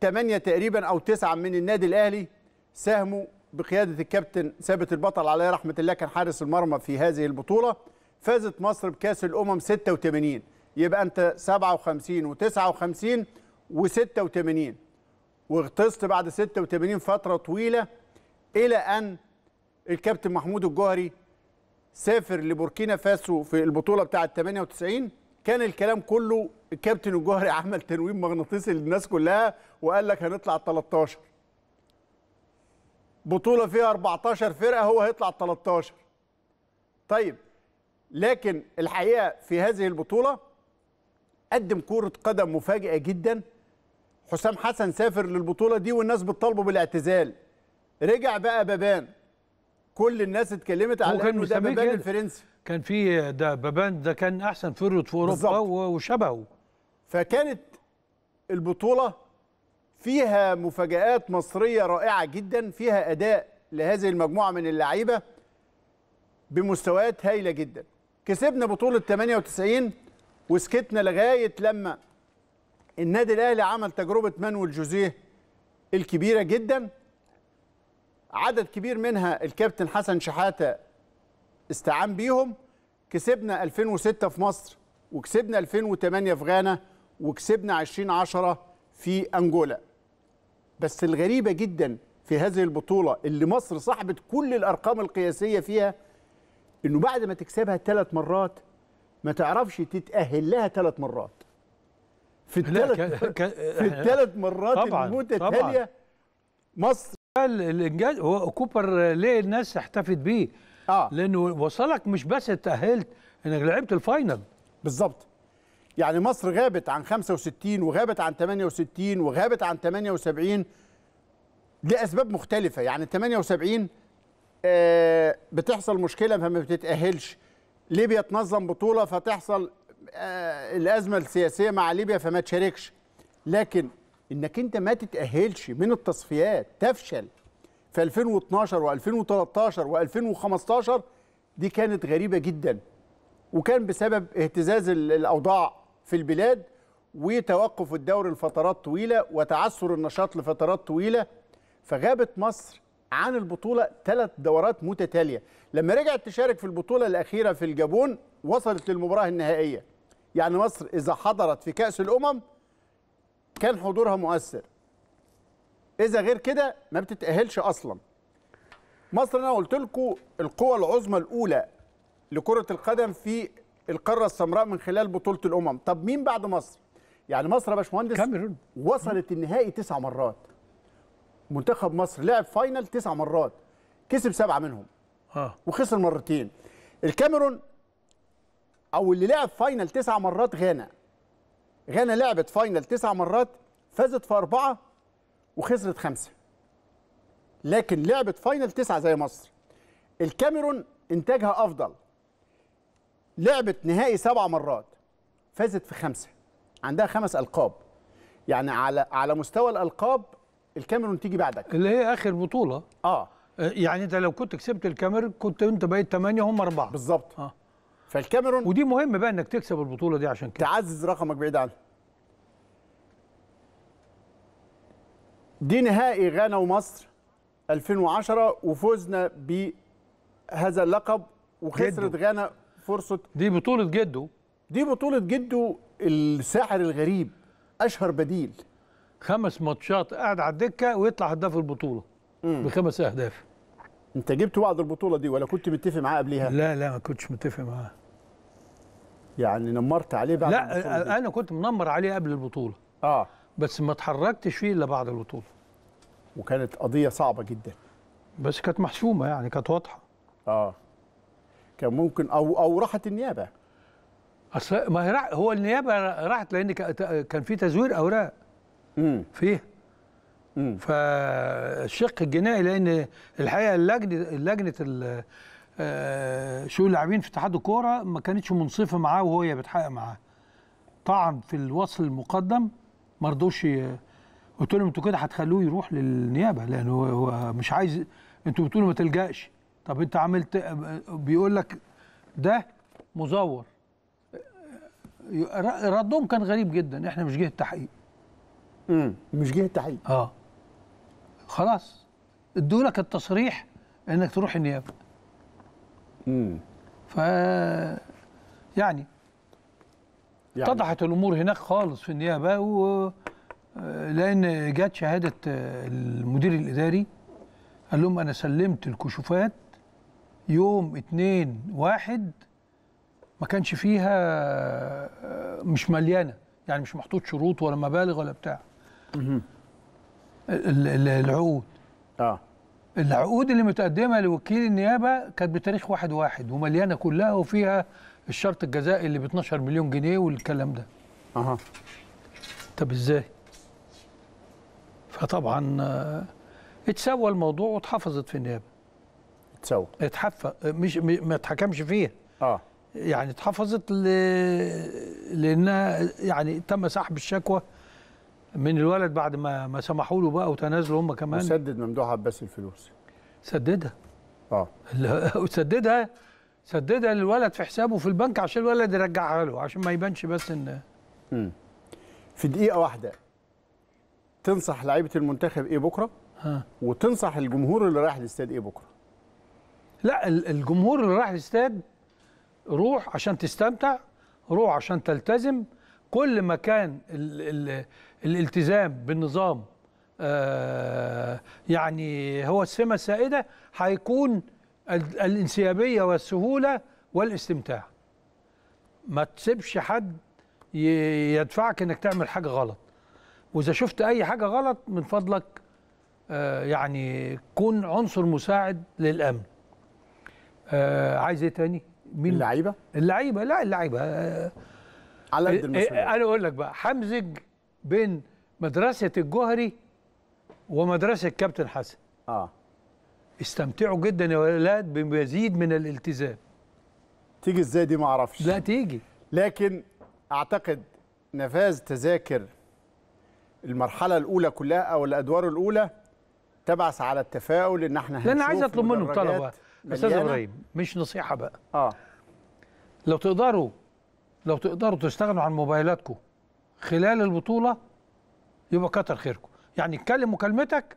ثمانية تقريبا او تسعة من النادي الاهلي ساهموا بقياده الكابتن ثابت البطل عليه رحمه الله كان حارس المرمى في هذه البطوله فازت مصر بكاس الامم 86 يبقى انت 57 و59 و86 واغتصت بعد 86 فتره طويله الى ان الكابتن محمود الجوهري سافر لبوركينا فاسو في البطوله بتاعه 98 كان الكلام كله كابتن الجوهري عمل تنويم مغناطيسي للناس كلها وقال لك هنطلع 13 بطوله فيها 14 فرقه هو هيطلع 13 طيب لكن الحقيقه في هذه البطوله قدم كره قدم مفاجئه جدا حسام حسن سافر للبطوله دي والناس بتطالبه بالاعتزال رجع بقى بابان كل الناس اتكلمت على انه ده بابان الفرنسي كان في ده بابان ده كان احسن فرد في اوروبا وشبهه فكانت البطوله فيها مفاجآت مصريه رائعه جدا فيها اداء لهذه المجموعه من اللعيبه بمستويات هايله جدا كسبنا بطوله 98 وسكتنا لغايه لما النادي الاهلي عمل تجربه مانويل جوزيه الكبيره جدا عدد كبير منها الكابتن حسن شحاته استعان بيهم كسبنا 2006 في مصر وكسبنا 2008 في غانا وكسبنا 2010 في انجولا بس الغريبه جدا في هذه البطوله اللي مصر صاحبه كل الارقام القياسيه فيها انه بعد ما تكسبها ثلاث مرات ما تعرفش تتاهل لها ثلاث مرات في الثلاث في الثلاث مرات طبعا المتتاليه مصر الانجاز هو كوبر ليه الناس احتفت بيه آه. لانه وصلك مش بس تاهلت انك لعبت الفاينل بالظبط يعني مصر غابت عن 65 وغابت عن 68 وغابت عن 78 لاسباب مختلفه يعني 78 آه بتحصل مشكله فما بتتاهلش ليبيا تنظم بطوله فتحصل آه الازمه السياسيه مع ليبيا فما تشاركش لكن انك انت ما تتاهلش من التصفيات تفشل في 2012 و2013 و2015 دي كانت غريبة جدا وكان بسبب اهتزاز الأوضاع في البلاد وتوقف الدوري لفترات طويلة وتعثر النشاط لفترات طويلة فغابت مصر عن البطولة ثلاث دورات متتالية لما رجعت تشارك في البطولة الأخيرة في الجابون وصلت للمباراة النهائية يعني مصر إذا حضرت في كأس الأمم كان حضورها مؤثر اذا غير كده ما بتتاهلش اصلا مصر انا قلت لكم القوه العظمى الاولى لكره القدم في القاره السمراء من خلال بطوله الامم طب مين بعد مصر يعني مصر يا باشمهندس كاميرون وصلت النهائي تسع مرات منتخب مصر لعب فاينل تسع مرات كسب سبعه منهم اه وخسر مرتين الكاميرون او اللي لعب فاينل تسع مرات غانا غانا لعبت فاينل تسع مرات فازت في اربعه وخسرت خمسه لكن لعبت فاينل تسعه زي مصر الكاميرون انتاجها افضل لعبت نهائي سبع مرات فازت في خمسه عندها خمس القاب يعني على على مستوى الالقاب الكاميرون تيجي بعدك اللي هي اخر بطوله اه, آه، يعني انت لو كنت كسبت الكاميرون كنت انت بقيت ثمانية هم اربعه بالظبط اه فالكاميرون ودي مهم بقى انك تكسب البطوله دي عشان كده تعزز رقمك بعيد عنها دي نهائي غانا ومصر 2010 وفزنا بهذا اللقب وخسرت غانا فرصه دي بطوله جده دي بطوله جده الساحر الغريب اشهر بديل خمس ماتشات قاعد على الدكه ويطلع هداف البطوله مم. بخمس اهداف انت جبت بعض البطوله دي ولا كنت متفق معاه قبليها لا لا ما كنتش متفق معاه يعني نمرت عليه بعد لا انا كنت منمر عليه قبل البطوله اه بس ما اتحركتش فيه الا بعد البطوله وكانت قضيه صعبه جدا بس كانت محسومه يعني كانت واضحه اه كان ممكن او او راحت النيابه اصل ما هي راح هو النيابه راحت لان كان في تزوير اوراق امم فيها امم فالشق الجنائي لان الحقيقه اللجنه لجنه شؤون آه، اللاعبين في اتحاد الكوره ما كانتش منصفه معاه وهي بتحقق معاه طعن في الوصل المقدم ما رضوش قلت لهم انتوا كده هتخلوه يروح للنيابه لانه هو مش عايز انتوا بتقولوا ما تلجاش طب انت عملت بيقول لك ده مزور ردهم كان غريب جدا احنا مش جهه تحقيق امم مش جهه تحقيق اه خلاص ادوا لك التصريح انك تروح النيابه امم ف يعني يعني اتضحت الامور هناك خالص في النيابه و لان جت شهاده المدير الاداري قال لهم انا سلمت الكشوفات يوم 2 1 ما كانش فيها مش مليانه يعني مش محطوط شروط ولا مبالغ ولا بتاع العقود اه العقود اللي متقدمه لوكيل النيابه كانت بتاريخ واحد واحد ومليانه كلها وفيها الشرط الجزائي اللي ب 12 مليون جنيه والكلام ده اها طب ازاي فطبعا آه، اتسوى الموضوع واتحفظت في النيابه اتسوى اتحف مش ما اتحكمش فيها اه يعني اتحفظت ل... لانها يعني تم سحب الشكوى من الولد بعد ما ما سمحوا له بقى وتنازلوا هم كمان وسدد ممدوح عباس الفلوس سددها اه سددها سددها للولد في حسابه في البنك عشان الولد يرجعها له عشان ما يبانش بس ان مم. في دقيقه واحده تنصح لعيبه المنتخب ايه بكره ها. وتنصح الجمهور اللي رايح الاستاد ايه بكره لا الجمهور اللي رايح الاستاد روح عشان تستمتع روح عشان تلتزم كل ما كان ال ال الالتزام بالنظام آه يعني هو السمه السائده هيكون الانسيابية والسهولة والاستمتاع ما تسيبش حد يدفعك انك تعمل حاجة غلط واذا شفت اي حاجة غلط من فضلك آه، يعني كن عنصر مساعد للامن آه، عايز ايه تاني مين اللعيبه اللعيبه لا اللعيبه آه، على قد المسؤوليه انا اقول لك بقى همزج بين مدرسه الجوهري ومدرسه كابتن حسن اه استمتعوا جدا يا ولاد بمزيد من الالتزام تيجي ازاي دي ما اعرفش لا تيجي لكن اعتقد نفاذ تذاكر المرحله الاولى كلها او الادوار الاولى تبعث على التفاؤل ان احنا هنشوف لا انا عايز اطلب منهم طلبه استاذ ابراهيم مش نصيحه بقى اه لو تقدروا لو تقدروا تستغنوا عن موبايلاتكم خلال البطوله يبقى كتر خيركم يعني اتكلم مكالمتك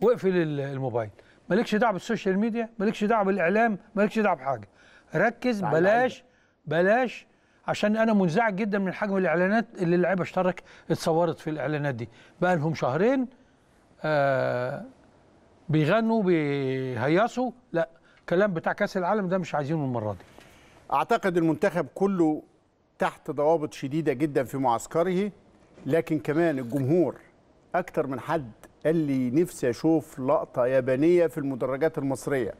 واقفل الموبايل مالكش دعوه بالسوشيال ميديا مالكش دعوه بالاعلام مالكش دعوه بحاجه ركز بلاش بلاش عشان انا منزعج جدا من حجم الاعلانات اللي اللعيبه اشترك اتصورت في الاعلانات دي بقى لهم شهرين آه بيغنوا بيهيصوا لا الكلام بتاع كاس العالم ده مش عايزينه المره دي اعتقد المنتخب كله تحت ضوابط شديده جدا في معسكره لكن كمان الجمهور اكتر من حد قال لي نفسي اشوف لقطه يابانيه في المدرجات المصريه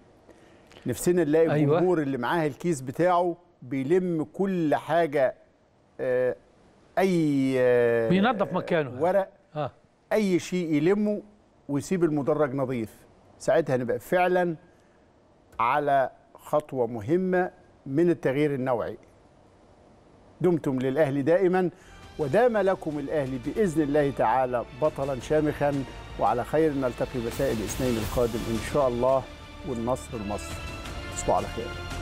نفسنا نلاقي أيوة. الجمهور اللي معاه الكيس بتاعه بيلم كل حاجه آه، اي آه، بينظف مكانه ورق آه. اي شيء يلمه ويسيب المدرج نظيف ساعتها نبقى فعلا على خطوه مهمه من التغيير النوعي دمتم للاهلي دائما ودام لكم الاهلي باذن الله تعالى بطلا شامخا وعلى خير نلتقي مساء الاثنين القادم إن شاء الله والنصر لمصر تصبحوا على خير